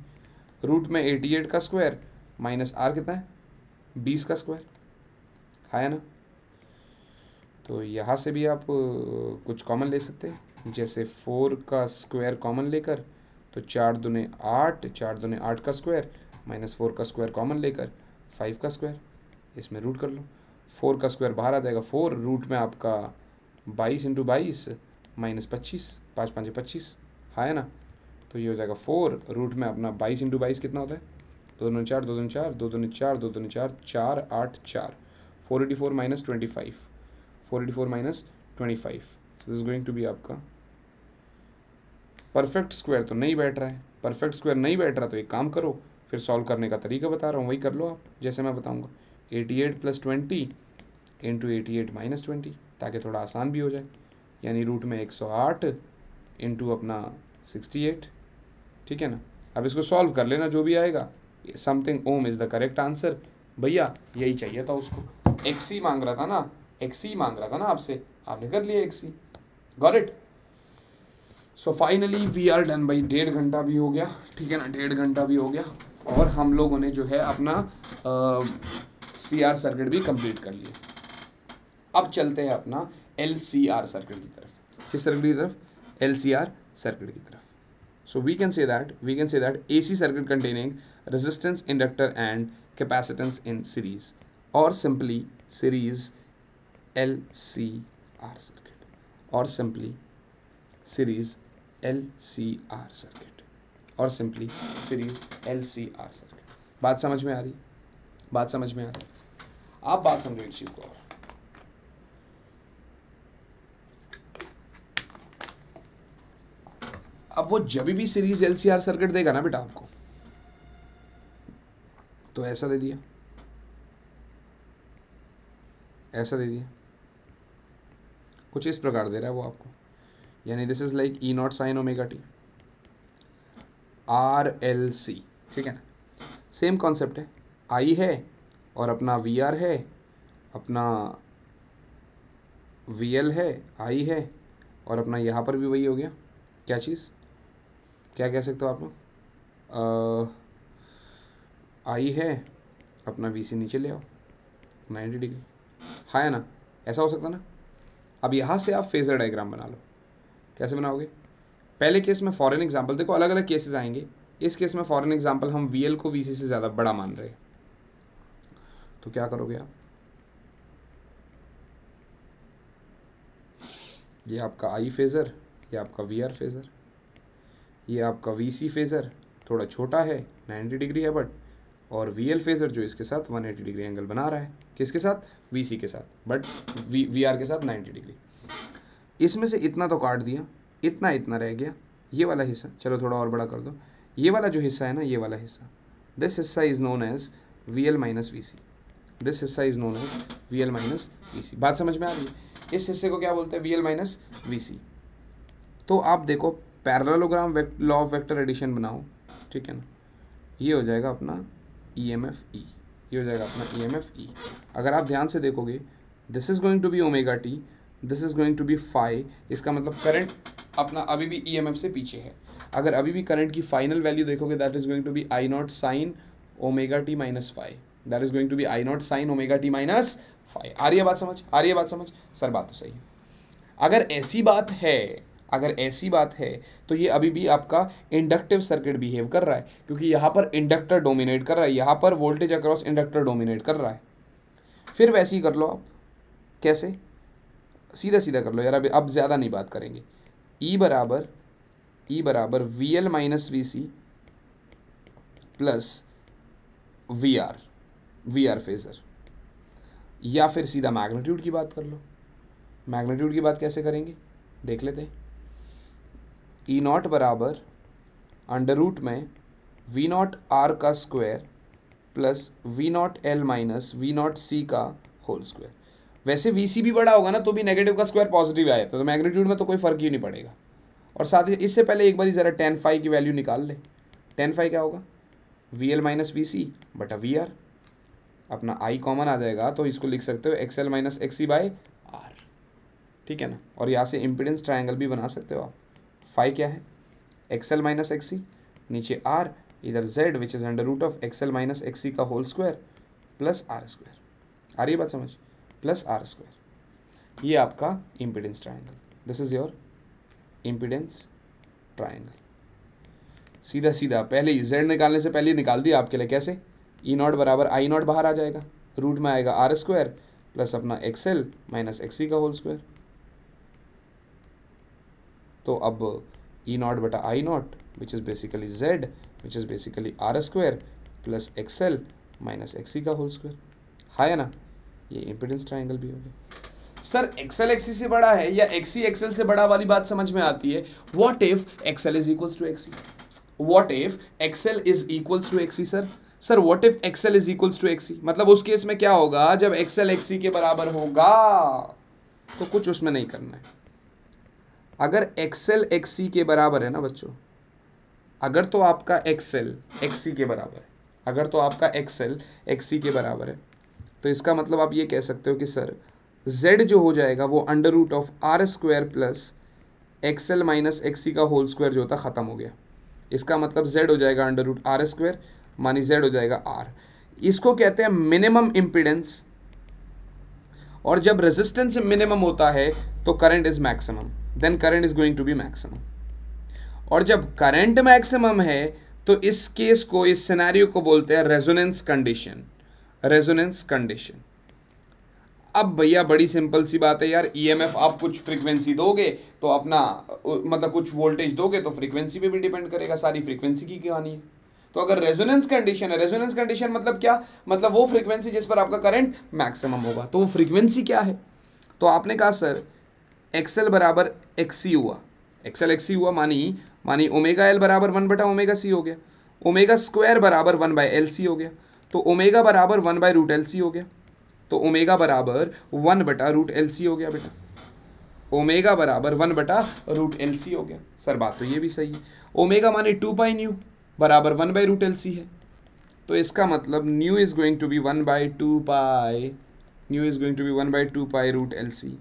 रूट में एटी एट का स्क्वायर माइनस आर कितना है बीस का स्क्वायर है ना तो यहाँ से भी आप कुछ कॉमन ले सकते हैं जैसे फोर का स्क्वायर कॉमन लेकर तो चार दुने आठ चार दुने आठ का स्क्वायर माइनस फोर का स्क्वायर कॉमन लेकर फाइव का स्क्वायर इसमें रूट कर लो फोर का स्क्वायर बाहर आ जाएगा फोर रूट में आपका बाईस इंटू बाईस माइनस पच्चीस पाँच पाँच पच्चीस हाँ है ना तो ये हो जाएगा फोर रूट में अपना बाईस इंटू बाईस कितना होता है दो दोनों चार दो दोनों चार दो दोनों चार दो दोनों चार चार आठ चार four eighty four minus twenty five four eighty four minus twenty five so this going to be आपका परफेक्ट स्क्वायर तो नहीं बैठ रहा है परफेक्ट स्क्वायर नहीं बैठ रहा तो एक काम करो फिर सॉल्व करने का तरीका बता रहा हूँ वही कर लो आप जैसे मैं बताऊँगा eighty eight plus twenty into eighty eight minus twenty ताकि थोड़ा आसान भी हो जाए यानी रूट में एक सौ आठ इंटू अपना सिक्सटी एट ठीक है ना अब इसको सॉल्व कर लेना जो भी आएगा something ohm is the correct answer भैया यही चाहिए था उसको एक्स ही मांग रहा था ना एक्स ही मांग रहा था ना आपसे आपने कर लिया एक्स ही got it so finally we are done भाई डेढ़ घंटा भी हो गया ठीक है ना डेढ़ घंटा भी हो गया और हम लोगों ने जो है अपना सी आर सर्किट भी कंप्लीट कर लिया अब चलते हैं अपना एल सी आर सर्किट की तरफ किस सर्किट की तरफ एल सी आर सर्किट की तरफ so we can say that we can say that A C circuit containing resistance inductor and capacitance in series और simply series L C R circuit और simply series L C R circuit और simply series L C R circuit बात समझ में आ रही बात समझ में आ रही आप बात समझो एक चीज़ को और अब वो जब भी series L C R circuit देगा ना बेटा आपको तो ऐसा दे दिया ऐसा दे दिया कुछ इस प्रकार दे रहा है वो आपको यानी this is like E not sine omega T R L C ठीक है ना सेम कॉन्सेप्ट है आई है और अपना वी आर है अपना वी एल है आई है और अपना यहाँ पर भी वही हो गया क्या चीज़ क्या कह सकते हो आप लोग आई है अपना वी सी नीचे ले आओ नाइन्टी डिग्री हाँ है ना ऐसा हो सकता ना अब यहाँ से आप फेज़र डायग्राम बना लो कैसे बनाओगे पहले केस में फॉरेन एग्जाम्पल देखो अलग अलग केसेस आएंगे इस केस में फॉरेन एग्जाम्पल हम वी को वी से ज़्यादा बड़ा मान रहे हैं तो क्या करोगे आप ये आपका आई फेज़र ये आपका वी आर फेज़र ये आपका वी सी फेज़र थोड़ा छोटा है नाइन्टी डिग्री है बट और वी एल फेजर जो इसके साथ 180 डिग्री एंगल बना रहा है किसके साथ वी सी के साथ बट वी वी आर के साथ 90 डिग्री इसमें से इतना तो काट दिया इतना इतना रह गया ये वाला हिस्सा चलो थोड़ा और बड़ा कर दो ये वाला जो हिस्सा है ना ये वाला हिस्सा दिस हिस्सा is known as V L minus V C this हिस्सा is known as V L minus V C बात समझ में आ रही है इस हिस्से को क्या बोलते हैं V L minus V C तो आप देखो parallelogram law of vector addition बनाओ ठीक है ना ये हो जाएगा अपना ई एम एफ ई ये हो जाएगा अपना ई एम एफ ई अगर आप ध्यान से देखोगे this is going to be omega T this is going to be five इसका मतलब करंट अपना अभी भी ई एम एफ से पीछे है अगर अभी भी करंट की फाइनल वैल्यू देखोगे that is going to be I not sine omega T minus five that is going to be I not sine omega T minus five आ रही है बात समझ आ रही है बात समझ सर बात तो सही है अगर ऐसी बात है अगर ऐसी बात है तो ये अभी भी आपका इंडक्टिव सर्किट बिहेव कर रहा है क्योंकि यहाँ पर इंडक्टर डोमिनेट कर रहा है यहाँ पर वोल्टेज अक्रॉस इंडक्टर डोमिनेट कर रहा है फिर वैसी कर लो आप कैसे सीधा सीधा कर लो यार अभी अब ज़्यादा नहीं बात करेंगे ई e बराबर ई e बराबर V L minus V C plus V R V R phasor या फिर सीधा मैग्नीट्यूड की बात कर लो मैग्नीट्यूड की बात कैसे करेंगे देख लेते हैं ई e नॉट बराबर अंडर रूट में वी नॉट आर का square plus V not L minus V naught C का होल स्क्वायर वैसे वी सी भी बड़ा होगा ना तो भी नेगेटिव का स्क्वायर पॉजिटिव आया तो, तो मैग्नीट्यूड में तो कोई फ़र्क ही नहीं पड़ेगा और साथ ही इससे पहले एक बार ज़रा टेन फाइव की वैल्यू निकाल ले टेन फाइव क्या होगा V L minus V C बटा वी आर अपना आई कॉमन आ जाएगा तो इसको लिख सकते हो X L minus X C by R ठीक है ना और यहाँ से इम्पिडेंस ट्राइंगल भी बना सकते हो आप फाइव क्या है एक्सएल माइनस एक्सी नीचे आर इधर Z which is under root of X L minus X C का whole square plus R square आ रही बात समझ प्लस आर स्क्वायर ये आपका impedance triangle this is your impedance triangle सीधा सीधा पहले ही जेड निकालने से पहले ही निकाल दिया आपके लिए कैसे ई नॉट बराबर आई नॉट बाहर आ जाएगा रूट में आएगा आर स्क्वायर प्लस अपना एक्सएल माइनस एक्सी का होल स्क्वायर तो अब ई e नॉट बटा I naught which is basically Z which is basically R square plus X L minus X C का होल स्क्वायर हाँ है ना ये इम्पिडेंस ट्राइंगल भी हो गया सर एक्सएल एक्सी e से बड़ा है या एक्सी एक्सएल e से बड़ा वाली बात समझ में आती है what if X L is equals to X C what if X L is equals to X C sir sir what if X L is equals to X C मतलब उस केस में क्या होगा जब एक्सएल एक्सी के बराबर होगा तो कुछ उसमें नहीं करना है अगर एक्सेल एक्स के बराबर है ना बच्चों अगर तो आपका एक्सेल एक्स के बराबर है अगर तो आपका एक्सेल एक्स के बराबर है तो इसका मतलब आप ये कह सकते हो कि सर जेड जो हो जाएगा वो under root of R square plus X L minus X का होल स्क्वायर जो होता ख़त्म हो गया इसका मतलब जेड हो जाएगा अंडर रूट आर स्क्वायर मानी जेड हो जाएगा आर इसको कहते हैं मिनिमम इम्पिडेंस और जब रेजिस्टेंस मिनिमम होता है तो current is maximum then current is going to be maximum और जब करंट मैक्सिमम है तो इस केस को इस सिनेरियो को बोलते हैं रेजोनेंस कंडीशन रेजोनेंस कंडीशन अब भैया बड़ी सिंपल सी बात है यार ईएमएफ e आप कुछ फ्रीक्वेंसी दोगे तो अपना मतलब कुछ वोल्टेज दोगे तो फ्रीक्वेंसी पे भी डिपेंड करेगा सारी फ्रीक्वेंसी की कहानी है तो अगर रेजोनेंस कंडीशन है रेजोनेंस कंडीशन मतलब क्या मतलब वो फ्रीक्वेंसी जिस पर आपका करंट मैक्सिमम होगा तो वो फ्रीक्वेंसी क्या है तो आपने कहा सर एक्सएल बराबर एक्सी हुआ एक्सएल एक्सी हुआ मानी मानी ओमेगा एल बराबर वन बटा ओमेगा सी हो गया ओमेगा स्क्वायर बराबर वन बाय एल सी हो गया तो ओमेगा बराबर one by root L C हो गया तो ओमेगा बराबर वन बटा रूट एल सी हो गया बेटा ओमेगा बराबर वन बटा रूट एल सी हो गया सर बात तो ये भी सही है ओमेगा मानी टू बाई न्यू बराबर one by root L C है तो इसका मतलब nu is going to be one by two pi nu is going to be one by two pi root L C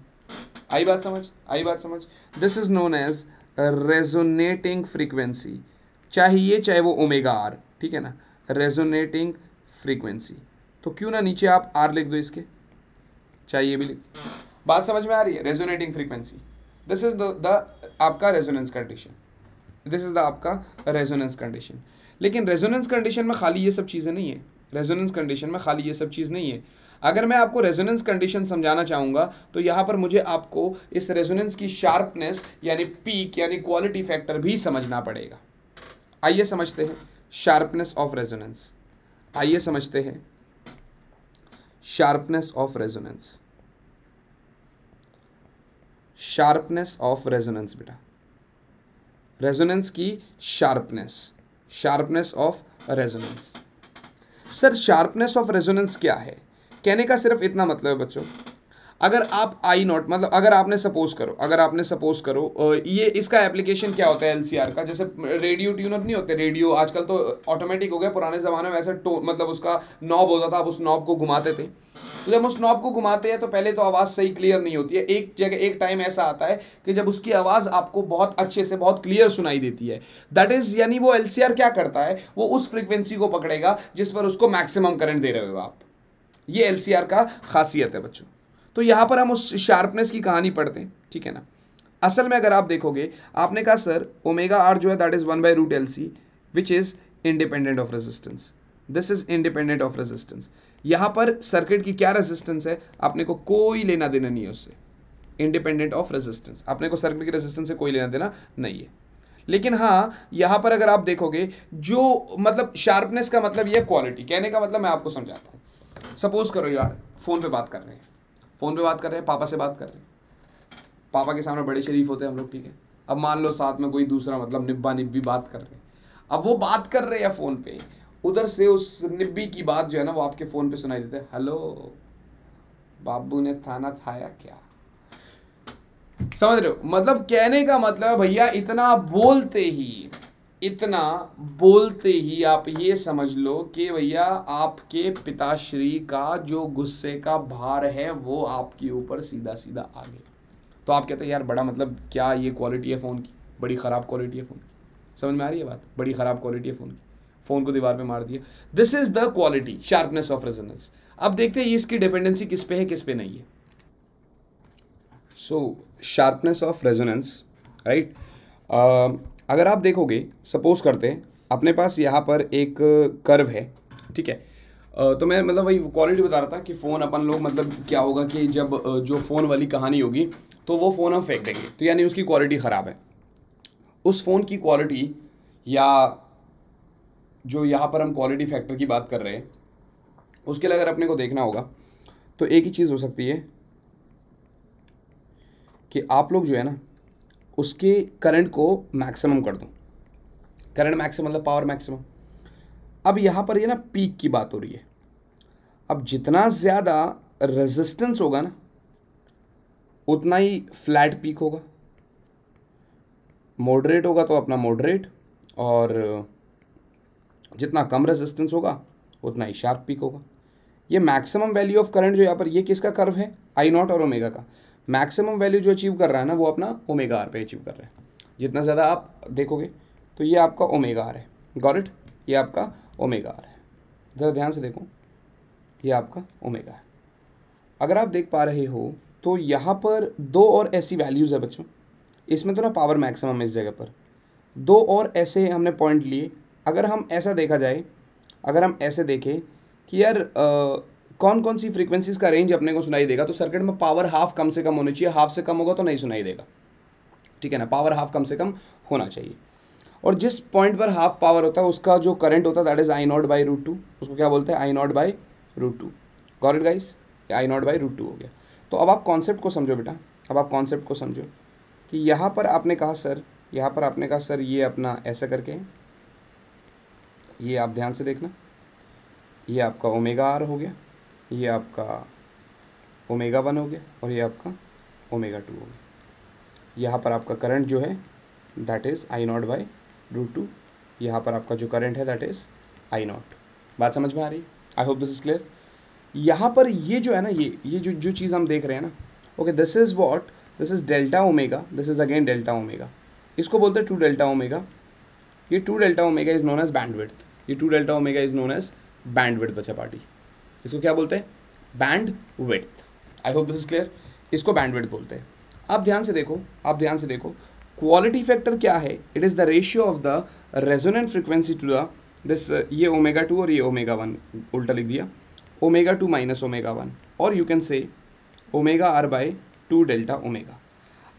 आई बात समझ आई बात समझ this is known as resonating frequency चाहिए चाहे वो ओमेगा आर ठीक है ना रेजोनेटिंग फ्रीक्वेंसी तो क्यों ना नीचे आप आर लिख दो इसके चाहिए भी लिख बात समझ में आ रही है resonating frequency this is the आपका resonance condition this is the आपका रेजोनेंस कंडीशन लेकिन रेजोनेंस कंडीशन में खाली ये सब चीज़ें नहीं है रेजोनेंस कंडीशन में खाली ये सब चीज़ नहीं है अगर मैं आपको रेजोनेंस कंडीशन समझाना चाहूँगा तो यहाँ पर मुझे आपको इस रेजोनेंस की शार्पनेस यानी पीक यानी क्वालिटी फैक्टर भी समझना पड़ेगा आइए समझते हैं शार्पनेस ऑफ रेजोनेंस आइए समझते हैं sharpness of resonance sharpness of resonance बेटा रेजोनेंस की sharpness sharpness of resonance sir sharpness of resonance क्या है कहने का सिर्फ इतना मतलब है बच्चों अगर आप आई नॉट मतलब अगर आपने सपोज करो अगर आपने सपोज करो ये इसका एप्लीकेशन क्या होता है एलसीआर का जैसे रेडियो ट्यूनर नहीं होते रेडियो आजकल तो ऑटोमेटिक हो गया पुराने ज़माने में ऐसा टो मतलब उसका नॉब होता था आप उस नॉब को घुमाते थे तो जब उस नॉब को घुमाते हैं तो पहले तो आवाज़ सही क्लियर नहीं होती है एक जगह एक टाइम ऐसा आता है कि जब उसकी आवाज़ आपको बहुत अच्छे से बहुत क्लियर सुनाई देती है दैट इज़ यानी वो एल क्या करता है वो उस फ्रिक्वेंसी को पकड़ेगा जिस पर उसको मैक्सिमम करंट दे रहे हो आप ये एल का खासियत है बच्चों तो यहाँ पर हम उस शार्पनेस की कहानी पढ़ते हैं ठीक है ना असल में अगर आप देखोगे आपने कहा सर ओमेगा आर जो है that is one by root L C which is independent of resistance this is independent of resistance यहाँ पर सर्किट की क्या रेजिस्टेंस है आपने को कोई लेना देना नहीं है उससे इंडिपेंडेंट ऑफ रेजिस्टेंस आपने को सर्किट की रेजिस्टेंस से कोई लेना देना नहीं है लेकिन हाँ यहाँ पर अगर आप देखोगे जो मतलब शार्पनेस का मतलब यह क्वालिटी कहने का मतलब मैं आपको समझाता हूँ सपोज करो यार फ़ोन पे बात कर रहे हैं फ़ोन पे बात कर रहे हैं पापा से बात कर रहे हैं पापा के सामने बड़े शरीफ होते हैं हम लोग ठीक है अब मान लो साथ में कोई दूसरा मतलब निब्बा निब्बी बात कर रहे हैं अब वो बात कर रहे हैं फ़ोन पे उधर से उस निब्बी की बात जो है ना वो आपके फ़ोन पे सुनाई देते हेलो बाबू ने थाना थाया क्या समझ रहे हो मतलब कहने का मतलब भैया इतना बोलते ही इतना बोलते ही आप ये समझ लो कि भैया आपके पिताश्री का जो गुस्से का भार है वो आपके ऊपर सीधा सीधा आ गया तो आप कहते हैं यार बड़ा मतलब क्या ये क्वालिटी है फ़ोन की बड़ी ख़राब क्वालिटी है फ़ोन की समझ में आ रही है बात बड़ी ख़राब क्वालिटी है फ़ोन की फ़ोन को दीवार पे मार दिया this is the quality sharpness of resonance अब देखते हैं ये इसकी डिपेंडेंसी किस पे है किस पे नहीं है so sharpness of resonance right अगर आप देखोगे सपोज करते हैं अपने पास यहाँ पर एक कर्व है ठीक है तो मैं मतलब वही क्वालिटी बता रहा था कि फ़ोन अपन लोग मतलब क्या होगा कि जब जो फ़ोन वाली कहानी होगी तो वो फ़ोन हम फेंक देंगे तो यानी उसकी क्वालिटी ख़राब है उस फ़ोन की क्वालिटी या जो यहाँ पर हम क्वालिटी फैक्टर की बात कर रहे हैं उसके लिए अगर अपने को देखना होगा तो एक ही चीज़ हो सकती है कि आप लोग जो है ना उसके करंट को मैक्सिमम कर दूँ करंट मैक्सिमम मतलब पावर मैक्सिमम अब यहाँ पर ये ना पीक की बात हो रही है अब जितना ज़्यादा रेजिस्टेंस होगा ना उतना ही फ्लैट पीक होगा मॉडरेट होगा तो अपना मॉडरेट और जितना कम रेजिस्टेंस होगा उतना ही शार्प पीक होगा ये मैक्सिमम वैल्यू ऑफ करंट जो यहाँ पर ये किसका कर्व है आई नॉट और ओमेगा का मैक्सिमम वैल्यू जो अचीव कर रहा है ना वो अपना ओमेगा आर पे अचीव कर रहा है जितना ज़्यादा आप देखोगे तो ये आपका ओमेगा आर है गॉरिट ये आपका ओमेगा आर है ज़रा ध्यान से देखो ये आपका ओमेगा है अगर आप देख पा रहे हो तो यहाँ पर दो और ऐसी वैल्यूज़ है बच्चों इसमें तो ना पावर मैक्सिमम इस जगह पर दो और ऐसे हमने पॉइंट लिए अगर हम ऐसा देखा जाए अगर हम ऐसे देखें कि यार आ, कौन कौन सी फ्रीक्वेंसीज का रेंज अपने को सुनाई देगा तो सर्किट में पावर हाफ कम से कम होनी चाहिए हाफ से कम होगा तो नहीं सुनाई देगा ठीक है ना पावर हाफ कम से कम होना चाहिए और जिस पॉइंट पर हाफ पावर होता है उसका जो करंट होता है that is I not by root two उसको क्या बोलते हैं I not by root two got it guys I not by root two हो गया तो अब आप कॉन्सेप्ट को समझो बेटा अब आप कॉन्सेप्ट को समझो कि यहाँ पर आपने कहा सर यहाँ पर आपने कहा सर ये अपना ऐसा करके ये आप ध्यान से देखना ये आपका ओमेगा आर हो गया ये आपका ओमेगा वन हो गया और ये आपका ओमेगा टू हो गया यहाँ पर आपका करंट जो है that is I not by root two यहाँ पर आपका जो करंट है दैट इज़ आई नॉट बात समझ में आ रही I hope this is clear यहाँ पर ये जो है ना ये ये जो जो चीज़ हम देख रहे हैं ना okay this is what this is delta omega this is again delta omega इसको बोलते हैं टू डेल्टा ओमेगा ये two delta omega is known as bandwidth ये two delta omega is known as bandwidth बचा पार्टी इसको क्या बोलते हैं bandwidth I hope this is clear इसको बैंड विथ बोलते हैं आप ध्यान से देखो आप ध्यान से देखो क्वालिटी फैक्टर क्या है it is the ratio of the resonant frequency to the this ये ओमेगा टू और ये ओमेगा वन उल्टा लिख दिया omega two minus omega one और you can say omega R by two delta omega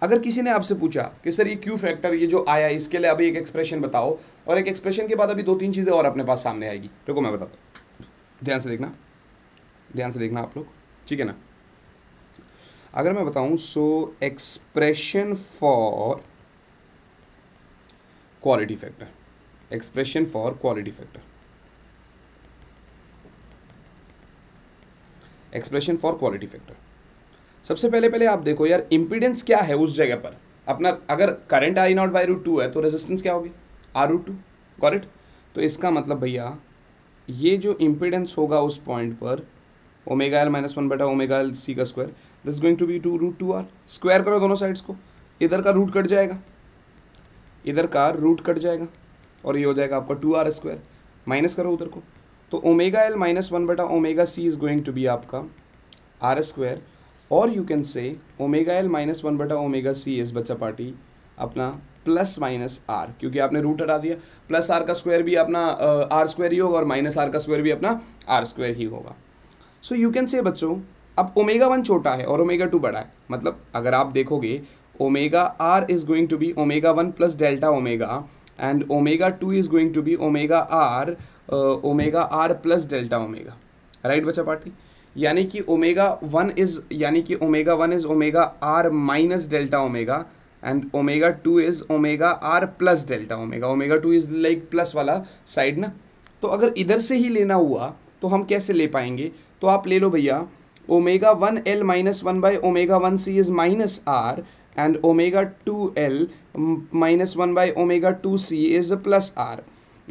अगर किसी ने आपसे पूछा कि सर ये क्यू फैक्टर ये जो आया इसके लिए अभी एक एक्सप्रेशन बताओ और एक एक्सप्रेशन के बाद अभी दो तीन चीज़ें और अपने पास सामने आएगी रुको मैं बताता हूँ ध्यान से देखना ध्यान से देखना आप लोग ठीक है ना अगर मैं बताऊं so expression for quality factor expression for quality factor expression for quality factor सबसे पहले पहले आप देखो यार इंपीडेंस क्या है उस जगह पर अपना अगर current I not by root two है तो रेजिस्टेंस क्या होगी आर रूट टू कॉरेक्ट तो इसका मतलब भैया ये जो इंपीडेंस होगा उस पॉइंट पर ओमेगा एल माइनस वन बेटा ओमेगा एल सी का square this going to be two root two R square करो दोनों साइड्स को इधर का रूट कट जाएगा इधर का रूट कट जाएगा और ये हो जाएगा आपका टू आर स्क्वायर माइनस करो उधर को तो ओमेगा एल माइनस वन बटा omega C is going to be आपका आर स्क्वायर और you can say omega L minus one बटा ओमेगा सी इज़ बच्चा पार्टी अपना प्लस माइनस आर क्योंकि आपने रूट हटा दिया प्लस आर का स्क्वायर भी अपना आर स्क्वायर ही होगा और माइनस आर का स्क्वायर भी अपना आर स्क्वायर ही होगा सो यू कैन से बच्चों अब ओमेगा वन छोटा है और ओमेगा टू बड़ा है मतलब अगर आप देखोगे omega R is going to be omega one plus delta omega and omega two is going to be omega R omega R plus delta omega right बच्चा पार्टी यानी कि ओमेगा वन इज यानी कि omega one is omega R minus delta omega and omega two is omega R plus delta omega omega two is like plus वाला side ना तो अगर इधर से ही लेना हुआ तो हम कैसे ले पाएंगे तो आप ले लो भैया omega one L minus one by omega one C is minus R and omega two L minus one by omega two C is plus R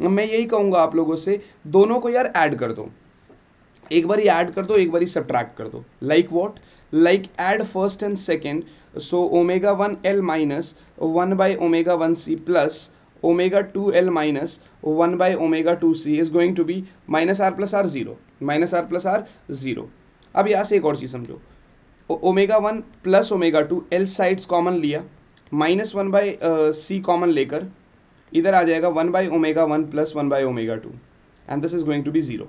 मैं यही कहूँगा आप लोगों से दोनों को यार ऐड कर दो एक बार ही ऐड कर दो एक बार ही सब्ट्रैक्ट कर दो like what like add first and second so omega one L minus one by omega one C plus omega two L minus one by omega two C is going to be minus R plus R zero minus R plus R zero अब यहाँ से एक और चीज़ समझो omega one plus omega two L sides common लिया minus one by C common लेकर इधर आ जाएगा one by omega one plus one by omega two and this is going to be zero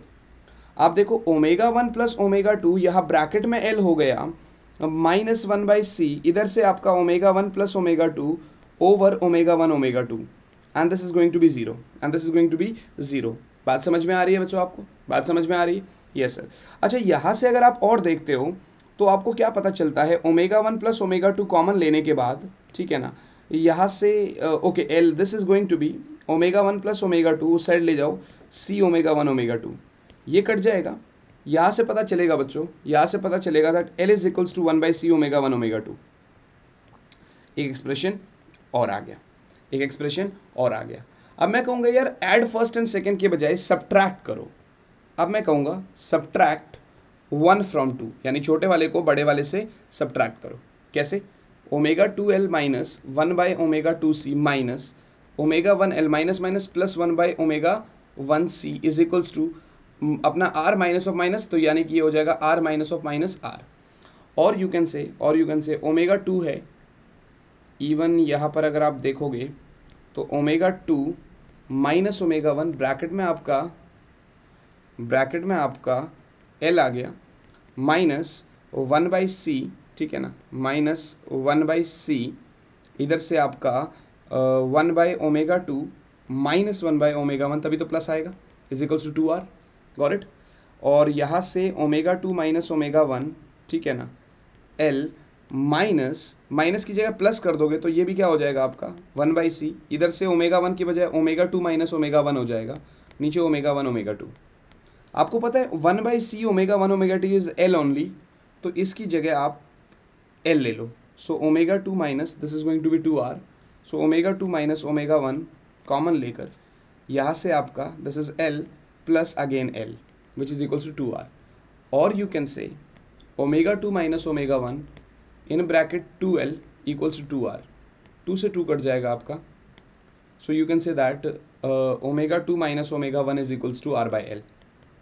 आप देखो omega one plus omega two यहाँ bracket में L हो गया माइनस वन बाई सी इधर से आपका omega one plus omega two over omega one omega two and this is going to be zero and this is going to be zero बात समझ में आ रही है बच्चों आपको बात समझ में आ रही है यस सर अच्छा यहाँ से अगर आप और देखते हो तो आपको क्या पता चलता है omega one plus omega two common लेने के बाद ठीक है ना यहाँ से okay L this is going to be omega one plus omega two उस साइड ले जाओ C omega one omega two ये कट जाएगा यहाँ से पता चलेगा बच्चों यहाँ से पता चलेगा that L is equals to one by C omega one omega two एक एक्सप्रेशन और आ गया एक एक्सप्रेशन और आ गया अब मैं कहूँगा यार एड फर्स्ट एंड सेकेंड के बजाय सब्ट्रैक्ट करो अब मैं कहूँगा सब्ट्रैक्ट वन फ्रॉम टू यानी छोटे वाले को बड़े वाले से सब्ट्रैक्ट करो कैसे omega two L minus one by omega two C minus omega one L minus minus plus one by omega one C is equals to अपना आर माइनस ऑफ माइनस तो यानी कि ये हो जाएगा R minus of minus R और you can say और you can say omega two है इवन यहाँ पर अगर आप देखोगे तो omega two minus omega one bracket में आपका ब्रैकेट में आपका एल आ गया माइनस वन बाई सी ठीक है ना माइनस वन बाई सी इधर से आपका one by omega two minus one by omega one तभी तो प्लस आएगा is equals to two R गॉरेट इट और यहाँ से omega two minus omega one ठीक है ना एल माइनस माइनस की जगह प्लस कर दोगे तो ये भी क्या हो जाएगा आपका वन बाई सी इधर से ओमेगा वन की बजाय omega two minus omega one हो जाएगा नीचे ओमेगा वन ओमेगा टू आपको पता है one by C omega one omega two is L only तो इसकी जगह आप एल ले लो so omega two minus this is going to be two R so omega two minus omega one common लेकर यहाँ से आपका this is L plus again L which is equals to two R और you can say omega two minus omega one in bracket two L equals to are two से two cut जाएगा आपका so you can say that omega two minus omega one is equals to R by L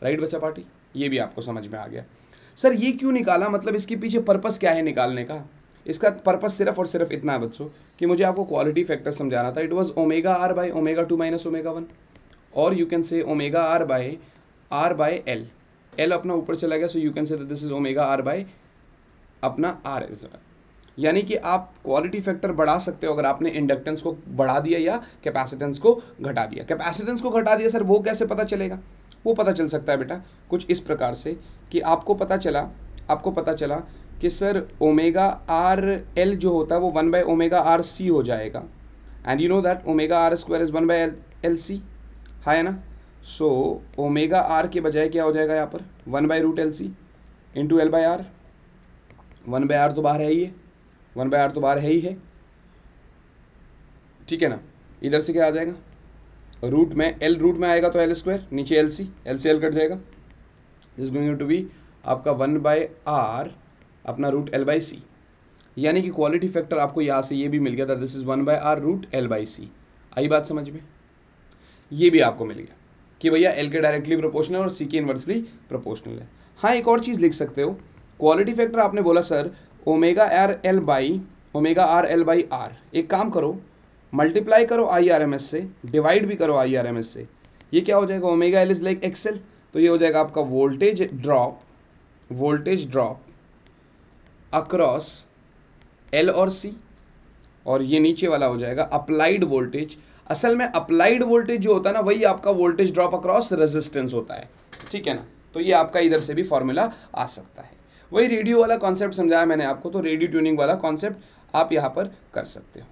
right बच्चा party ये भी आपको समझ में आ गया सर ये क्यों निकाला मतलब इसके पीछे पर्पस क्या है निकालने का इसका पर्पस सिर्फ और सिर्फ इतना है बच्चों कि मुझे आपको क्वालिटी फैक्टर समझाना था it was omega R by omega two minus omega one और you can say omega R by R by L L अपना ऊपर चला गया so you can say this is omega R by अपना R S यानी कि आप quality factor बढ़ा सकते हो अगर आपने इंडक्टेंस को बढ़ा दिया या कैपेसिटेंस को घटा दिया कैपेसिटेंस को घटा दिया सर वो कैसे पता चलेगा वो पता चल सकता है बेटा कुछ इस प्रकार से कि आपको पता चला आपको पता चला कि सर ओमेगा आर एल जो होता है वो one by omega R C हो जाएगा and you know that omega R square is one by L L C है ना सो ओमेगा आर के बजाय क्या हो जाएगा यहाँ पर one by root L C into L by R one by R तो बाहर है ही है वन बाय आर तो बाहर है ही है ठीक है ना इधर से क्या आ जाएगा रूट में एल रूट में आएगा तो एल स्क्वायर नीचे L C L C L cut जाएगा दिस गोइंग टू बी आपका वन बाय आर अपना रूट एल बाई सी यानी कि क्वालिटी फैक्टर आपको यहाँ से ये भी मिल गया था this is one by R root L by C आई बात समझ में ये भी आपको मिल गया कि भैया एल के डायरेक्टली प्रोपोर्शनल और सी के इन्वर्सली प्रोपोर्शनल है हाँ एक और चीज़ लिख सकते हो क्वालिटी फैक्टर आपने बोला sir omega R L by omega R L by R एक काम करो मल्टीप्लाई करो आई आर एम एस से डिवाइड भी करो आई आर एम एस से ये क्या हो जाएगा omega L is like XL तो ये हो जाएगा आपका voltage drop voltage drop across L और सी और ये नीचे वाला हो जाएगा अप्लाइड वोल्टेज असल में अप्लाइड वोल्टेज जो होता है ना वही आपका वोल्टेज ड्रॉप अक्रॉस रेजिस्टेंस होता है ठीक है ना तो ये आपका इधर से भी फॉर्मूला आ सकता है वही रेडियो वाला कॉन्सेप्ट समझाया मैंने आपको तो रेडियो ट्यूनिंग वाला कॉन्सेप्ट आप यहाँ पर कर सकते हो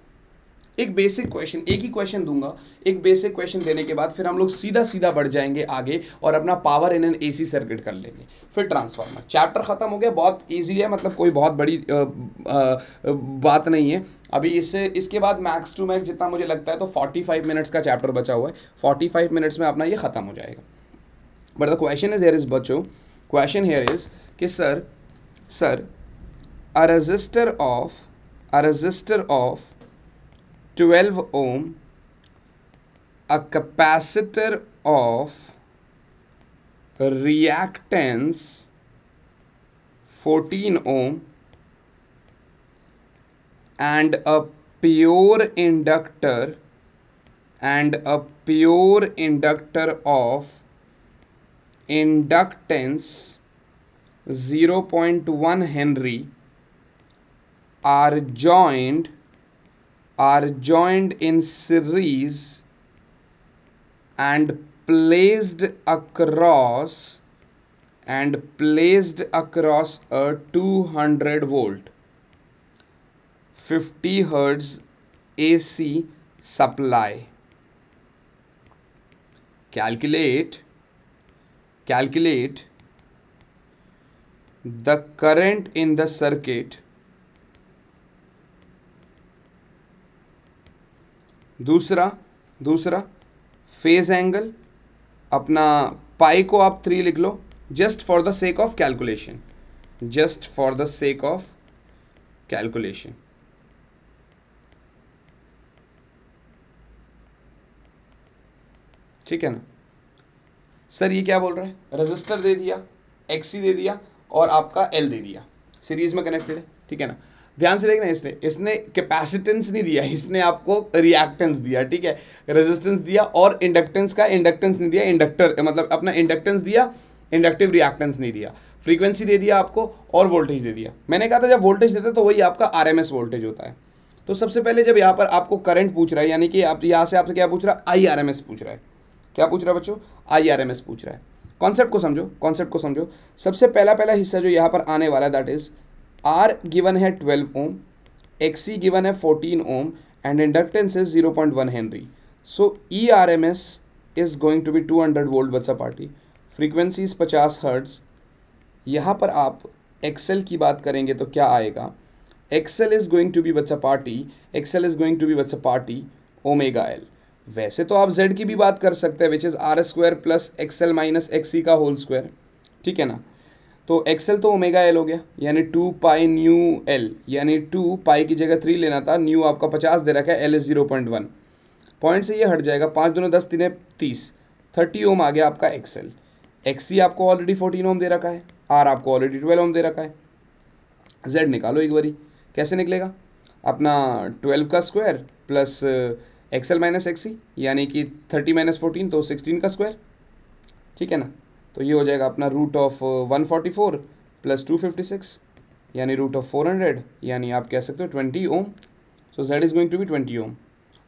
एक बेसिक क्वेश्चन एक ही क्वेश्चन दूंगा एक बेसिक क्वेश्चन देने के बाद फिर हम लोग सीधा सीधा बढ़ जाएंगे आगे और अपना power in an AC circuit कर लेंगे फिर ट्रांसफार्मर चैप्टर ख़त्म हो गया बहुत इजी है मतलब कोई बहुत बड़ी आ, आ, बात नहीं है अभी इससे इसके बाद मैक्स टू मैक्स जितना मुझे लगता है तो फोर्टी फाइव मिनट्स का चैप्टर बचा हुआ है फोर्टी फाइव मिनट्स में अपना ये ख़त्म हो जाएगा but the question is here is बचो क्वेश्चन हेयर इज़ कि sir Sir, a resistor of a resistor of 12 ohm, a capacitor of reactance 14 ohm and a pure inductor and a pure inductor of inductance 0.1 Henry are joined are joined in series and placed across and placed across a 200 volt 50 hertz AC supply calculate calculate the current in the circuit दूसरा दूसरा phase angle अपना पाई को आप three लिख लो just for the sake of calculation just for the sake of calculation ठीक है ना सर ये क्या बोल रहा है रजिस्टर दे दिया एक्सी दे दिया और आपका एल दे दिया सीरीज में कनेक्टेड है ठीक है ना ध्यान से देखना इसने इसने कैपेसिटेंस नहीं दिया इसने आपको रिएक्टेंस दिया ठीक है रेजिस्टेंस दिया और इंडक्टेंस का इंडक्टेंस नहीं दिया इंडक्टर मतलब अपना इंडक्टेंस दिया इंडक्टिव रिएक्टेंस नहीं दिया फ्रीक्वेंसी दे दिया आपको और वोल्टेज दे दिया मैंने कहा था जब वोल्टेज देते तो वही आपका आर वोल्टेज होता है तो सबसे पहले जब यहाँ पर आपको करंट पूछ रहा है यानी कि आप यहाँ से आपसे क्या पूछ रहा है आई पूछ रहा है क्या पूछ रहा है बच्चों आई पूछ रहा है कॉन्सेप्ट को समझो कॉन्सेप्ट को समझो सबसे पहला पहला हिस्सा जो यहाँ पर आने वाला है दैट इज आर गिवन है ट्वेल्व ओम एक्सी गिवन है fourteen ohm and inductance is zero point one henry so E R M S is going to be two hundred volt बच्चा पार्टी इज पचास hertz यहाँ पर आप Excel की बात करेंगे तो क्या आएगा XL is going to be बच्चा party XL is going to be बच्चा पार्टी ओमेगा एल वैसे तो आप जेड की भी बात कर सकते हैं which is R square plus XL minus C का होल स्क्वायर ठीक है ना तो एक्सएल तो ओमेगा एल हो गया यानी टू पाई न्यू एल यानी टू पाई की जगह थ्री लेना था न्यू आपका पचास दे रखा है L is zero point one point से ये हट जाएगा पाँच दोनों दस तीन तीस थर्टी ओम आ गया आपका एक्सएल एक्सी आपको ऑलरेडी फोर्टीन ओम दे रखा है आर आपको ऑलरेडी ट्वेल्व ओम दे रखा है जेड निकालो एक बारी कैसे निकलेगा अपना ट्वेल्व का square plus uh, XL minus X C यानी कि थर्टी माइनस फोर्टीन तो सिक्सटीन का स्क्वायर ठीक है ना तो ये हो जाएगा अपना root of one forty four plus two fifty six यानी रूट ऑफ फोर हंड्रेड यानी आप कह सकते हो twenty ohm so Z is going to be twenty ohm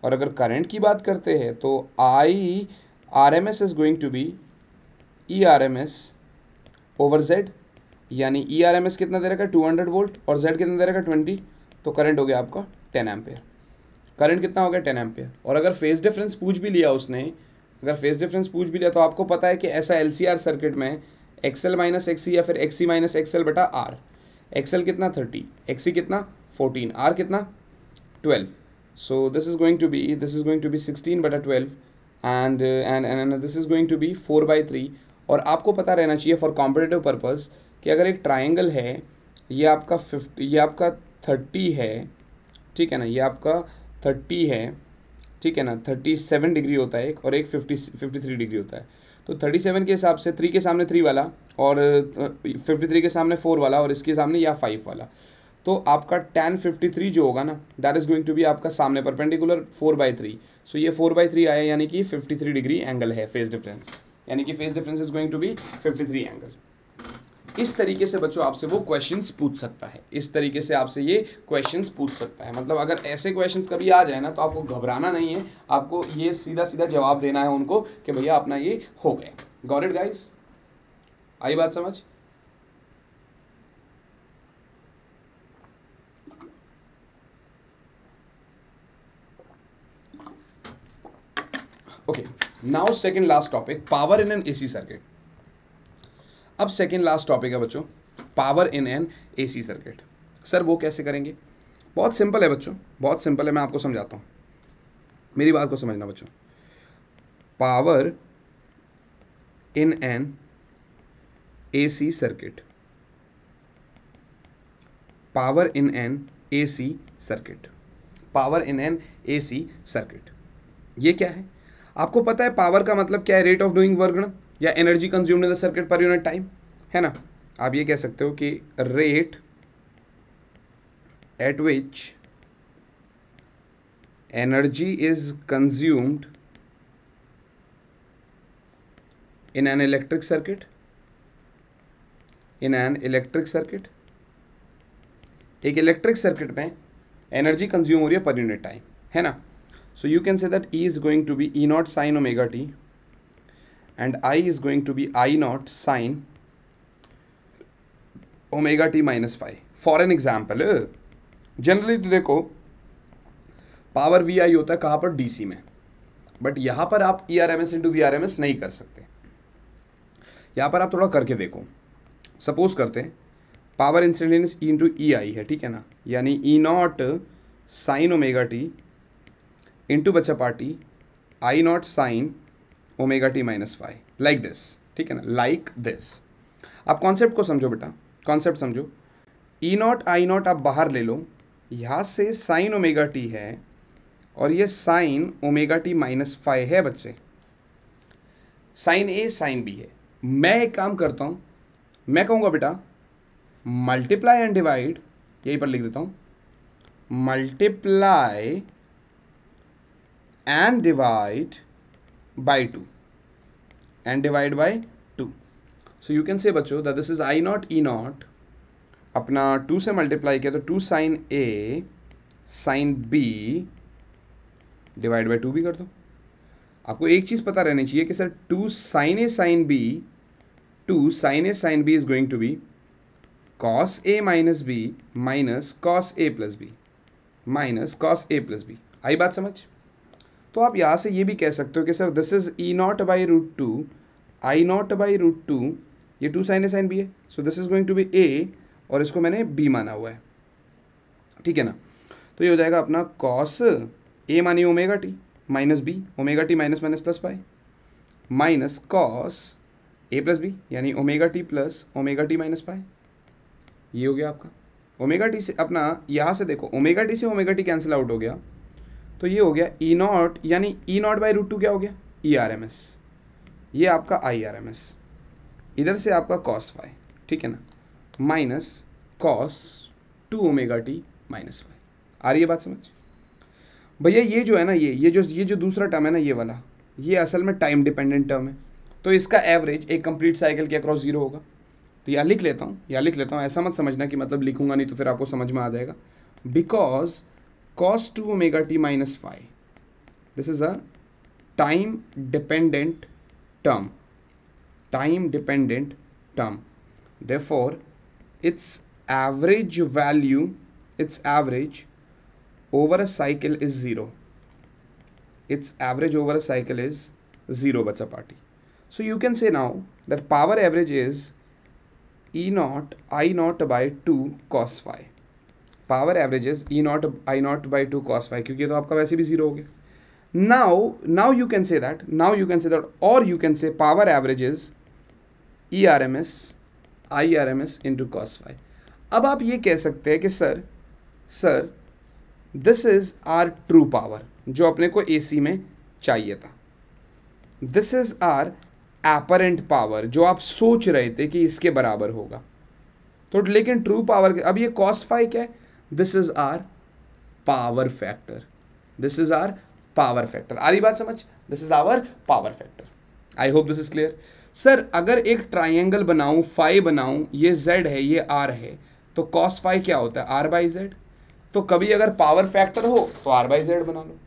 और अगर करंट की बात करते हैं तो I R M S is going to be E R M S over Z यानी ई आर एम एस कितना दे रखा है टू हंड्रेड वोल्ट और जेड कितना दे रखा है ट्वेंटी तो करंट हो गया आपका टेन एम्पेयर करंट कितना हो गया टेन एम्पियर और अगर फेस डिफरेंस पूछ भी लिया उसने अगर फेस डिफरेंस पूछ भी लिया तो आपको पता है कि ऐसा एल सर्किट में एक्सएल माइनस एक्सी या फिर एक्सी माइनस एक्सएल बटा आर एक्सएल कितना थर्टी एक्सी कितना फोर्टीन आर कितना twelve so this is going to be this is going to be sixteen बटा twelve and and and this is going to be four by three और आपको पता रहना चाहिए for competitive purpose कि अगर एक ट्राइंगल है ये आपका फिफ्टी ये आपका थर्टी है ठीक है ना ये आपका थर्टी है ठीक है ना थर्टी सेवन डिग्री होता है एक और एक फिफ्टी फिफ्टी थ्री डिग्री होता है तो थर्टी सेवन के हिसाब से थ्री के सामने थ्री वाला और फिफ्टी थ्री के सामने फोर वाला और इसके सामने या फाइव वाला तो आपका टेन फिफ्टी थ्री जो होगा ना that is going to be आपका सामने perpendicular four by three so ये फोर बाई थ्री आया यानी कि फिफ्टी थ्री डिग्री एंगल है फेस डिफरेंस यानी कि phase difference is going to be fifty three angle इस तरीके से बच्चों आपसे वो क्वेश्चन पूछ सकता है इस तरीके से आपसे ये क्वेश्चन पूछ सकता है मतलब अगर ऐसे क्वेश्चन कभी आ जाए ना तो आपको घबराना नहीं है आपको ये सीधा सीधा जवाब देना है उनको कि भैया अपना ये हो गया गॉट इट गाइस आई बात समझ okay now second last topic power in an AC circuit अब सेकेंड लास्ट टॉपिक है बच्चों power in N C circuit sir वो कैसे करेंगे बहुत सिंपल है बच्चों बहुत सिंपल है मैं आपको समझाता हूँ मेरी बात को समझना बच्चों power in an AC circuit power in an AC circuit power in an AC circuit ये क्या है आपको पता है पावर का मतलब क्या है रेट ऑफ डूइंग वर्गण या energy consume in the circuit per unit time है ना आप ये कह सकते हो कि rate at which energy is consumed in an electric circuit in an electric circuit एक इलेक्ट्रिक सर्किट में एनर्जी कंज्यूम हो रही है पर यूनिट टाइम है ना so you can say that E is going to be E not sine omega T and i is going to be i naught sine omega t minus phi for an example generally तो देखो power we आई होता है कहाँ पर DC में but यहाँ पर आप E R M S into V R M S नहीं कर सकते यहाँ पर आप थोड़ा करके देखो सपोज करते हैं power incidence E into E I है ठीक है ना यानी E not sine omega T into बच्चा party I not sine omega T minus five like this ठीक है ना लाइक दिस आप कॉन्सेप्ट को समझो बेटा कॉन्सेप्ट समझो ई नॉट आई नॉट आप बाहर ले लो यहाँ से साइन ओमेगा टी है और ये sine omega T minus five है बच्चे साइन ए साइन बी है मैं एक काम करता हूँ मैं कहूँगा बेटा मल्टीप्लाई एंड डिवाइड यहीं पर लिख देता हूँ multiply and divide by 2 and divide by 2 so you can say बच्चों that this is i naught e naught अपना 2 से मल्टीप्लाई किया तो 2 sine A sine B divide by two भी कर दो आपको एक चीज़ पता रहनी चाहिए कि sir two sine A sine B two sine A sine B is going to be cos A minus B minus cos A plus B minus cos A plus B आई बात समझ तो आप यहाँ से ये भी कह सकते हो कि sir this is E not by root two I not by root two ये two sine A sine B है so this is going to be A और इसको मैंने बी माना हुआ है ठीक है ना तो ये हो जाएगा अपना कॉस ए मानी omega T minus B omega T minus minus plus pi minus cos A plus B यानी omega T plus omega T minus pi ये हो गया आपका ओमेगा टी से अपना यहाँ से देखो ओमेगा टी से ओमेगा टी कैंसिल आउट हो गया तो ये हो गया ई e नॉट यानी E not by root two क्या हो गया ई आर एम एस ये आपका आई आर एम एस इधर से आपका कॉस फाइव ठीक है ना minus cos two omega T minus five आ रही है बात समझ भैया ये जो है ना ये ये जो ये जो दूसरा टर्म है ना ये वाला ये असल में टाइम डिपेंडेंट टर्म है तो इसका एवरेज एक कंप्लीट साइकिल के अक्रॉस जीरो होगा तो या लिख लेता हूँ या लिख लेता हूँ ऐसा मत समझना कि मतलब लिखूंगा नहीं तो फिर आपको समझ में आ जाएगा because cos 2 omega t minus phi. This is a time dependent term. Time dependent term. Therefore, its average value, its average over a cycle is 0. Its average over a cycle is 0 bacha party. So you can say now that power average is E naught I naught by 2 cos phi. Power averages E naught I not by two cos Y क्योंकि तो आपका वैसे भी zero हो गया now now you can say that now you can say that और you can say power averages E R M S I R M S into cos Y अब आप ये कह सकते हैं कि sir sir this is our true power जो अपने को ए सी में चाहिए था this is our apparent power जो आप सोच रहे थे कि इसके बराबर होगा तो लेकिन ट्रू पावर अब ये कॉस फाइव क्या है this is our power factor this is our power factor आ रही बात समझ this is our power factor I hope this is clear sir अगर एक ट्राइंगल बनाऊं फाइव बनाऊं ये जेड है ये आर है तो कॉस फाइव क्या होता है आर बाई जेड तो कभी अगर पावर फैक्टर हो तो आर बाई जेड बना लो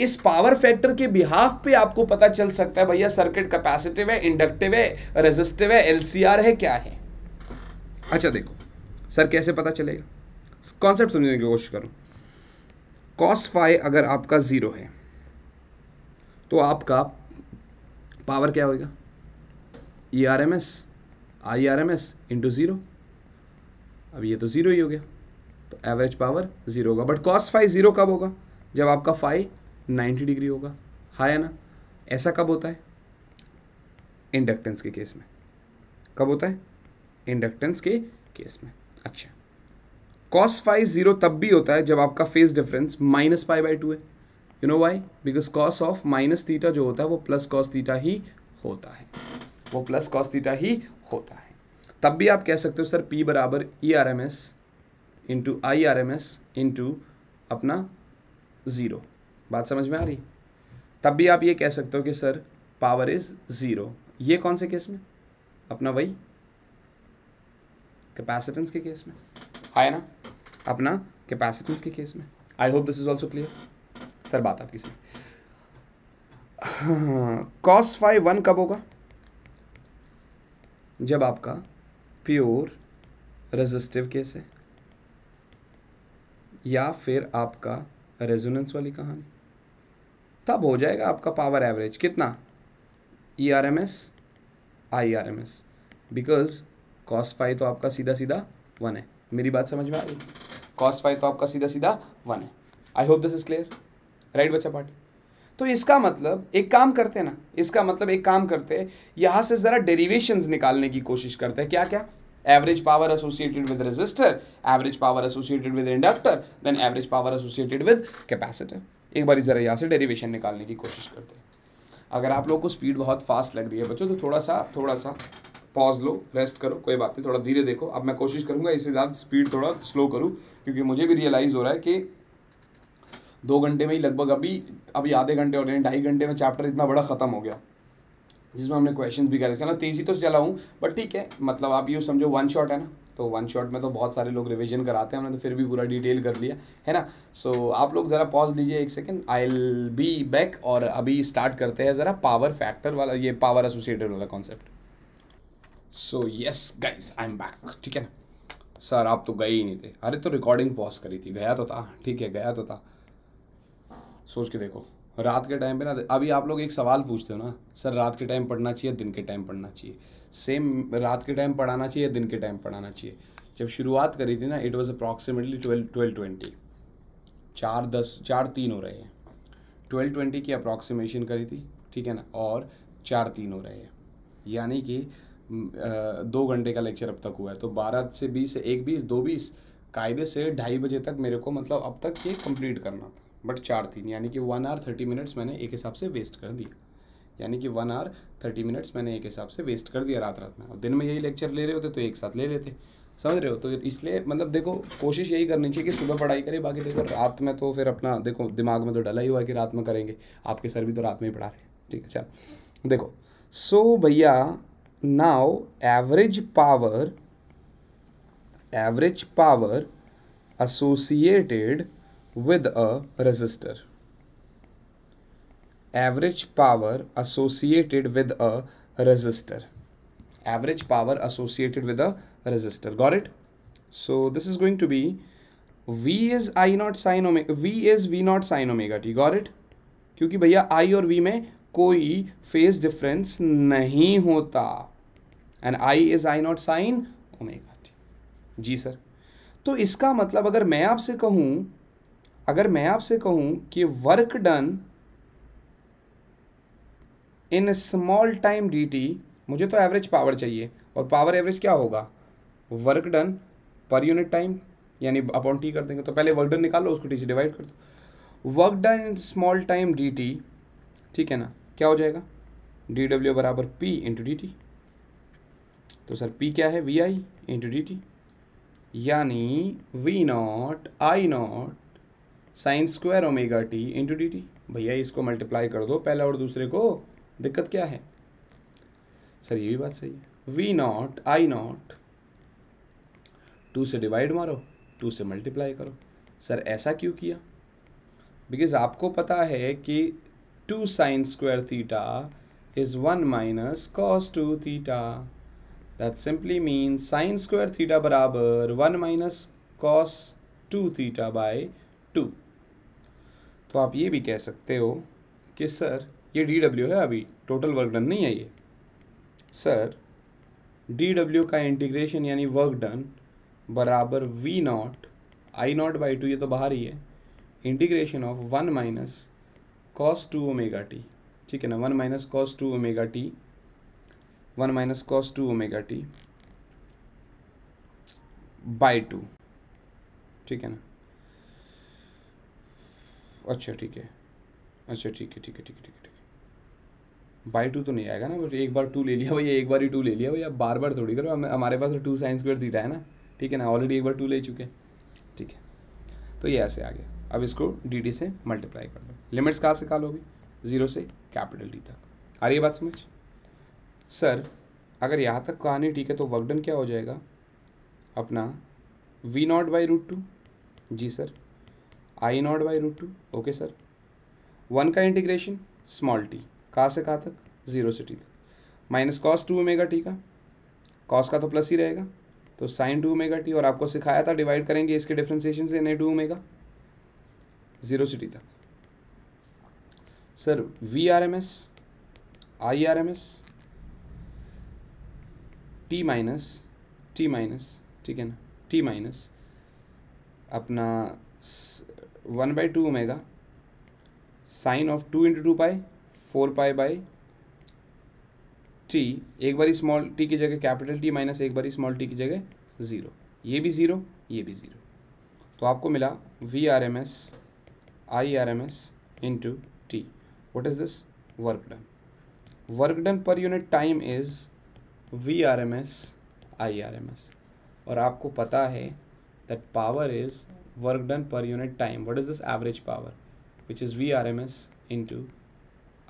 इस पावर फैक्टर के बिहाफ पे आपको पता चल सकता है भैया सर्किट कैपेसिटिव है इंडक्टिव है रेजिस्टिव है एलसीआर है क्या है अच्छा देखो सर कैसे पता चलेगा कॉन्सेप्ट समझने की कोशिश करूँ कॉस फाई अगर आपका ज़ीरो है तो आपका पावर क्या होगा E R M S I R M S into zero अब ये तो ज़ीरो ही हो गया तो एवरेज पावर ज़ीरो होगा बट कॉस फाई ज़ीरो कब होगा जब आपका फाई नाइन्टी डिग्री होगा हाई है ना ऐसा कब होता है इंडक्टेंस के केस में कब होता है इंडक्टेंस के केस में अच्छा कॉस फाइव जीरो तब भी होता है जब आपका phase difference minus five by two है you know why because cos of minus theta जो होता है वो प्लस कॉस थीटा ही होता है वो प्लस कॉस थीटा ही होता है तब भी आप कह सकते हो सर पी बराबर E R M S into I R M S into अपना ज़ीरो बात समझ में आ रही तब भी आप ये कह सकते हो कि सर पावर इज़ ज़ीरो ये कौन से केस में अपना वही कैपेसिटेंस के केस में है ना अपना कैपेसिटीज के केस में I hope this is also clear sir बात आपकी सर कॉस फाइव वन कब होगा जब आपका प्योर रेजिस्टिव केस है या फिर आपका रेजोनेंस वाली कहानी तब हो जाएगा आपका पावर एवरेज कितना E R M S I R M S because cos five तो आपका सीधा सीधा वन है मेरी बात समझ में आ रही कॉस फाइव तो आपका सीधा सीधा वन है I hope this is clear right बच्चा पार्टी तो इसका मतलब एक काम करते हैं ना इसका मतलब एक काम करते हैं यहाँ से ज़रा डेरिवेशन निकालने की कोशिश करते हैं क्या क्या average power associated with resistor average power associated with inductor then average power associated with capacitor एक बार ज़रा यहाँ से डेरिवेशन निकालने की कोशिश करते हैं अगर आप लोग को स्पीड बहुत फास्ट लग रही है बच्चों तो थोड़ा सा थोड़ा सा पॉज लो रेस्ट करो कोई बात नहीं थोड़ा धीरे देखो अब मैं कोशिश करूंगा इससे ज़्यादा स्पीड थोड़ा स्लो करूँ क्योंकि मुझे भी रियलाइज़ हो रहा है कि दो घंटे में ही लगभग अभी अभी आधे घंटे हो रहे हैं ढाई घंटे में चैप्टर इतना बड़ा ख़त्म हो गया जिसमें हमने क्वेश्चन भी कर ना तेज़ी तो चला हूँ बट ठीक है मतलब आप ये समझो वन शॉट है ना तो वन शॉट में तो बहुत सारे लोग रिविजन कराते हैं हमने तो फिर भी पूरा डिटेल कर लिया है ना सो so, आप लोग ज़रा पॉज लीजिए एक second I'll be back और अभी स्टार्ट करते हैं ज़रा पावर फैक्टर वाला ये पावर एसोसिएटेड वाला concept so yes guys I'm back ठीक है ना सर आप तो गए ही नहीं थे अरे तो रिकॉर्डिंग पॉज करी थी गया तो था ठीक है गया तो था सोच के देखो रात के टाइम पे ना अभी आप लोग एक सवाल पूछते हो ना सर रात के टाइम पढ़ना चाहिए दिन के टाइम पढ़ना चाहिए सेम रात के टाइम पढ़ाना चाहिए दिन के टाइम पढ़ाना चाहिए जब शुरुआत करी थी ना it was approximately twelve twelve twenty चार दस चार तीन हो रहे हैं ट्वेल्व ट्वेंटी की अप्रॉक्सीमेशन करी थी ठीक है ना और चार तीन हो रहे हैं यानी कि दो घंटे का लेक्चर अब तक हुआ है तो बारह से बीस से एक बीस दो बीस कायदे से ढाई बजे तक मेरे को मतलब अब तक ये कंप्लीट करना था बट चार तीन यानी कि वन आवर थर्टी मिनट्स मैंने एक हिसाब से वेस्ट कर दिया यानी कि वन आवर थर्टी मिनट्स मैंने एक हिसाब से वेस्ट कर दिया रात रात में और दिन में यही लेक्चर ले रहे होते तो एक साथ ले लेते समझ रहे हो तो इसलिए मतलब देखो कोशिश यही करनी चाहिए कि सुबह पढ़ाई करें बाकी देखो रात में तो फिर अपना देखो दिमाग में तो डला ही हुआ कि रात में करेंगे आपके सर भी तो रात में ही पढ़ा रहे ठीक है चल देखो सो भैया now average power average power associated with a resistor average power associated with a resistor average power associated with a resistor got it so this is going to be v is i not sine omega v is v not sine omega t got it क्योंकि भैया i और v में कोई face difference नहीं होता and I is I not sine omega जी sir तो इसका मतलब अगर मैं आपसे कहूं अगर मैं आपसे कहूं कि work done in small time D T मुझे तो एवरेज पावर चाहिए और पावर एवरेज क्या होगा work done per unit time यानी अपॉन टी कर देंगे तो पहले वर्क डन निकालो उसको टी से डिवाइड कर दो work done in small time D T ठीक है ना क्या हो जाएगा डी डब्ल्यू बराबर पी इंटू डी टी तो सर पी क्या है V I into D T यानी V naught I not sine square omega T into D T भैया इसको मल्टीप्लाई कर दो पहला और दूसरे को दिक्कत क्या है सर ये भी बात सही है V naught I naught two से डिवाइड मारो टू से मल्टीप्लाई करो सर ऐसा क्यों किया बिकॉज आपको पता है कि two sine square theta is one minus cos two theta that simply mean sine square theta बराबर one minus cos two theta by two तो आप ये भी कह सकते हो कि सर ये डी डब्ल्यू है अभी टोटल वर्क डन नहीं है ये सर डी डब्ल्यू का इंटीग्रेशन यानी वर्क डन बराबर V naught I not by two ये तो बाहर ही है integration of one minus cos two omega T ठीक है ना one minus cos two omega T one minus cos two omega T by two ठीक है ना अच्छा ठीक है अच्छा ठीक है ठीक है ठीक है ठीक है ठीक है बाई टू तो नहीं आएगा ना बट एक बार टू ले लिया भैया एक बार ही टू ले लिया भैया बार बार थोड़ी करो हमारे पास तो टू साइंस स्क्वायर थीटा है ना ठीक है ना ऑलरेडी एक बार टू ले चुके हैं ठीक है तो ये ऐसे आ गया अब इसको डी डी से मल्टीप्लाई कर दो लिमिट्स कहाँ से कहा लोगे ज़ीरो से कैपिटल डी तक आ रही है बात समझ सर अगर यहाँ तक कहानी ठीक है तो वर्कडन क्या हो जाएगा अपना V naught by root two जी sir I not by root two okay sir one का इंटीग्रेशन स्मॉल टी कहाँ से कहाँ तक ज़ीरो से टी तक minus cos two omega T का कॉस का तो प्लस ही रहेगा तो साइन टू ओमेगा टी और आपको सिखाया था डिवाइड करेंगे इसके डिफ्रेंसिएशन से N A two omega zero city तक sir V R M S I R M S T minus T minus ठीक है ना टी माइनस अपना one by two omega sine of two into two pi four pi by T एक बारी small T की जगह capital T minus एक बारी स्मॉल टी की जगह ज़ीरो ये भी ज़ीरो ये भी ज़ीरो तो आपको मिला V R M S I R M S into T what is this work done work done per unit time is V R M S I R M S और आपको पता है that power is work done per unit time what is this average power which is V R M S into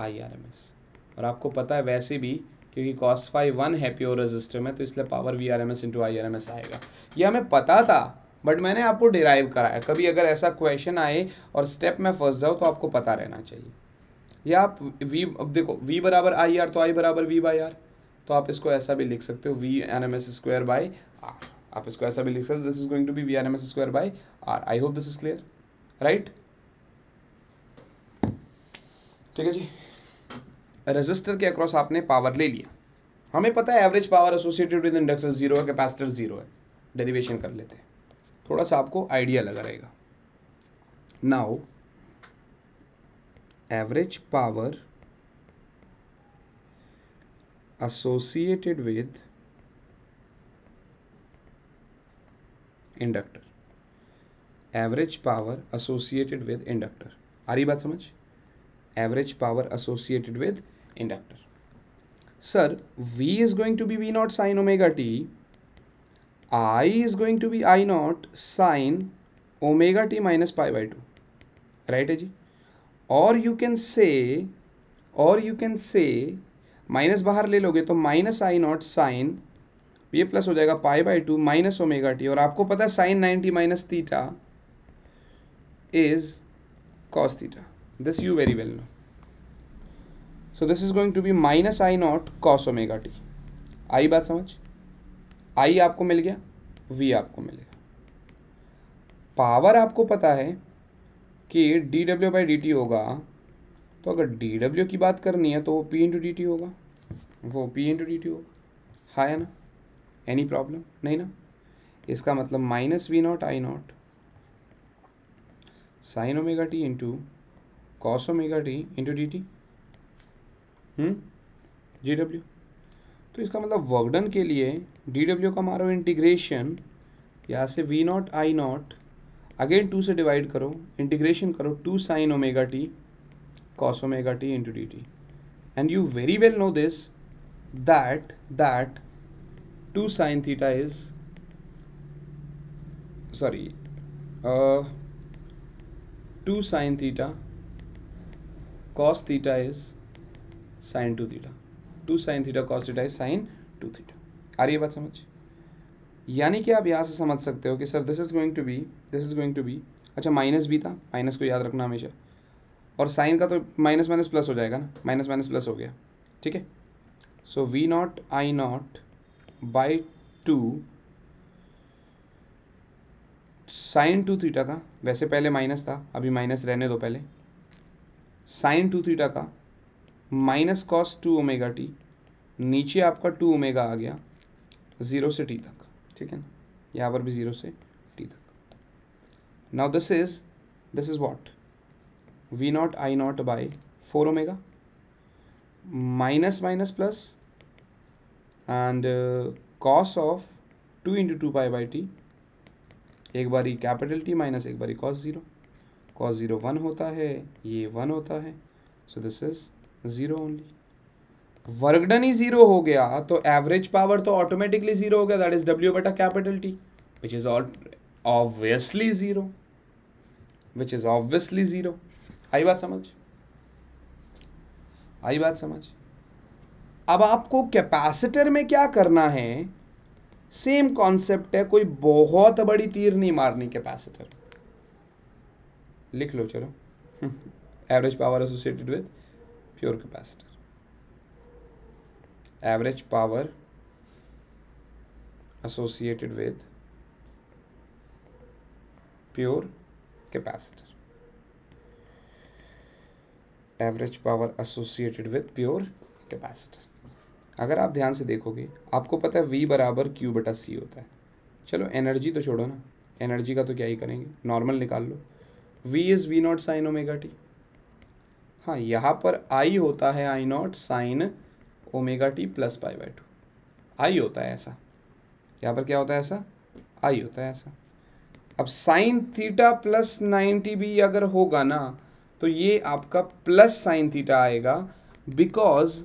I R M S और आपको पता है वैसे भी क्योंकि कॉस्ट फाइव वन है प्योर रजिस्टर में तो इसलिए power V R M S into I R M S आएगा यह हमें पता था बट मैंने आपको डिराइव कराया कभी अगर ऐसा क्वेश्चन आए और स्टेप में फंस जाओ तो आपको पता रहना चाहिए या आप वी अब देखो वी बराबर आई आर तो आई बराबर वी बाई आर तो आप इसको ऐसा भी लिख सकते हो V N M S square by R आप इसको ऐसा भी लिख सकते हो this is going to be V N M S square by R I hope this is clear right ठीक है जी रेजिस्टर के अक्रॉस आपने पावर ले लिया हमें पता है average power associated with inductor zero है कैपेसिटर जीरो है डेरिवेशन कर लेते हैं थोड़ा सा आपको आइडिया लगा रहेगा now average power associated with inductor average power associated with inductor आ रही बात समझ average power associated with inductor sir V is going to be V naught sine omega T i is going to be i naught sine omega t minus pi by 2 right है जी और you can say और you can से minus बाहर ले लोगे तो minus I not sine ये plus हो जाएगा pi by two minus omega T और आपको पता है sine ninety minus theta is cos theta this you very well know so this is going to be minus I naught cos omega T आई बात समझ आई आपको मिल गया वी आपको मिलेगा पावर आपको पता है कि D W by D T होगा तो अगर डी डब्ल्यू की बात करनी है तो वो पी इंटू डी टी होगा वो पी इंटू डी टी होगा हाँ है ना एनी प्रॉब्लम नहीं ना इसका मतलब minus V naught I not sine omega T into cos omega T into D T जी डब्ल्यू तो इसका मतलब वर्कडन के लिए डी डब्ल्यू का मारो इंटीग्रेशन यहाँ से V naught I naught again two से डिवाइड करो इंटीग्रेशन करो two sine omega T cos omega T into D T and you very well know this that that two sine theta is sorry two sine theta cos theta is sine two theta two sine theta cos theta is sine two theta आ रही है बात समझ यानी कि आप यहाँ से समझ सकते हो कि sir this is going to be this is going to be अच्छा माइनस भी था माइनस को याद रखना हमेशा और साइन का तो माइनस माइनस प्लस हो जाएगा ना माइनस माइनस प्लस हो गया ठीक है so V naught I not by two sine two theta का वैसे पहले माइनस था अभी माइनस रहने दो पहले साइन टू थीटा का minus cos two omega T नीचे आपका टू ओमेगा आ गया ज़ीरो से टी तक ठीक है ना यहाँ पर भी ज़ीरो से टी तक now this is this is what V naught I not by four omega minus minus plus and cos of two into two pi by T एक बारी कैपिटल टी माइनस एक बारी cos zero cos zero one होता है ये one होता है so this is zero only work done ही ज़ीरो हो गया तो एवरेज पावर तो ऑटोमेटिकली ज़ीरो हो गया दैट इज़ डब्ल्यू बटा capital T which is obviously zero which is obviously zero आई बात समझ आई बात समझ अब आपको कैपेसिटर में क्या करना है सेम कॉन्सेप्ट है कोई बहुत बड़ी तीर नहीं मारनी कैपेसिटर लिख लो चलो average power associated with pure capacitor average power associated with pure capacitor average power associated with pure capacitor अगर आप ध्यान से देखोगे आपको पता है वी बराबर क्यू बटा सी होता है चलो एनर्जी तो छोड़ो ना एनर्जी का तो क्या ही करेंगे नॉर्मल निकाल लो V is V naught sine omega T हाँ यहाँ पर आई होता है I not sine omega T plus pi by two I होता है ऐसा यहाँ पर क्या होता है ऐसा आई होता है ऐसा अब साइन थीटा प्लस नाइन्टी भी अगर होगा ना तो ये आपका प्लस साइन थीटा आएगा because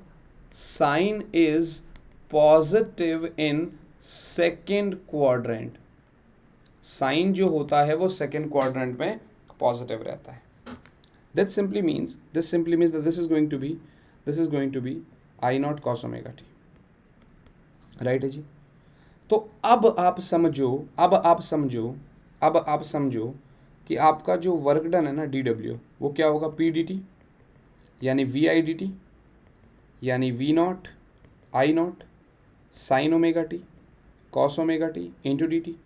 sine is positive in second quadrant sine जो होता है वो सेकेंड क्वाड्रेंट में पॉजिटिव रहता है that simply means this simply means that this is going to be this is going to be i naught cos omega t right है जी तो अब आप समझो अब आप समझो अब आप समझो कि आपका जो वर्क डन है ना डी डब्ल्यू वो क्या होगा पी डी टी यानी वी आई डी टी यानी V naught I not sine omega T cos omega T into D T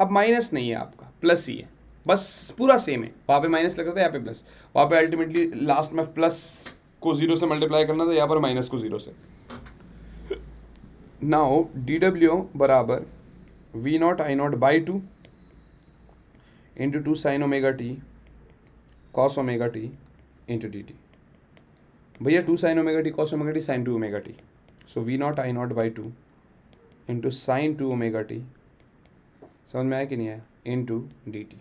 अब माइनस नहीं है आपका प्लस ही है बस पूरा सेम है वहाँ पे माइनस लग रहा था यहाँ पे प्लस वहाँ पे अल्टीमेटली लास्ट में प्लस को जीरो से मल्टीप्लाई करना था यहाँ पर माइनस को जीरो से नाउ डी डब्ल्यू बराबर V naught I not by two into two sine omega T cos omega T into D T भैया two sine omega T cos omega T sine two omega T so V naught I not by two into sine two omega T समझ में आया कि नहीं आया into D T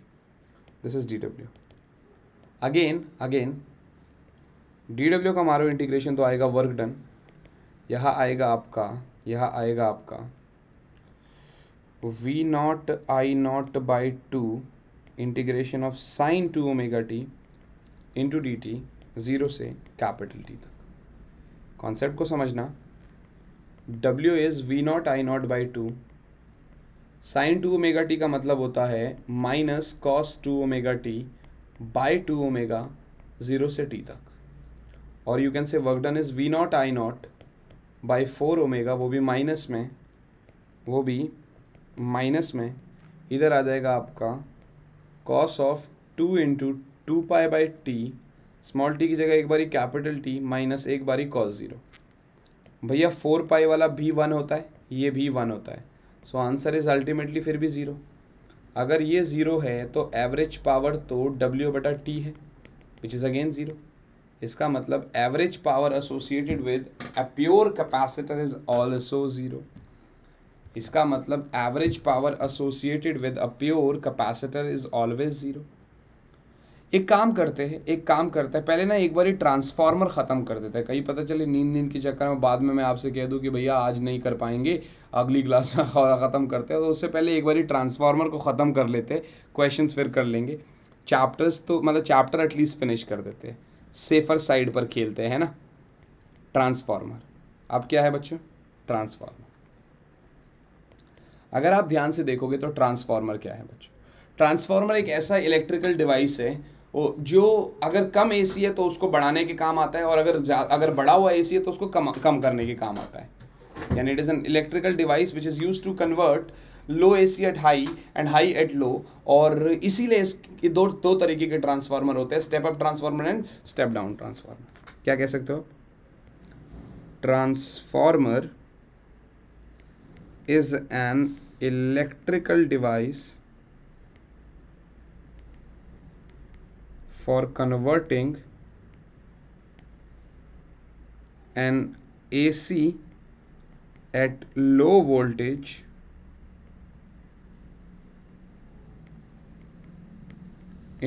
this is D W again again D W का मारो integration तो आएगा वर्क डन यह आएगा आपका यह आएगा आपका V naught I not by two integration of sine two omega T into D T zero से कैपिटल टी तक कॉन्सेप्ट को समझना W is V naught I not by two sine two omega T का मतलब होता है minus cos two omega T by two omega zero से T तक और you can say work done is V naught I not by four omega वो भी minus में वो भी माइनस में इधर आ जाएगा आपका cos of two into two pi by T small T की जगह एक बारी कैपिटल टी माइनस एक बारी कॉस ज़ीरो भैया फोर पाई वाला भी वन होता है ये भी वन होता है सो आंसर इज़ अल्टीमेटली फिर भी ज़ीरो अगर ये ज़ीरो है तो एवरेज पावर तो डब्ल्यू बटा टी है विच इज़ अगेन ज़ीरो इसका मतलब average power associated with a pure capacitor is also zero इसका मतलब average power associated with a pure capacitor is always zero एक काम करते हैं एक काम करते हैं पहले ना एक बार ट्रांसफार्मर ख़त्म कर देते हैं कहीं पता चले नींद नींद के चक्कर में बाद में मैं आपसे कह दूँ कि भैया आज नहीं कर पाएंगे अगली क्लास में ख़त्म करते हैं तो उससे पहले एक बार ट्रांसफार्मर को ख़त्म कर लेते हैं क्वेश्चन फिर कर लेंगे चैप्टर्स तो मतलब चैप्टर एटलीस्ट फिनिश कर देते हैं सेफर साइड पर खेलते हैं ना ट्रांसफार्मर अब क्या है बच्चों ट्रांसफार्मर अगर आप ध्यान से देखोगे तो ट्रांसफार्मर क्या है बच्चों ट्रांसफार्मर एक ऐसा इलेक्ट्रिकल डिवाइस है वो जो अगर कम ए सी है तो उसको बढ़ाने के काम आता है और अगर अगर बढ़ा हुआ ए सी है तो उसको कम कम करने के काम आता है यानी it is an electrical device which is use to convert low A C at high and high at low और इसीलिए इसके दो दो तरीके के ट्रांसफार्मर होते हैं step up transformer and step down transformer क्या कह सकते हो transformer is an electrical device for converting an AC at low voltage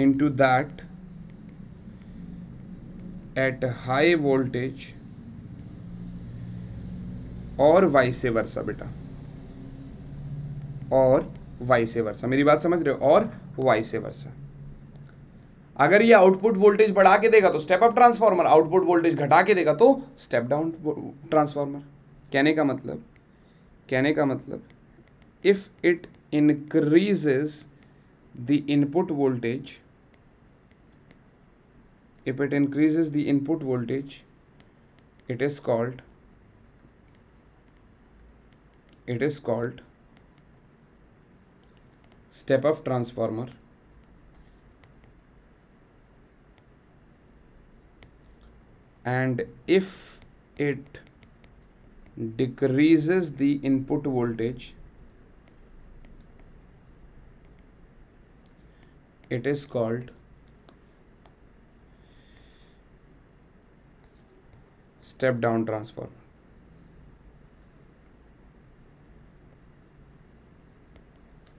into that at high voltage और वाइस वर्सा बेटा और वाइस वर्सा मेरी बात समझ रहे हो और वाइस वर्सा अगर ये आउटपुट वोल्टेज बढ़ा के देगा तो step up transformer output voltage घटा के देगा तो स्टेप डाउन ट्रांसफार्मर कहने का मतलब कहने का मतलब if it increases the input voltage if it increases the input voltage it is called it is called step up transformer and if it decreases the input voltage it is called step down transformer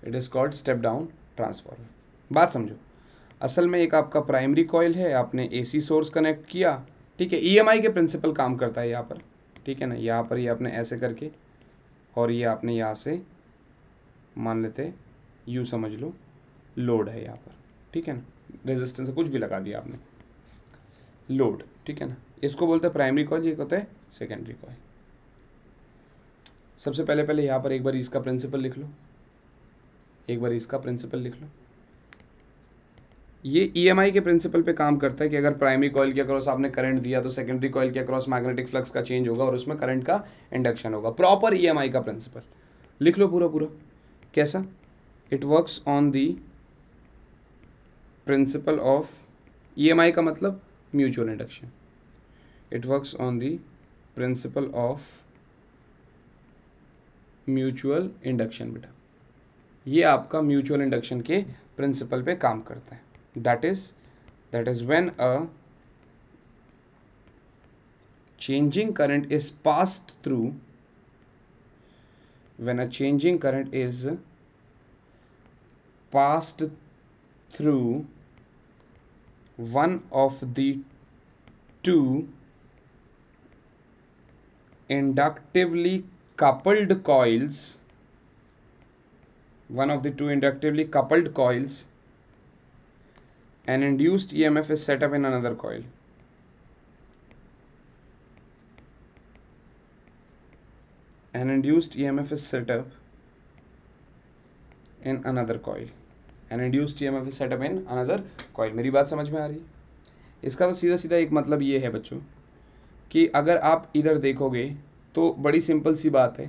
it is called step down transformer बात समझो असल में एक आपका primary coil है आपने AC source connect किया ठीक है ई e के प्रिंसिपल काम करता है यहाँ पर ठीक है ना यहाँ पर ये आपने ऐसे करके और ये आपने यहाँ से मान लेते यू समझ लो लोड है यहाँ पर ठीक है ना रेजिस्टेंस कुछ भी लगा दिया आपने लोड ठीक है ना इसको बोलते हैं प्राइमरी कॉल ये कहते है सेकेंडरी कॉल सबसे पहले पहले यहाँ पर एक बार इसका प्रिंसिपल लिख लो एक बार इसका प्रिंसिपल लिख लो ये ई e के प्रिंसिपल पे काम करता है कि अगर प्राइमरी कॉयल के अक्रॉस आपने करंट दिया तो सेकेंडरी कॉयल के अक्रॉस मैग्नेटिक फ्लक्स का चेंज होगा और उसमें करंट का इंडक्शन होगा प्रॉपर ई e का प्रिंसिपल लिख लो पूरा पूरा कैसा it works on the principle of E का मतलब mutual induction it works on the principle of mutual induction बेटा ये आपका म्यूचुअल इंडक्शन के प्रिंसिपल पे काम करता है that is that is when a changing current is passed through when a changing current is passed through one of the two inductively coupled coils one of the two inductively coupled coils an induced EMF is set up in another coil. An induced EMF is set up in another coil. An induced EMF is set up in another coil. meri baat samajh mein aa rahi है इसका तो seedha सीधा एक मतलब ये है बच्चों कि अगर आप इधर देखोगे तो बड़ी सिंपल सी बात है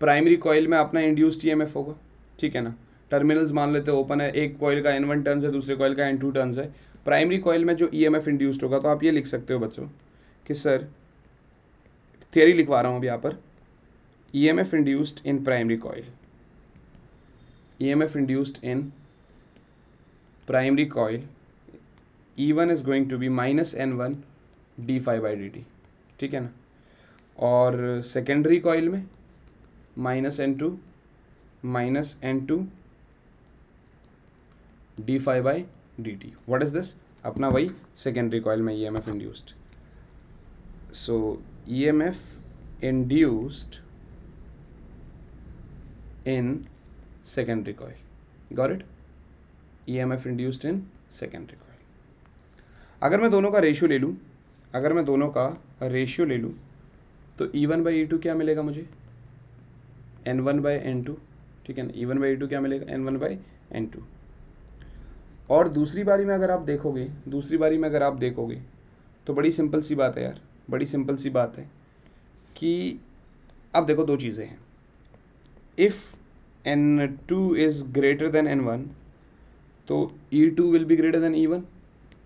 प्राइमरी कॉयल में अपना इंड्यूस्ड ई होगा ठीक है ना टर्मिनल्स मान लेते हैं ओपन है एक कॉयल का एन वन टर्न्स है दूसरे कॉयल का एन टू टर्न्स है प्राइमरी कॉयल में जो ई एम एफ इंड्यूस्ड होगा तो आप ये लिख सकते हो बच्चों कि सर थियरी लिखवा रहा हूँ अभी यहाँ पर E M F induced in primary coil E M F induced in primary coil E one is going to be minus N one D phi by D T ठीक है ना और सेकेंडरी कॉयल में minus N two minus N two D phi by D T what is this अपना वही secondary coil में E M F induced so E M F induced coil secondary it E M F induced in secondary coil अगर मैं दोनों का ratio ले लूँ अगर मैं दोनों का रेशियो ले लूँ तो E one by E two क्या मिलेगा मुझे N one by N two ठीक है ना E one by E two क्या मिलेगा N one by N two और दूसरी बारी में अगर आप देखोगे दूसरी बारी में अगर आप देखोगे तो बड़ी सिंपल सी बात है यार बड़ी सिंपल सी बात है कि अब देखो दो चीज़ें हैं if N two is greater than N one तो E two will be greater than E one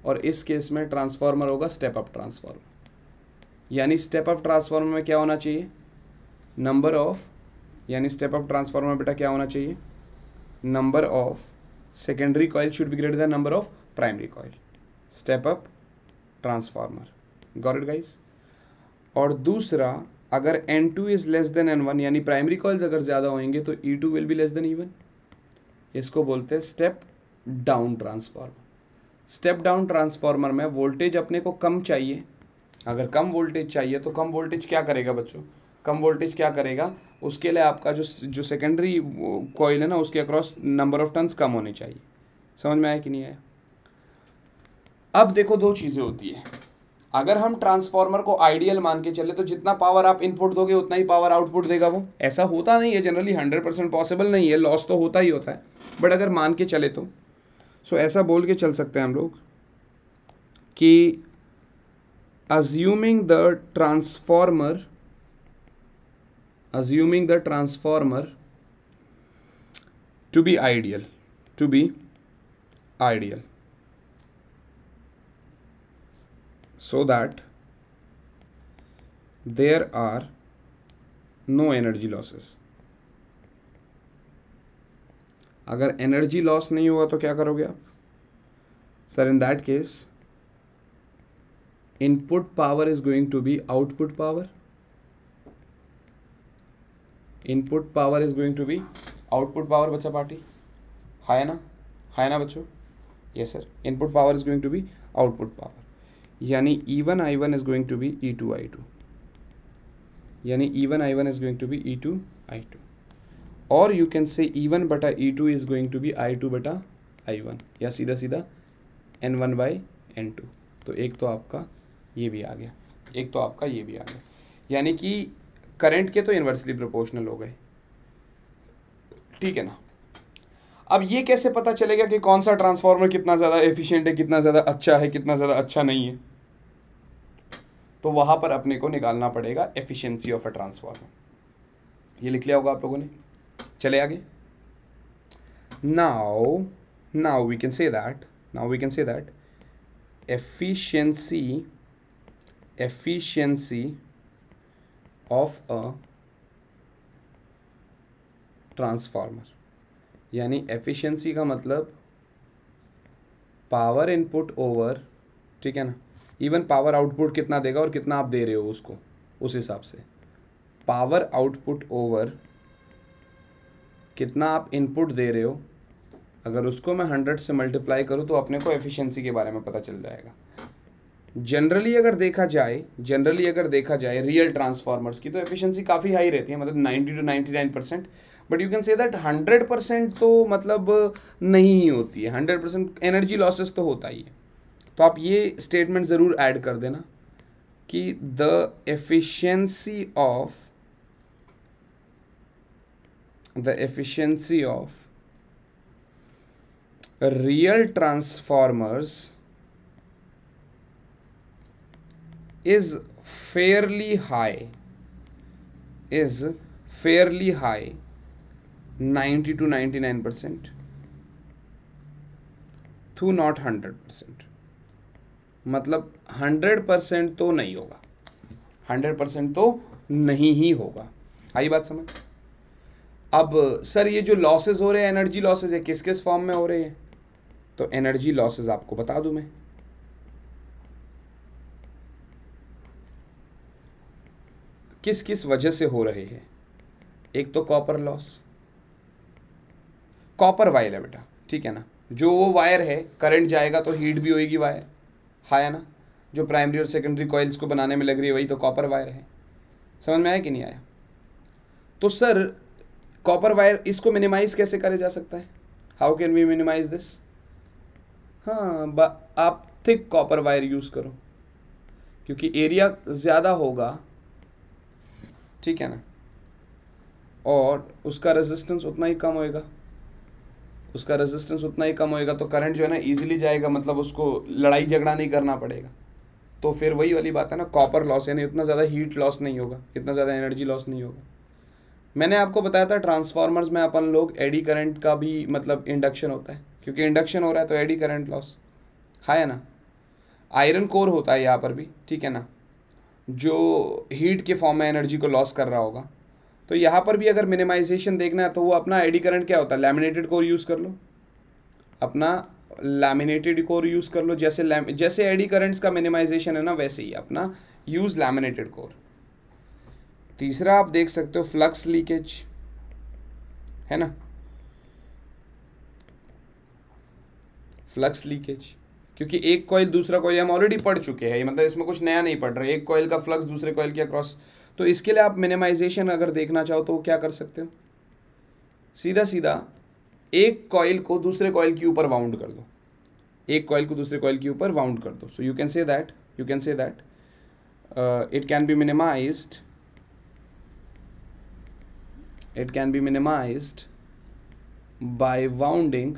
और इस केस में ट्रांसफार्मर होगा स्टेप अप ट्रांसफार्मर यानी स्टेप अप ट्रांसफार्मर में क्या होना चाहिए नंबर ऑफ यानी स्टेप अप ट्रांसफार्मर बेटा क्या होना चाहिए number of secondary coil should be greater than number of primary coil step up transformer got it guys और दूसरा अगर N2 is less than N one यानी प्राइमरी कॉइल्स अगर ज़्यादा होंगे तो E2 विल भी लेस देन E1 इसको बोलते हैं step down transformer step down transformer में वोल्टेज अपने को कम चाहिए अगर कम वोल्टेज चाहिए तो कम वोल्टेज क्या करेगा बच्चों कम वोल्टेज क्या करेगा उसके लिए आपका जो जो सेकेंडरी कोयल है ना उसके अक्रॉस नंबर ऑफ टन्स कम होने चाहिए समझ में आया कि नहीं आया अब देखो दो चीज़ें होती है अगर हम ट्रांसफार्मर को आइडियल मान के चले तो जितना पावर आप इनपुट दोगे उतना ही पावर आउटपुट देगा वो ऐसा होता नहीं है जनरली हंड्रेड परसेंट पॉसिबल नहीं है लॉस तो होता ही होता है बट अगर मान के चले तो सो ऐसा बोल के चल सकते हैं हम लोग कि assuming the transformer assuming the transformer to be ideal to be ideal so that there are no energy losses अगर एनर्जी लॉस नहीं हुआ तो क्या करोगे आप sir in that case input power is going to be output power input power is going to be output power बच्चा party हाय ना हाय ना बच्चों yes sir input power is going to be output power यानी E one I one is going to be E two I two यानी E one I one is going to be E two I two और you can say E one बटा E two is going to be I two बटा I one या सीधा सीधा N one by N two तो एक तो आपका ये भी आ गया एक तो आपका ये भी आ गया यानी कि करंट के तो इन्वर्सली प्रोपोर्शनल हो गए ठीक है ना अब ये कैसे पता चलेगा कि कौन सा ट्रांसफार्मर कितना ज़्यादा एफिशिएंट है कितना ज़्यादा अच्छा है कितना ज़्यादा अच्छा नहीं है तो वहाँ पर अपने को निकालना पड़ेगा एफिशिएंसी ऑफ अ ट्रांसफार्मर ये लिख लिया होगा आप लोगों ने चले आगे now now we can say that now we can say that efficiency efficiency of a transformer यानी एफिशिएंसी का मतलब पावर इनपुट ओवर ठीक है ना इवन पावर आउटपुट कितना देगा और कितना आप दे रहे हो उसको उस हिसाब से पावर आउटपुट ओवर कितना आप इनपुट दे रहे हो अगर उसको मैं हंड्रेड से मल्टीप्लाई करूँ तो अपने को एफिशिएंसी के बारे में पता चल जाएगा जनरली अगर देखा जाए जनरली अगर देखा जाए रियल ट्रांसफार्मर्स की तो एफिशिएंसी काफ़ी हाई रहती है मतलब 90 to 99 percent but you can say that 100 percent तो मतलब नहीं ही होती है 100 परसेंट एनर्जी लॉसेस तो होता ही है तो आप ये स्टेटमेंट ज़रूर ऐड कर देना कि the efficiency of the efficiency of real transformers is fairly high is fairly high 90 to 99 percent to not 100 percent मतलब 100 परसेंट तो नहीं होगा 100 परसेंट तो नहीं ही होगा आई बात समझ अब सर ये जो लॉसेस हो रहे हैं एनर्जी लॉसेस है किस किस फॉर्म में हो रहे हैं तो एनर्जी लॉसेस आपको बता दूं मैं किस किस वजह से हो रहे हैं एक तो कॉपर लॉस कॉपर वायर है बेटा ठीक है ना जो वो वायर है करंट जाएगा तो हीट भी होएगी वायर हाया ना जो प्राइमरी और सेकेंडरी कॉइल्स को बनाने में लग रही है वही तो कॉपर वायर है समझ में आया कि नहीं आया तो सर कॉपर वायर इसको मिनिमाइज़ कैसे करा जा सकता है how can we minimise this हाँ आप थिक कॉपर वायर यूज़ करो क्योंकि एरिया ज़्यादा होगा ठीक है ना और उसका रेजिस्टेंस उतना ही कम होएगा उसका रेजिस्टेंस उतना ही कम होएगा तो करंट जो है ना इजीली जाएगा मतलब उसको लड़ाई झगड़ा नहीं करना पड़ेगा तो फिर वही वाली बात है ना कॉपर लॉस यानी उतना ज़्यादा हीट लॉस नहीं होगा इतना ज़्यादा एनर्जी लॉस नहीं होगा मैंने आपको बताया था ट्रांसफार्मर्स में अपन लोग एडी करंट का भी मतलब इंडक्शन होता है क्योंकि इंडक्शन हो रहा है तो एडी करंट लॉस हाँ है ना आयरन कोर होता है यहाँ पर भी ठीक है ना जो हीट के फॉर्म में एनर्जी को लॉस कर रहा होगा तो यहाँ पर भी अगर मिनिमाइजेशन देखना है तो वो अपना एडी करंट क्या होता है लैमिनेटेड कोर यूज़ कर लो अपना लैमिनेटेड कोर यूज़ कर लो जैसे जैसे एडी करंट्स का मिनिमाइजेशन है ना वैसे ही अपना यूज़ लैमिनेटेड कोर तीसरा आप देख सकते हो फ्लक्स लीकेज है ना फ्लक्स लीकेज क्योंकि एक कॉयल दूसरा कॉयल हम ऑलरेडी पढ़ चुके हैं मतलब इसमें कुछ नया नहीं पढ़ रहा एक कॉयल का फ्लक्स दूसरे कॉयल के अक्रॉस तो इसके लिए आप मिनिमाइजेशन अगर देखना चाहो तो क्या कर सकते हो सीधा सीधा एक कॉयल को दूसरे कॉयल के ऊपर वाउंड कर दो एक कॉयल को दूसरे कॉयल के ऊपर वाउंड कर दो so you can say that you can say that it can be minimise it can be minimise by wounding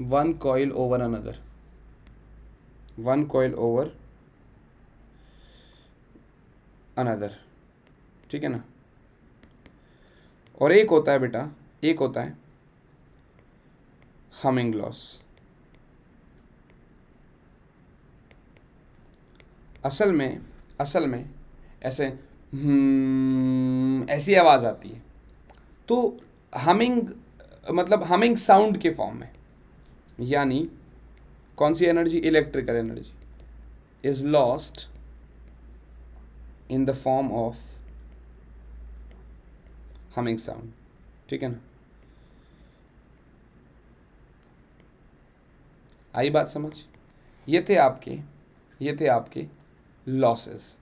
one coil over another one coil over another ठीक है ना और एक होता है बेटा एक होता है हमिंग लॉस असल में असल में ऐसे हम्म, ऐसी आवाज़ आती है तो हमिंग मतलब हमिंग साउंड के फॉर्म में यानी कौन सी energy electrical energy is lost in the form of humming sound ठीक है ना आई बात समझ ये थे आपके ये थे आपके लॉसेस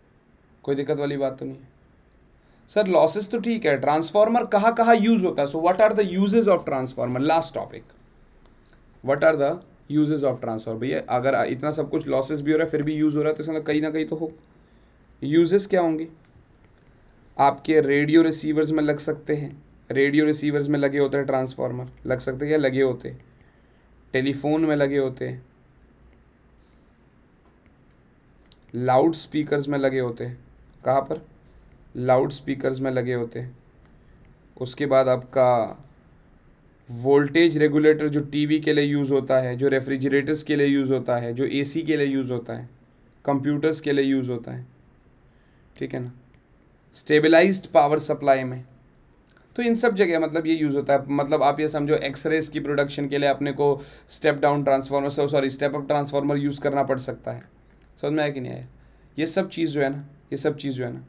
कोई दिक्कत वाली बात तो नहीं है सर लॉसेस तो ठीक है ट्रांसफार्मर कहाँ कहाँ यूज होता है so what are the uses of transformer last topic what are the uses of transfer भैया अगर इतना सब कुछ लॉसेज भी हो रहा है फिर भी यूज़ हो रहा है तो इसमें मतलब कहीं ना कहीं तो हो यूजेस क्या होंगे आपके रेडियो रिसीवर्स में लग सकते हैं रेडियो रिसीवर्स में लगे होते हैं ट्रांसफार्मर लग सकते हैं या लगे होते टेलीफोन में लगे होते हैं लाउड स्पीकर्स में लगे होते हैं कहाँ पर लाउड स्पीकर्स में लगे होते हैं उसके बाद आपका वोल्टेज रेगुलेटर जो टीवी के लिए यूज़ होता है जो रेफ्रिजरेटर्स के लिए यूज़ होता है जो एसी के लिए यूज़ होता है कंप्यूटर्स के लिए यूज़ होता है ठीक है ना स्टेबलाइज्ड पावर सप्लाई में तो इन सब जगह मतलब ये यूज़ होता है मतलब आप ये समझो एक्सरेज की प्रोडक्शन के लिए अपने को step down transformer sorry step up transformer use करना पड़ सकता है समझ में आया कि नहीं आया ये सब चीज़ जो है ना ये सब चीज़ जो है ना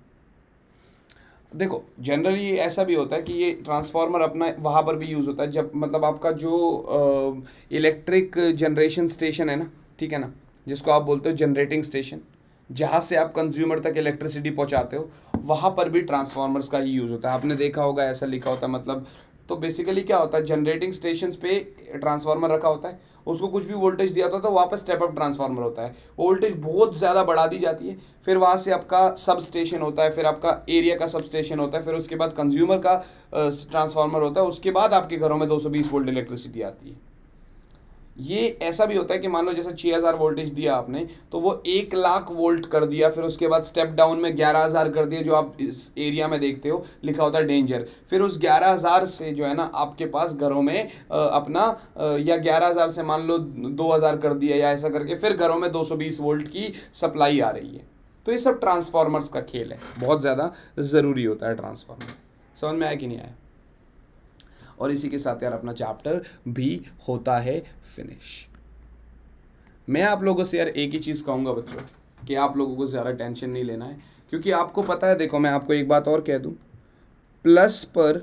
देखो जनरली ऐसा भी होता है कि ये ट्रांसफार्मर अपना वहाँ पर भी यूज़ होता है जब मतलब आपका जो इलेक्ट्रिक जनरेशन स्टेशन है ना ठीक है ना जिसको आप बोलते हो जनरेटिंग स्टेशन जहाँ से आप कंज्यूमर तक इलेक्ट्रिसिटी पहुँचाते हो वहाँ पर भी ट्रांसफार्मर्स का ही यूज़ होता है आपने देखा होगा ऐसा लिखा होता है मतलब तो बेसिकली क्या होता है जनरेटिंग स्टेशन पे ट्रांसफार्मर रखा होता है उसको कुछ भी वोल्टेज दिया होता है तो वापस पर स्टेप अप ट्रांसफार्मर होता है वोल्टेज बहुत ज़्यादा बढ़ा दी जाती है फिर वहाँ से आपका सब स्टेशन होता है फिर आपका एरिया का सब स्टेशन होता है फिर उसके बाद कंज्यूमर का ट्रांसफार्मर होता है उसके बाद आपके घरों में 220 वोल्ट इलेक्ट्रिसिटी आती है ये ऐसा भी होता है कि मान लो जैसे छः हज़ार वोल्टेज दिया आपने तो वो एक लाख वोल्ट कर दिया फिर उसके बाद स्टेप डाउन में ग्यारह हज़ार कर दिया जो आप इस एरिया में देखते हो लिखा होता है डेंजर फिर उस ग्यारह हज़ार से जो है ना आपके पास घरों में अपना या ग्यारह हज़ार से मान लो दो हज़ार कर दिया या ऐसा करके फिर घरों में दो सौ बीस वोल्ट की सप्लाई आ रही है तो ये सब ट्रांसफार्मर्स का खेल है बहुत ज़्यादा ज़रूरी होता है ट्रांसफार्मर समझ में आया कि नहीं आया और इसी के साथ यार अपना चैप्टर भी होता है फिनिश मैं आप लोगों से यार एक ही चीज़ कहूँगा बच्चों कि आप लोगों को ज़्यादा टेंशन नहीं लेना है क्योंकि आपको पता है देखो मैं आपको एक बात और कह दूँ प्लस पर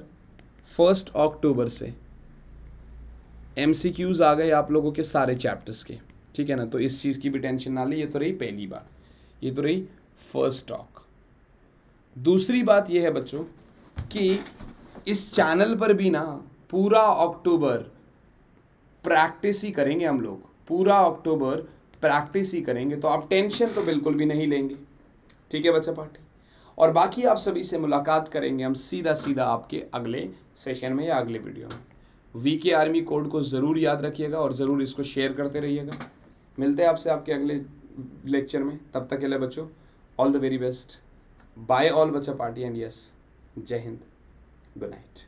फर्स्ट अक्टूबर से एम सी क्यूज़ आ गए आप लोगों के सारे चैप्टर्स के ठीक है ना तो इस चीज़ की भी टेंशन ना ली ये तो रही पहली बात ये तो रही फर्स्ट टॉक दूसरी बात यह है बच्चों कि इस चैनल पर भी ना पूरा अक्टूबर प्रैक्टिस ही करेंगे हम लोग पूरा अक्टूबर प्रैक्टिस ही करेंगे तो आप टेंशन तो बिल्कुल भी नहीं लेंगे ठीक है बच्चा पार्टी और बाकी आप सभी से मुलाकात करेंगे हम सीधा सीधा आपके अगले सेशन में या अगले वीडियो में वी के आर्मी कोड को ज़रूर याद रखिएगा और ज़रूर इसको शेयर करते रहिएगा मिलते हैं आपसे आपके अगले लेक्चर में तब तक के लिए बच्चों all the very best bye all बच्चा पार्टी एंड यस जय हिंद Good night.